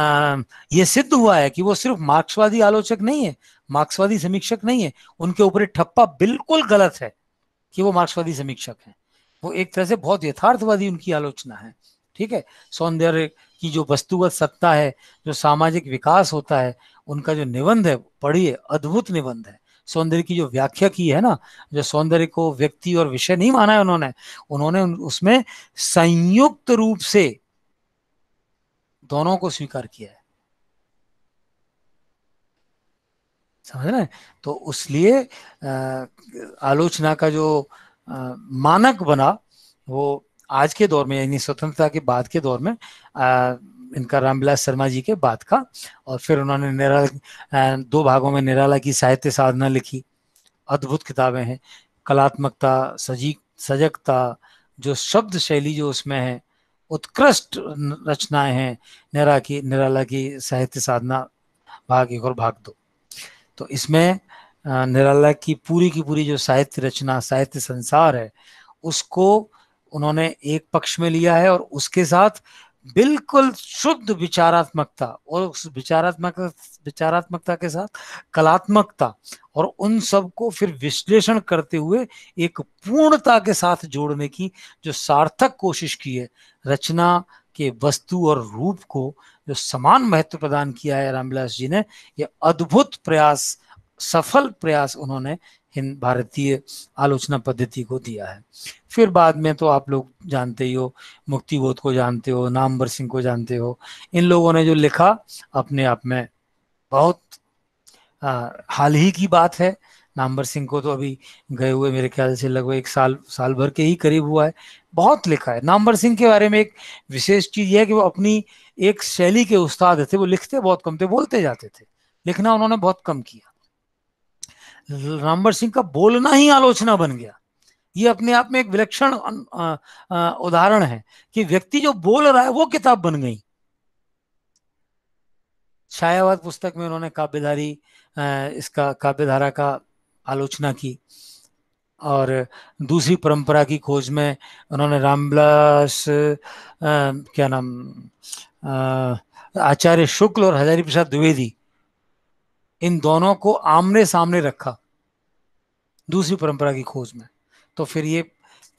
ये सिद्ध हुआ है कि वो सिर्फ मार्क्सवादी आलोचक नहीं है मार्क्सवादी समीक्षक नहीं है उनके ऊपर ठप्पा बिल्कुल गलत है कि वो मार्क्सवादी समीक्षक हैं वो एक तरह से बहुत यथार्थवादी उनकी आलोचना है ठीक है सौंदर्य की जो वस्तुगत सत्ता है जो सामाजिक विकास होता है उनका जो निबंध है पढ़िए अद्भुत निबंध है सौंदर्य की जो व्याख्या की है ना जो सौंदर्य को व्यक्ति और विषय नहीं माना है उन्होंने उन्होंने उसमें संयुक्त रूप से दोनों को स्वीकार किया है समझ रहे हैं तो उसलिए आलोचना का जो मानक बना वो आज के दौर में यानी स्वतंत्रता के बाद के दौर में आ, इनका रामविलास शर्मा जी के बाद का और फिर उन्होंने निराला दो भागों में निराला की साहित्य साधना लिखी अद्भुत किताबें हैं कलात्मकता सजी सजगता जो शब्द शैली जो उसमें है उत्कृष्ट रचनाएं हैं निरा की निराला की साहित्य साधना भाग एक और भाग दो तो इसमें निराला की पूरी की पूरी जो साहित्य रचना साहित्य संसार है उसको उन्होंने एक पक्ष में लिया है और उसके साथ बिल्कुल शुद्ध विचारात्मकता और उस विचारात्मक विचारात्मकता के साथ कलात्मकता और उन सब को फिर विश्लेषण करते हुए एक पूर्णता के साथ जोड़ने की जो सार्थक कोशिश की है रचना के वस्तु और रूप को जो समान महत्व प्रदान किया है रामविलास जी ने यह अद्भुत प्रयास सफल प्रयास उन्होंने हिंद भारतीय आलोचना पद्धति को दिया है फिर बाद में तो आप लोग जानते ही हो मुक्तिबोध को जानते हो नामवर सिंह को जानते हो इन लोगों ने जो लिखा अपने आप में बहुत आ, हाल ही की बात है नामवर सिंह को तो अभी गए हुए मेरे ख्याल से लगभग एक साल साल भर के ही करीब हुआ है बहुत लिखा है नामवर सिंह के बारे में एक विशेष चीज़ यह है कि वो अपनी एक शैली के उस्ताद थे वो लिखते बहुत कम थे बोलते जाते थे लिखना उन्होंने बहुत कम किया रामबर सिंह का बोलना ही आलोचना बन गया ये अपने आप में एक विलक्षण उदाहरण है कि व्यक्ति जो बोल रहा है वो किताब बन गई छायावाद पुस्तक में उन्होंने काव्यधारी इसका काव्यधारा का आलोचना की और दूसरी परंपरा की खोज में उन्होंने रामविलास क्या नाम आचार्य शुक्ल और हजारी प्रसाद द्विवेदी इन दोनों को आमने सामने रखा दूसरी परंपरा की खोज में तो फिर ये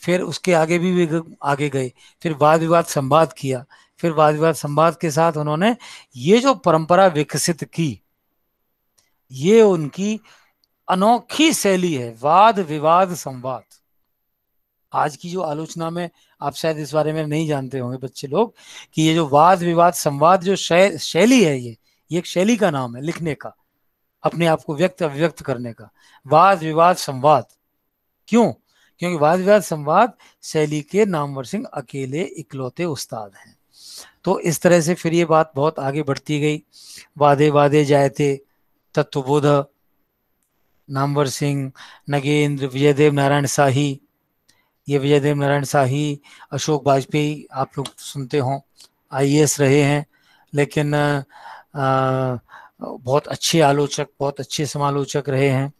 फिर उसके आगे भी वे आगे गए फिर वाद विवाद संवाद किया फिर वाद विवाद संवाद के साथ उन्होंने ये जो परंपरा विकसित की ये उनकी अनोखी शैली है वाद विवाद संवाद आज की जो आलोचना में आप शायद इस बारे में नहीं जानते होंगे बच्चे लोग कि ये जो वाद विवाद संवाद जो शैली है ये ये एक शैली का नाम है लिखने का अपने आप को व्यक्त अभिव्यक्त करने का वाद विवाद संवाद क्यों क्योंकि वाद विवाद संवाद शैली के नामवर सिंह अकेले इकलौते उस्ताद हैं तो इस तरह से फिर ये बात बहुत आगे बढ़ती गई वादे वादे जायते तत्वबोध नामवर सिंह नगेंद्र विजयदेव नारायण शाही ये विजयदेव नारायण शाही अशोक वाजपेयी आप लोग सुनते हों आई रहे हैं लेकिन आ, बहुत अच्छे आलोचक बहुत अच्छे समालोचक रहे हैं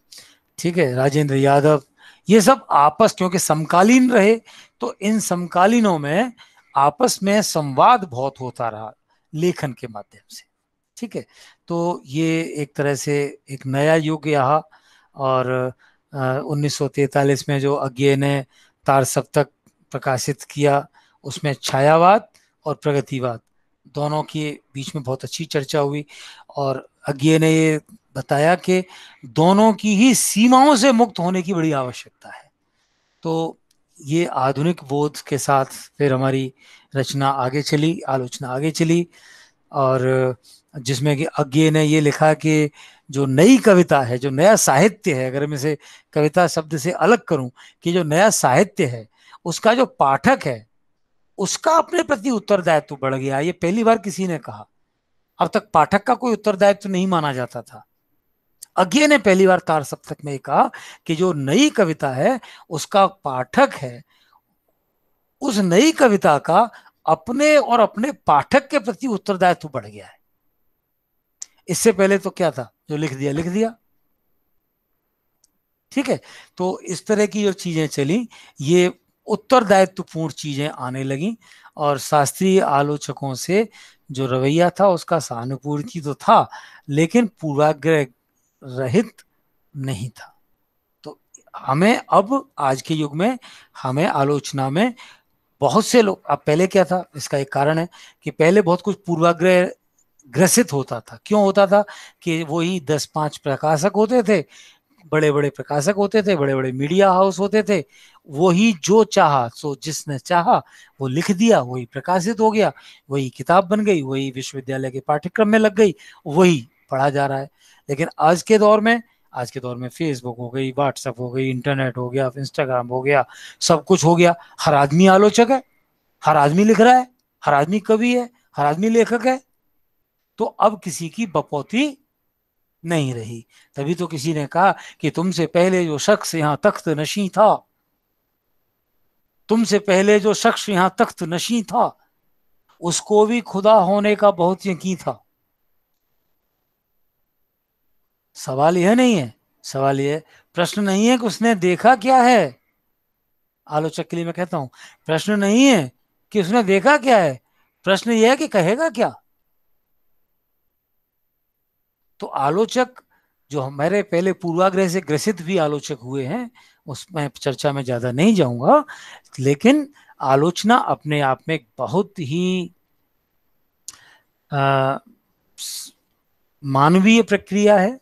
ठीक है राजेंद्र यादव ये सब आपस क्योंकि समकालीन रहे तो इन समकालीनों में आपस में संवाद बहुत होता रहा लेखन के माध्यम से ठीक है तो ये एक तरह से एक नया युग यहाँ और उन्नीस में जो अज्ञे ने तार सप्तक प्रकाशित किया उसमें छायावाद और प्रगतिवाद दोनों के बीच में बहुत अच्छी चर्चा हुई और अज्ञे ने ये बताया कि दोनों की ही सीमाओं से मुक्त होने की बड़ी आवश्यकता है तो ये आधुनिक बोध के साथ फिर हमारी रचना आगे चली आलोचना आगे चली और जिसमें कि अज्ञे ने ये लिखा कि जो नई कविता है जो नया साहित्य है अगर मैं इसे कविता शब्द से अलग करूं कि जो नया साहित्य है उसका जो पाठक है उसका अपने प्रति उत्तरदायित्व बढ़ गया ये पहली बार किसी ने कहा अब तक पाठक का कोई उत्तरदायित्व नहीं माना जाता था अज्ञे ने पहली बार तार सप्तक में कहा कि जो नई कविता है उसका पाठक है उस नई कविता का अपने और अपने पाठक के प्रति उत्तरदायित्व बढ़ गया है इससे पहले तो क्या था जो तो लिख दिया लिख दिया ठीक है तो इस तरह की जो चीजें चली ये उत्तरदायित्वपूर्ण चीजें आने लगी और शास्त्रीय आलोचकों से जो रवैया था उसका सहानुपूर्ति तो था लेकिन पूर्वाग्रह रहित नहीं था तो हमें अब आज के युग में हमें आलोचना में बहुत से लोग अब पहले क्या था इसका एक कारण है कि पहले बहुत कुछ पूर्वाग्रह ग्रसित होता था क्यों होता था कि वही दस पांच प्रकाशक होते थे बड़े बड़े प्रकाशक होते थे बड़े बड़े मीडिया हाउस होते थे वही जो चाहा सो जिसने चाहा वो लिख दिया वही प्रकाशित हो गया वही किताब बन गई वही विश्वविद्यालय के पाठ्यक्रम में लग गई वही पढ़ा जा रहा है लेकिन आज के दौर में आज के दौर में फेसबुक हो गई व्हाट्सएप हो गई इंटरनेट हो गया इंस्टाग्राम हो गया सब कुछ हो गया हर आदमी आलोचक है हर आदमी लिख रहा है हर आदमी कवि है हर आदमी लेखक है तो अब किसी की बपौती नहीं रही तभी तो किसी ने कहा कि तुमसे पहले जो शख्स यहां तख्त नशी था तुमसे पहले जो शख्स यहां तख्त नशी था उसको भी खुदा होने का बहुत यकीन था सवाल यह नहीं है सवाल यह प्रश्न नहीं है कि उसने देखा क्या है आलोचक के लिए मैं कहता हूं प्रश्न नहीं है कि उसने देखा क्या है प्रश्न यह है कि कहेगा क्या तो आलोचक जो हमारे पहले पूर्वाग्रह से ग्रसित भी आलोचक हुए हैं उसमें चर्चा में ज़्यादा नहीं जाऊंगा लेकिन आलोचना अपने आप में बहुत ही मानवीय प्रक्रिया है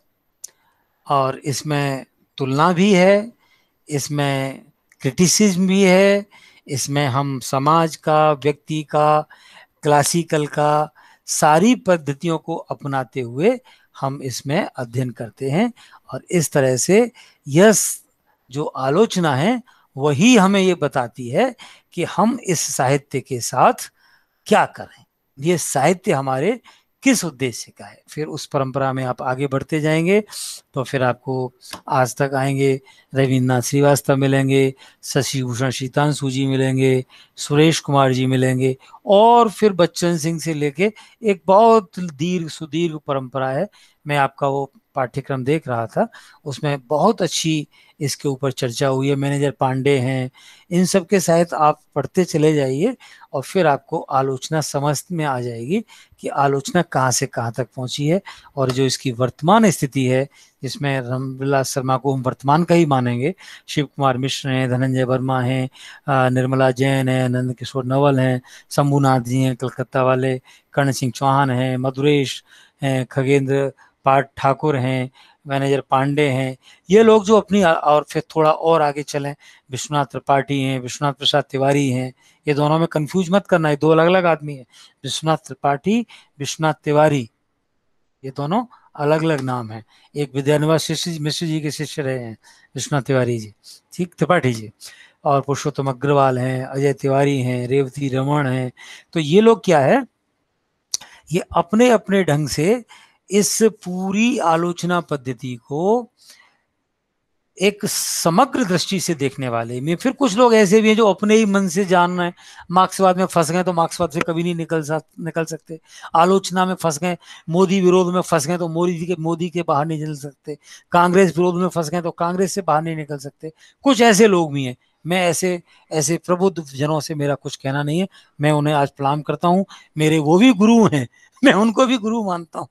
और इसमें तुलना भी है इसमें क्रिटिसिज्म भी है इसमें हम समाज का व्यक्ति का क्लासिकल का सारी पद्धतियों को अपनाते हुए हम इसमें अध्ययन करते हैं और इस तरह से यस जो आलोचना है वही हमें ये बताती है कि हम इस साहित्य के साथ क्या करें ये साहित्य हमारे किस उद्देश्य का है फिर उस परंपरा में आप आगे बढ़ते जाएंगे तो फिर आपको आज तक आएंगे रविन्द्रनाथ श्रीवास्तव मिलेंगे शशिभूषण शीतांशु जी मिलेंगे सुरेश कुमार जी मिलेंगे और फिर बच्चन सिंह से लेके एक बहुत दीर्घ सुदीर्घ परंपरा है मैं आपका वो पाठ्यक्रम देख रहा था उसमें बहुत अच्छी इसके ऊपर चर्चा हुई है मैनेजर पांडे हैं इन सब के साथ आप पढ़ते चले जाइए और फिर आपको आलोचना समझ में आ जाएगी कि आलोचना कहाँ से कहाँ तक पहुँची है और जो इसकी वर्तमान स्थिति है जिसमें रामविलास शर्मा को हम वर्तमान का ही मानेंगे शिव कुमार मिश्र हैं धनंजय वर्मा हैं निर्मला जैन हैं नंद किशोर नवल हैं शंभुनाथ जी हैं कलकत्ता वाले कर्ण सिंह चौहान हैं मधुरेश हैं खगेंद्र पाठ ठाकुर हैं मैनेजर पांडे हैं ये लोग जो अपनी और फिर थोड़ा और आगे चलें विश्वनाथ त्रिपाठी हैं विश्वनाथ प्रसाद तिवारी हैं ये दोनों में कंफ्यूज मत करना है दो अलग अलग आदमी हैं विश्वनाथ त्रिपाठी विश्वनाथ तिवारी ये दोनों अलग अलग नाम हैं एक विद्यानिवास शिष्य मिश्र जी के शिष्य रहे हैं विश्वनाथ तिवारी जी ठीक त्रिपाठी जी और पुरुषोत्तम अग्रवाल हैं अजय तिवारी हैं रेवती रमण हैं तो ये लोग क्या है ये अपने अपने ढंग से इस पूरी आलोचना पद्धति को एक समग्र दृष्टि से देखने वाले में फिर कुछ लोग ऐसे भी हैं जो अपने ही मन से जान रहे हैं मार्क्सवाद में फंस गए तो मार्क्सवाद से कभी नहीं निकल निकल सकते आलोचना में फंस गए मोदी विरोध में फंस गए तो मोदी जी के मोदी के बाहर नहीं निकल सकते कांग्रेस विरोध में फंस गए तो कांग्रेस से बाहर नहीं निकल सकते कुछ ऐसे लोग भी हैं मैं ऐसे ऐसे प्रबुद्ध जनों से मेरा कुछ कहना नहीं है मैं उन्हें आज प्रणाम करता हूँ मेरे वो भी गुरु हैं मैं उनको भी गुरु मानता हूँ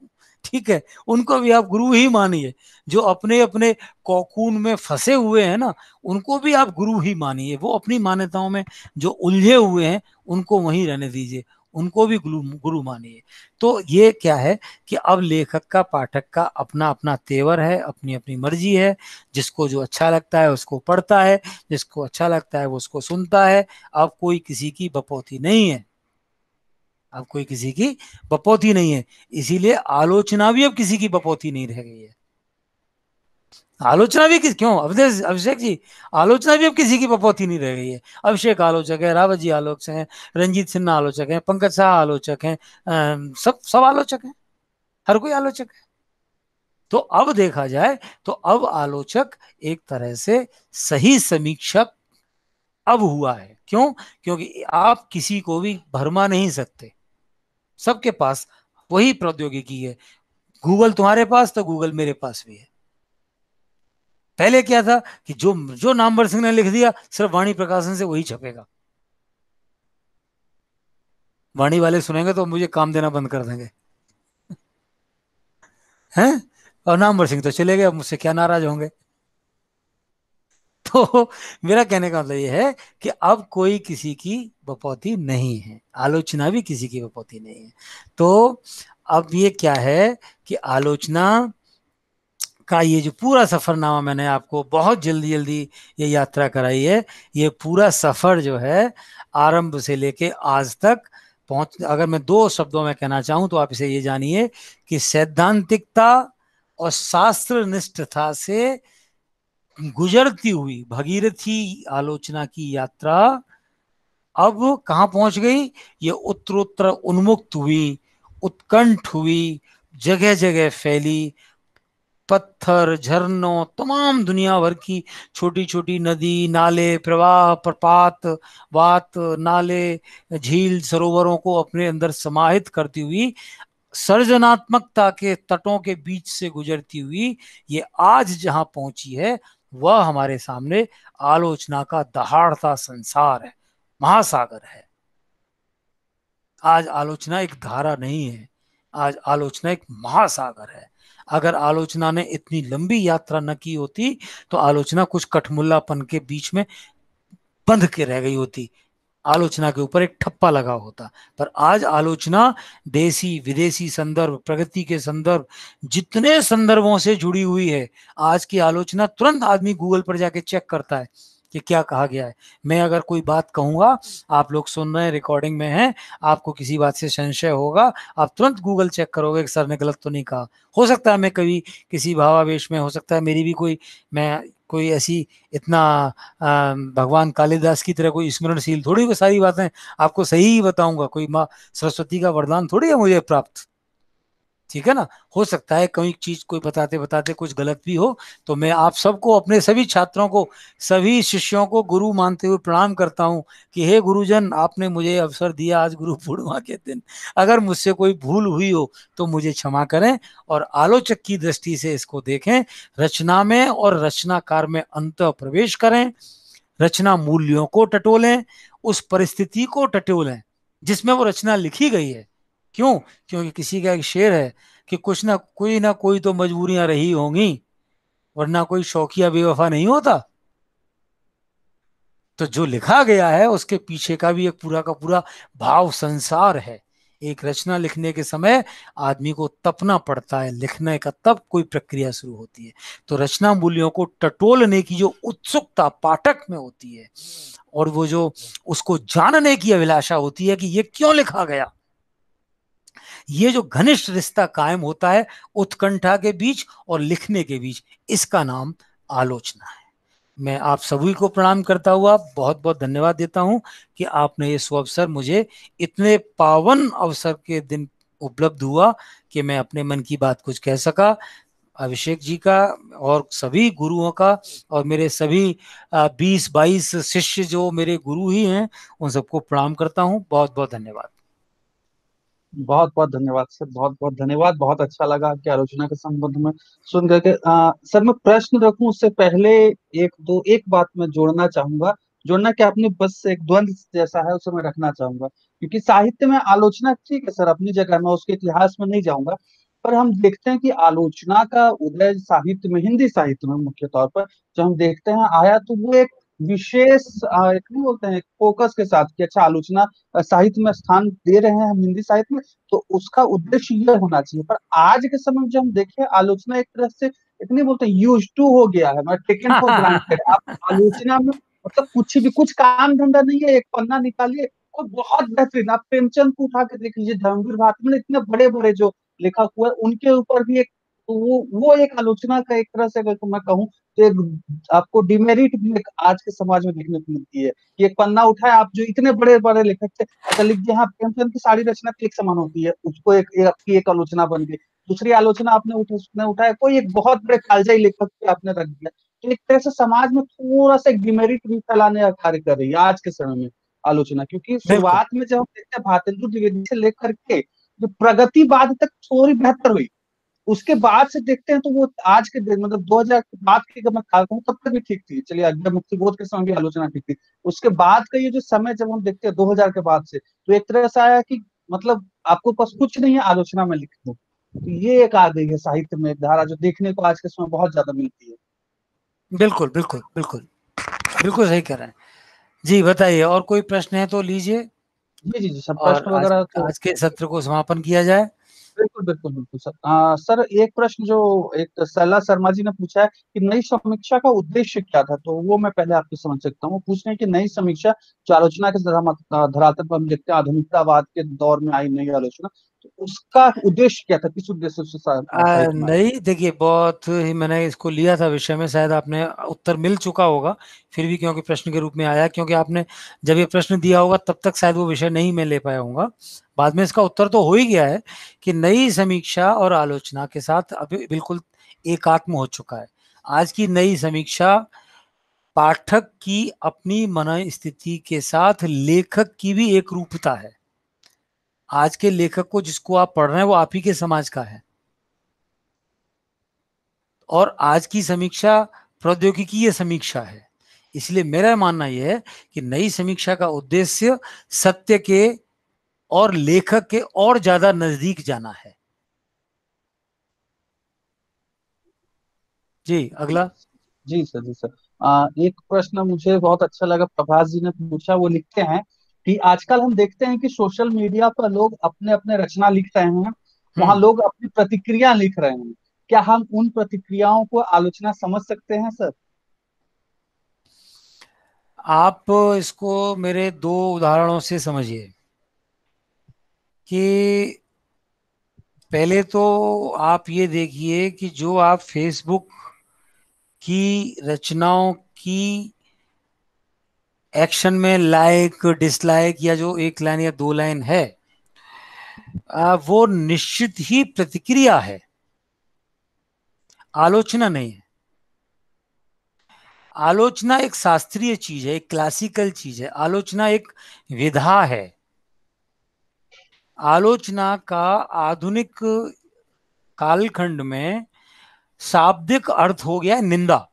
ठीक है उनको भी आप गुरु ही मानिए जो अपने अपने कौकून में फंसे हुए हैं ना उनको भी आप गुरु ही मानिए वो अपनी मान्यताओं में जो उलझे हुए हैं उनको वहीं रहने दीजिए उनको भी गुरु गुरु मानिए तो ये क्या है कि अब लेखक का पाठक का अपना अपना तेवर है अपनी अपनी मर्जी है जिसको जो अच्छा लगता है उसको पढ़ता है जिसको अच्छा लगता है वो उसको सुनता है अब कोई किसी की बपौती नहीं है अब कोई किसी की बपौती नहीं है इसीलिए आलोचना भी अब किसी की बपौती नहीं रह गई है आलोचना भी किस क्यों अभिषेक जी आलोचना भी अब किसी की बपोती नहीं रह गई है अभिषेक आलोचक है रावत जी आलोचक हैं रंजीत सिन्हा आलोचक हैं पंकज शाह आलोचक हैं सब सब आलोचक हैं हर कोई आलोचक है तो अब देखा जाए तो अब आलोचक एक तरह से सही समीक्षक अब हुआ है क्यों क्योंकि आप किसी को भी भरमा नहीं सकते सबके पास वही प्रौद्योगिकी है गूगल तुम्हारे पास तो गूगल मेरे पास भी है पहले क्या था कि जो जो नामवर सिंह ने लिख दिया सिर्फ वाणी प्रकाशन से वही छपेगा वाणी वाले सुनेंगे तो मुझे काम देना बंद कर देंगे हैं और नामवर सिंह तो चले गए अब मुझसे क्या नाराज होंगे तो मेरा कहने का मतलब यह है कि अब कोई किसी की बपौती नहीं है आलोचना भी किसी की बपौती नहीं है तो अब ये क्या है कि आलोचना का ये जो पूरा सफ़रनामा मैंने आपको बहुत जल्दी जल्दी ये यात्रा कराई है ये पूरा सफ़र जो है आरंभ से लेके आज तक पहुंच अगर मैं दो शब्दों में कहना चाहूँ तो आप इसे ये जानिए कि सैद्धांतिकता और शास्त्र निष्ठता से गुजरती हुई भगीरथी आलोचना की यात्रा अब कहा पहुंच गई ये उत्तरोत्तर उन्मुक्त हुई उत्कंठ हुई जगह जगह फैली पत्थर झरनों तमाम दुनिया भर की छोटी छोटी नदी नाले प्रवाह प्रपात वात नाले झील सरोवरों को अपने अंदर समाहित करती हुई सर्जनात्मकता के तटों के बीच से गुजरती हुई ये आज जहाँ पहुंची है वह हमारे सामने आलोचना का दहाड़ता संसार है महासागर है आज आलोचना एक धारा नहीं है आज आलोचना एक महासागर है अगर आलोचना ने इतनी लंबी यात्रा न की होती तो आलोचना कुछ कठमुल्लापन के बीच में बंध के रह गई होती आलोचना के ऊपर एक ठप्पा लगा होता पर आज आलोचना देसी विदेशी संदर्भ प्रगति के संदर्भ जितने संदर्भों से जुड़ी हुई है आज की आलोचना तुरंत आदमी गूगल पर जाके चेक करता है कि क्या कहा गया है मैं अगर कोई बात कहूंगा आप लोग सुन रहे हैं रिकॉर्डिंग में हैं आपको किसी बात से संशय होगा आप तुरंत गूगल चेक करोगे सर ने गलत तो नहीं कहा हो सकता है मैं कभी किसी भावावेश में हो सकता है मेरी भी कोई मैं कोई ऐसी इतना भगवान कालिदास की तरह कोई स्मरणशील थोड़ी को सारी बातें आपको सही ही बताऊंगा कोई माँ सरस्वती का वरदान थोड़ी है मुझे प्राप्त ठीक है ना हो सकता है कोई चीज कोई बताते बताते कुछ गलत भी हो तो मैं आप सबको अपने सभी छात्रों को सभी शिष्यों को गुरु मानते हुए प्रणाम करता हूँ कि हे गुरुजन आपने मुझे अवसर दिया आज गुरु पूर्णिमा के दिन अगर मुझसे कोई भूल हुई हो तो मुझे क्षमा करें और आलोचक की दृष्टि से इसको देखें रचना में और रचनाकार में अंत प्रवेश करें रचना मूल्यों को टटोलें उस परिस्थिति को टटोलें जिसमें वो रचना लिखी गई है क्यों क्योंकि किसी का एक शेर है कि कुछ ना कोई ना कोई तो मजबूरियां रही होंगी वरना कोई शौकिया बेवफा नहीं होता तो जो लिखा गया है उसके पीछे का भी एक पूरा का पूरा भाव संसार है एक रचना लिखने के समय आदमी को तपना पड़ता है लिखने का तब कोई प्रक्रिया शुरू होती है तो रचना मूल्यों को टटोलने की जो उत्सुकता पाठक में होती है और वो जो उसको जानने की अभिलाषा होती है कि ये क्यों लिखा गया ये जो घनिष्ठ रिश्ता कायम होता है उत्कंठा के बीच और लिखने के बीच इसका नाम आलोचना है मैं आप सभी को प्रणाम करता हुआ बहुत बहुत धन्यवाद देता हूँ कि आपने ये अवसर मुझे इतने पावन अवसर के दिन उपलब्ध हुआ कि मैं अपने मन की बात कुछ कह सका अभिषेक जी का और सभी गुरुओं का और मेरे सभी बीस बाईस शिष्य जो मेरे गुरु ही हैं उन सबको प्रणाम करता हूँ बहुत बहुत धन्यवाद बहुत बहुत धन्यवाद सर बहुत बहुत धन्यवाद बहुत अच्छा लगा आपकी आलोचना के संबंध में सुन करके सर मैं प्रश्न रखूं उससे पहले एक दो एक बात मैं जोड़ना चाहूंगा जोड़ना क्या आपने बस एक द्वंद जैसा है उसे मैं रखना चाहूंगा क्योंकि साहित्य में आलोचना ठीक है सर अपनी जगह मैं उसके इतिहास में नहीं जाऊंगा पर हम देखते हैं कि आलोचना का उदय साहित्य में हिंदी साहित्य में मुख्य तौर पर जो हम देखते हैं आया तो वो एक विशेष क्या बोलते हैं फोकस के साथ कि अच्छा आलोचना साहित्य में स्थान दे रहे हैं हम हिंदी साहित्य में तो उसका उद्देश्य यह होना चाहिए पर आज के समय में जो हम देखें आलोचना एक तरह से इतनी बोलते हैं यूज टू हो गया है टेकन फॉर ग्रांटेड आप आलोचना में मतलब कुछ भी कुछ काम धंधा नहीं है एक पन्ना निकालिए और बहुत बेहतरीन आप प्रेमचंद को उठा के देख लीजिए धर्मवीर भारती में इतने बड़े बड़े जो लेखक हुए उनके ऊपर भी एक वो वो एक आलोचना का एक तरह से अगर मैं कहूँ तो एक आपको डिमेरिट भी एक आज के समाज में देखने को मिलती है कि एक पन्ना उठाए आप जो इतने बड़े बड़े लेखक थे तो लिख दिया हाँ प्रेमचंद की सारी रचना एक समान होती है उसको एक, आपकी एक आलोचना बन गई दूसरी आलोचना आपने उसने उठाया कोई एक बहुत बड़े कालजाई लेखक पे आपने रख दिया तो एक तरह से समाज में थोड़ा सा डिमेरिट भी फैलाने का कार्य कर रही है आज के समय में आलोचना क्योंकि शुरुआत में जब हम देखते हैं भातेंद्र द्विवेदी से लेकर के जो प्रगतिवाद तक थोड़ी बेहतर हुई उसके बाद से देखते हैं तो वो आज के दिन मतलब 2000 के बाद की मैं हूँ तब तक भी ठीक थी चलिए अगले मुक्ति बोध के समय भी आलोचना ठीक थी उसके बाद का ये जो समय जब हम देखते हैं दो हजार के बाद से तो एक तरह से आया कि मतलब आपको पास कुछ नहीं है आलोचना में लिख दो तो ये एक आ गई है साहित्य में धारा जो देखने को आज के समय बहुत ज्यादा मिलती है बिल्कुल बिल्कुल बिल्कुल बिल्कुल सही कह रहे हैं जी बताइए और कोई प्रश्न है तो लीजिए जी जी जी सब प्रश्न वगैरह तो आज के सत्र को समापन किया जाए बिल्कुल बिल्कुल बिल्कुल सर आ, सर एक प्रश्न जो एक सैला शर्मा जी ने पूछा है कि नई समीक्षा का उद्देश्य क्या था तो वो मैं पहले आपको समझ सकता हूँ पूछ रहे हैं नई समीक्षा जो आलोचना के धरातल पर हम देखते हैं आधुनिकतावाद के दौर में आई नई आलोचना उसका उद्देश्य क्या था किस उद्देश्य से नहीं देखिए बहुत ही मैंने इसको लिया था विषय में शायद आपने उत्तर मिल चुका होगा फिर भी क्योंकि प्रश्न के रूप में आया क्योंकि आपने जब ये प्रश्न दिया होगा तब तक शायद वो विषय नहीं मैं ले पाया हूँ बाद में इसका उत्तर तो हो ही गया है कि नई समीक्षा और आलोचना के साथ अभी बिल्कुल एकात्म हो चुका है आज की नई समीक्षा पाठक की अपनी मन स्थिति के साथ लेखक की भी एक रूपता है आज के लेखक को जिसको आप पढ़ रहे हैं वो आप ही के समाज का है और आज की समीक्षा प्रौद्योगिकी ये समीक्षा है इसलिए मेरा मानना यह है कि नई समीक्षा का उद्देश्य सत्य के और लेखक के और ज्यादा नजदीक जाना है जी अगला जी सर जी सर आ, एक प्रश्न मुझे बहुत अच्छा लगा प्रभाष जी ने पूछा वो लिखते हैं कि आजकल हम देखते हैं कि सोशल मीडिया पर लोग अपने अपने रचना लिख रहे हैं हम्म। वहां लोग अपनी प्रतिक्रिया लिख रहे हैं क्या हम उन प्रतिक्रियाओं को आलोचना समझ सकते हैं सर आप इसको मेरे दो उदाहरणों से समझिए कि पहले तो आप ये देखिए कि जो आप फेसबुक की रचनाओं की एक्शन में लाइक डिसलाइक या जो एक लाइन या दो लाइन है आ, वो निश्चित ही प्रतिक्रिया है आलोचना नहीं है आलोचना एक शास्त्रीय चीज है एक क्लासिकल चीज है आलोचना एक विधा है आलोचना का आधुनिक कालखंड में शाब्दिक अर्थ हो गया निंदा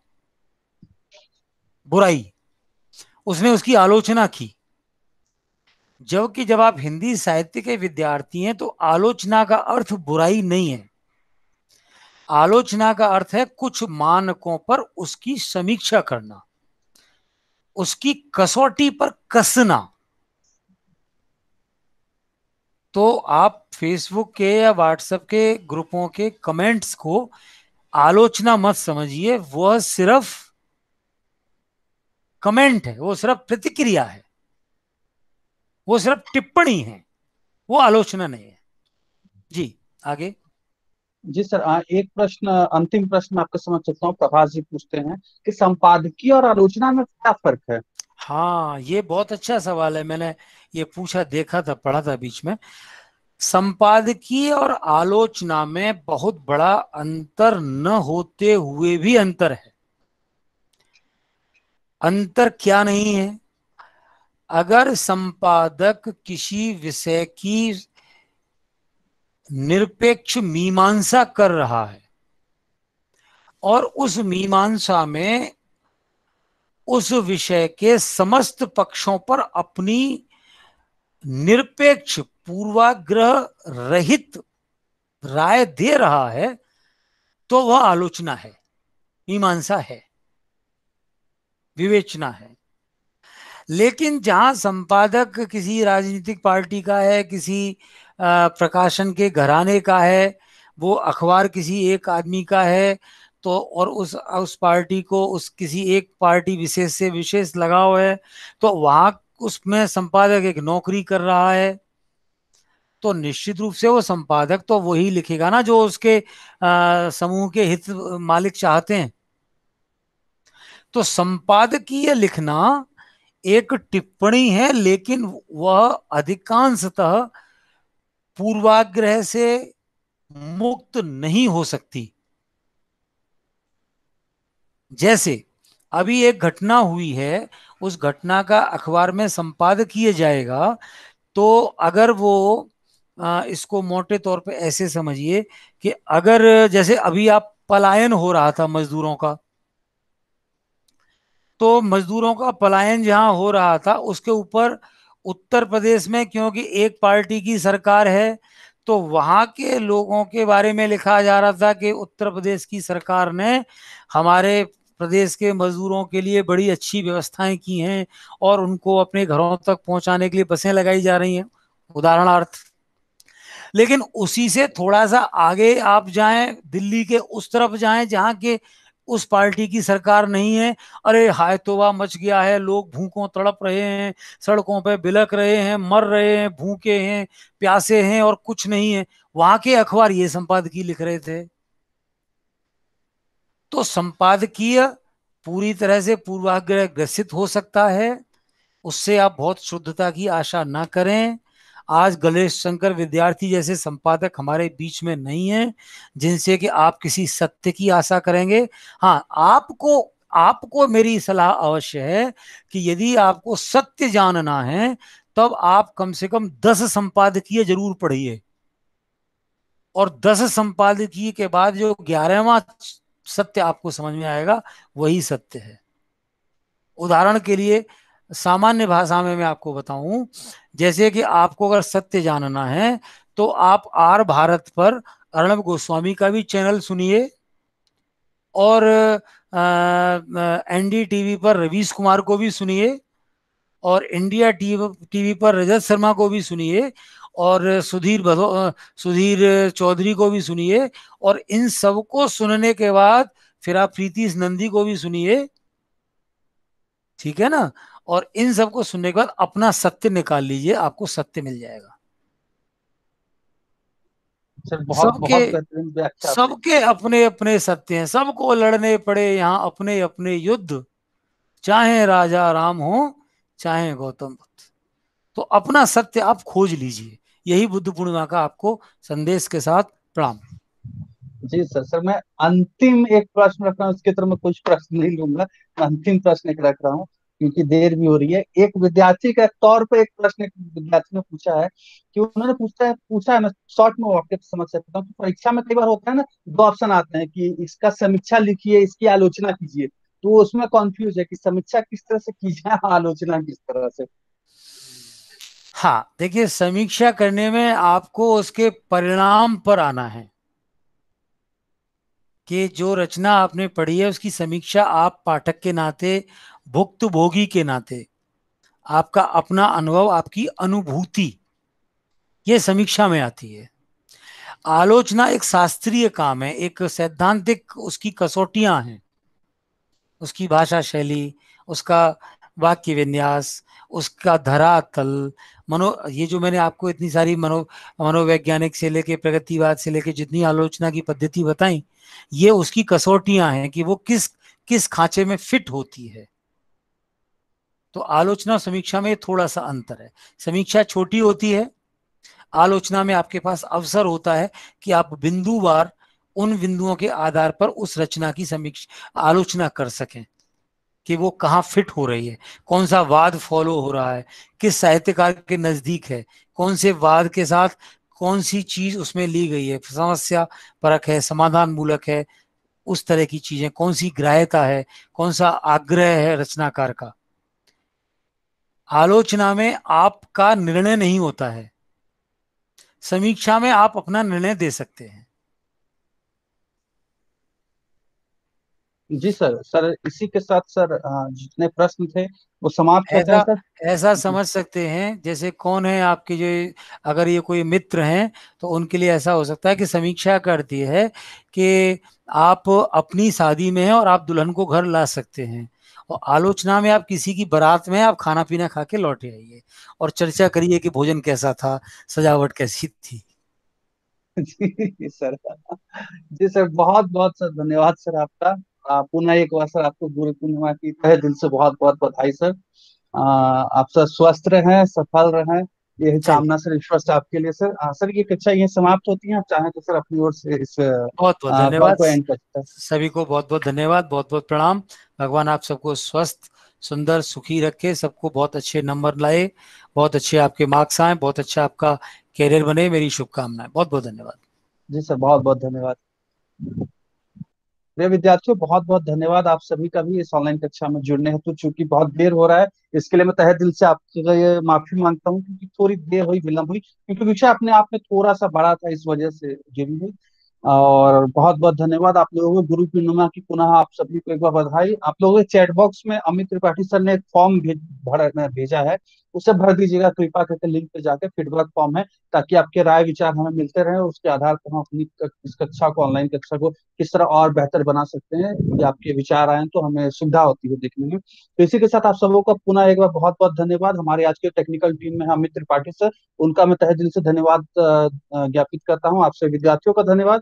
बुराई उसने उसकी आलोचना की जबकि जब आप हिंदी साहित्य के विद्यार्थी हैं तो आलोचना का अर्थ बुराई नहीं है आलोचना का अर्थ है कुछ मानकों पर उसकी समीक्षा करना उसकी कसौटी पर कसना तो आप फेसबुक के या व्हाट्सएप के ग्रुपों के कमेंट्स को आलोचना मत समझिए वह सिर्फ कमेंट है वो सिर्फ प्रतिक्रिया है वो सिर्फ टिप्पणी है वो आलोचना नहीं है जी आगे जी सर एक प्रश्न अंतिम प्रश्न आपके समझ सकता हूँ प्रभाष जी पूछते हैं कि संपादकीय और आलोचना में क्या फर्क है हाँ ये बहुत अच्छा सवाल है मैंने ये पूछा देखा था पढ़ा था बीच में संपादकीय और आलोचना में बहुत बड़ा अंतर न होते हुए भी अंतर है अंतर क्या नहीं है अगर संपादक किसी विषय की निरपेक्ष मीमांसा कर रहा है और उस मीमांसा में उस विषय के समस्त पक्षों पर अपनी निरपेक्ष पूर्वाग्रह रहित राय दे रहा है तो वह आलोचना है मीमांसा है विवेचना है लेकिन जहां संपादक किसी राजनीतिक पार्टी का है किसी प्रकाशन के घराने का है वो अखबार किसी एक आदमी का है तो और उस उस पार्टी को उस किसी एक पार्टी विशेष से विशेष लगाव है तो वहां उसमें संपादक एक नौकरी कर रहा है तो निश्चित रूप से वो संपादक तो वही लिखेगा ना जो उसके समूह के हित मालिक चाहते हैं तो संपादकीय लिखना एक टिप्पणी है लेकिन वह अधिकांशतः पूर्वाग्रह से मुक्त नहीं हो सकती जैसे अभी एक घटना हुई है उस घटना का अखबार में संपादकीय जाएगा तो अगर वो आ, इसको मोटे तौर पे ऐसे समझिए कि अगर जैसे अभी आप पलायन हो रहा था मजदूरों का तो मजदूरों का पलायन जहां हो रहा था उसके ऊपर उत्तर प्रदेश में क्योंकि एक पार्टी की सरकार है तो वहां के लोगों के बारे में लिखा जा रहा था कि उत्तर प्रदेश की सरकार ने हमारे प्रदेश के मजदूरों के लिए बड़ी अच्छी व्यवस्थाएं की हैं और उनको अपने घरों तक पहुंचाने के लिए बसें लगाई जा रही हैं उदाहरणार्थ लेकिन उसी से थोड़ा सा आगे आप जाएं दिल्ली के उस तरफ जाएं जहाँ के उस पार्टी की सरकार नहीं है अरे हाय तोबा मच गया है लोग भूखों तड़प रहे हैं सड़कों पे बिलक रहे हैं मर रहे हैं भूखे हैं प्यासे हैं और कुछ नहीं है वहां के अखबार ये संपादकीय लिख रहे थे तो संपादकीय पूरी तरह से पूर्वाग्रह ग्रसित हो सकता है उससे आप बहुत शुद्धता की आशा ना करें आज गलेश शंकर विद्यार्थी जैसे संपादक हमारे बीच में नहीं है जिनसे कि आप किसी सत्य की आशा करेंगे हाँ आपको आपको मेरी सलाह अवश्य है कि यदि आपको सत्य जानना है तब आप कम से कम दस संपादकीय जरूर पढ़िए और दस संपादकीय के बाद जो ग्यारहवा सत्य आपको समझ में आएगा वही सत्य है उदाहरण के लिए सामान्य भाषा में मैं आपको बताऊं जैसे कि आपको अगर सत्य जानना है तो आप आर भारत पर अर्णब गोस्वामी का भी चैनल सुनिए और एन टीवी पर रवीश कुमार को भी सुनिए और इंडिया टीवी पर रजत शर्मा को भी सुनिए और सुधीर सुधीर चौधरी को भी सुनिए और इन सबको सुनने के बाद फिर आप प्रीतिश नंदी को भी सुनिए ठीक है ना और इन सबको सुनने के बाद अपना सत्य निकाल लीजिए आपको सत्य मिल जाएगा सबके सबके अपने अपने सत्य हैं सबको लड़ने पड़े यहाँ अपने अपने युद्ध चाहे राजा राम हो चाहे गौतम बुद्ध तो अपना सत्य आप खोज लीजिए यही बुद्ध पूर्णिमा का आपको संदेश के साथ प्रणाम जी सर सर मैं अंतिम एक प्रश्न रख रहा हूँ उसके तरह मैं कुछ प्रश्न नहीं लूंगा अंतिम प्रश्न एक रख रहा हूँ क्योंकि देर भी हो रही है एक विद्यार्थी के तौर पर एक प्रश्न एक विद्यार्थी ने पूछा है कि उन्होंने पूछा है पूछा है मैं शॉर्ट में वाक्य समझ सकता हूँ तो परीक्षा में कई बार होता है ना दो ऑप्शन आते हैं कि इसका समीक्षा लिखिए इसकी आलोचना कीजिए तो उसमें कॉन्फ्यूज है कि समीक्षा किस तरह से की जाए आलोचना किस तरह से हाँ देखिए समीक्षा करने में आपको उसके परिणाम पर आना है कि जो रचना आपने पढ़ी है उसकी समीक्षा आप पाठक के नाते भुक्त भोगी के नाते आपका अपना अनुभव आपकी अनुभूति ये समीक्षा में आती है आलोचना एक शास्त्रीय काम है एक सैद्धांतिक उसकी कसौटियां हैं उसकी भाषा शैली उसका वाक्य विन्यास उसका धरातल मनो ये जो मैंने आपको इतनी सारी मनो मनोवैज्ञानिक से लेके प्रगतिवाद से लेके जितनी आलोचना की पद्धति बताई ये उसकी कसौटियां हैं कि वो किस किस खांचे में फिट होती है तो आलोचना समीक्षा में थोड़ा सा अंतर है समीक्षा छोटी होती है आलोचना में आपके पास अवसर होता है कि आप बिंदुवार उन बिंदुओं के आधार पर उस रचना की समीक्षा आलोचना कर सकें कि वो कहाँ फिट हो रही है कौन सा वाद फॉलो हो रहा है किस साहित्यकार के नज़दीक है कौन से वाद के साथ कौन सी चीज़ उसमें ली गई है समस्या परक है समाधान मूलक है उस तरह की चीज़ें कौन सी ग्राह्यता है कौन सा आग्रह है रचनाकार का आलोचना में आपका निर्णय नहीं होता है समीक्षा में आप अपना निर्णय दे सकते हैं जी सर सर इसी के साथ सर जितने प्रश्न थे वो समाप्त ऐसा ऐसा समझ सकते हैं जैसे कौन है आपके जो अगर ये कोई मित्र हैं तो उनके लिए ऐसा हो सकता है कि समीक्षा करती है कि आप अपनी शादी में हैं और आप दुल्हन को घर ला सकते हैं और आलोचना में आप किसी की बारात में आप खाना पीना खा के लौटे आइए और चर्चा करिए कि भोजन कैसा था सजावट कैसी थी जी सर जी सर बहुत बहुत सर धन्यवाद सर आपका पुनः एक बार सर आपको गुरु पूर्णिमा की तहे दिल से बहुत बहुत बधाई सर आप सर स्वस्थ रहें सफल रहे यही कामना सर ईश्वर से आपके लिए सर आ, सर ये कक्षा ये समाप्त होती है आप चाहें तो सर अपनी ओर से इस बहुत बहुत धन्यवाद सभी को बहुत बहुत धन्यवाद बहुत बहुत प्रणाम भगवान आप सबको स्वस्थ सुंदर सुखी रखे सबको बहुत अच्छे नंबर लाए बहुत अच्छे आपके मार्क्स आए बहुत अच्छा आपका कैरियर बने मेरी शुभकामनाएं बहुत बहुत धन्यवाद जी सर बहुत बहुत धन्यवाद प्रिय विद्यार्थियों बहुत बहुत धन्यवाद आप सभी का भी इस ऑनलाइन कक्षा में जुड़ने हेतु चूंकि बहुत देर हो रहा है इसके लिए मैं तहे दिल से ये माफी मांगता हूँ क्योंकि थोड़ी देर हुई विलंब हुई क्योंकि विषय अपने आप में थोड़ा सा बड़ा था इस वजह से जुड़ी हुई और बहुत बहुत धन्यवाद आप लोगों को गुरु पूर्णिमा की पुनः आप सभी को एक बार बधाई आप लोगों के चैट बॉक्स में अमित त्रिपाठी सर ने एक फॉर्म भेजा है उसे भर दीजिएगा कृपा करके लिंक पे जाके फीडबैक फॉर्म है ताकि आपके राय विचार हमें मिलते रहे और उसके आधार पर हम अपनी इस कक्षा को ऑनलाइन कक्षा को किस तरह और बेहतर बना सकते हैं यदि आपके विचार आए तो हमें सुविधा होती है देखने में तो इसी के साथ आप सबों का पुनः एक बार बहुत बहुत धन्यवाद हमारे आज के टेक्निकल टीम में अमित त्रिपाठी सर उनका मैं तहे दिल से धन्यवाद ज्ञापित करता हूँ आपसे विद्यार्थियों का धन्यवाद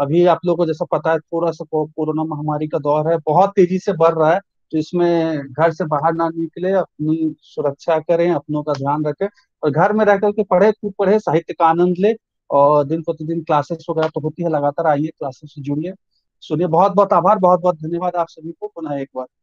अभी आप लोगों को जैसा पता है थोड़ा सा कोरोना महामारी का दौर है बहुत तेजी से बढ़ रहा है तो इसमें घर से बाहर ना निकले अपनी सुरक्षा करें अपनों का ध्यान रखें और घर में रह करके पढ़े खूब पढ़े साहित्य का आनंद ले और दिन प्रतिदिन क्लासेस वगैरह तो होती है लगातार आइए क्लासेस से जुड़िए सुनिए बहुत बहुत आभार बहुत बहुत धन्यवाद आप सभी को पुनः एक बार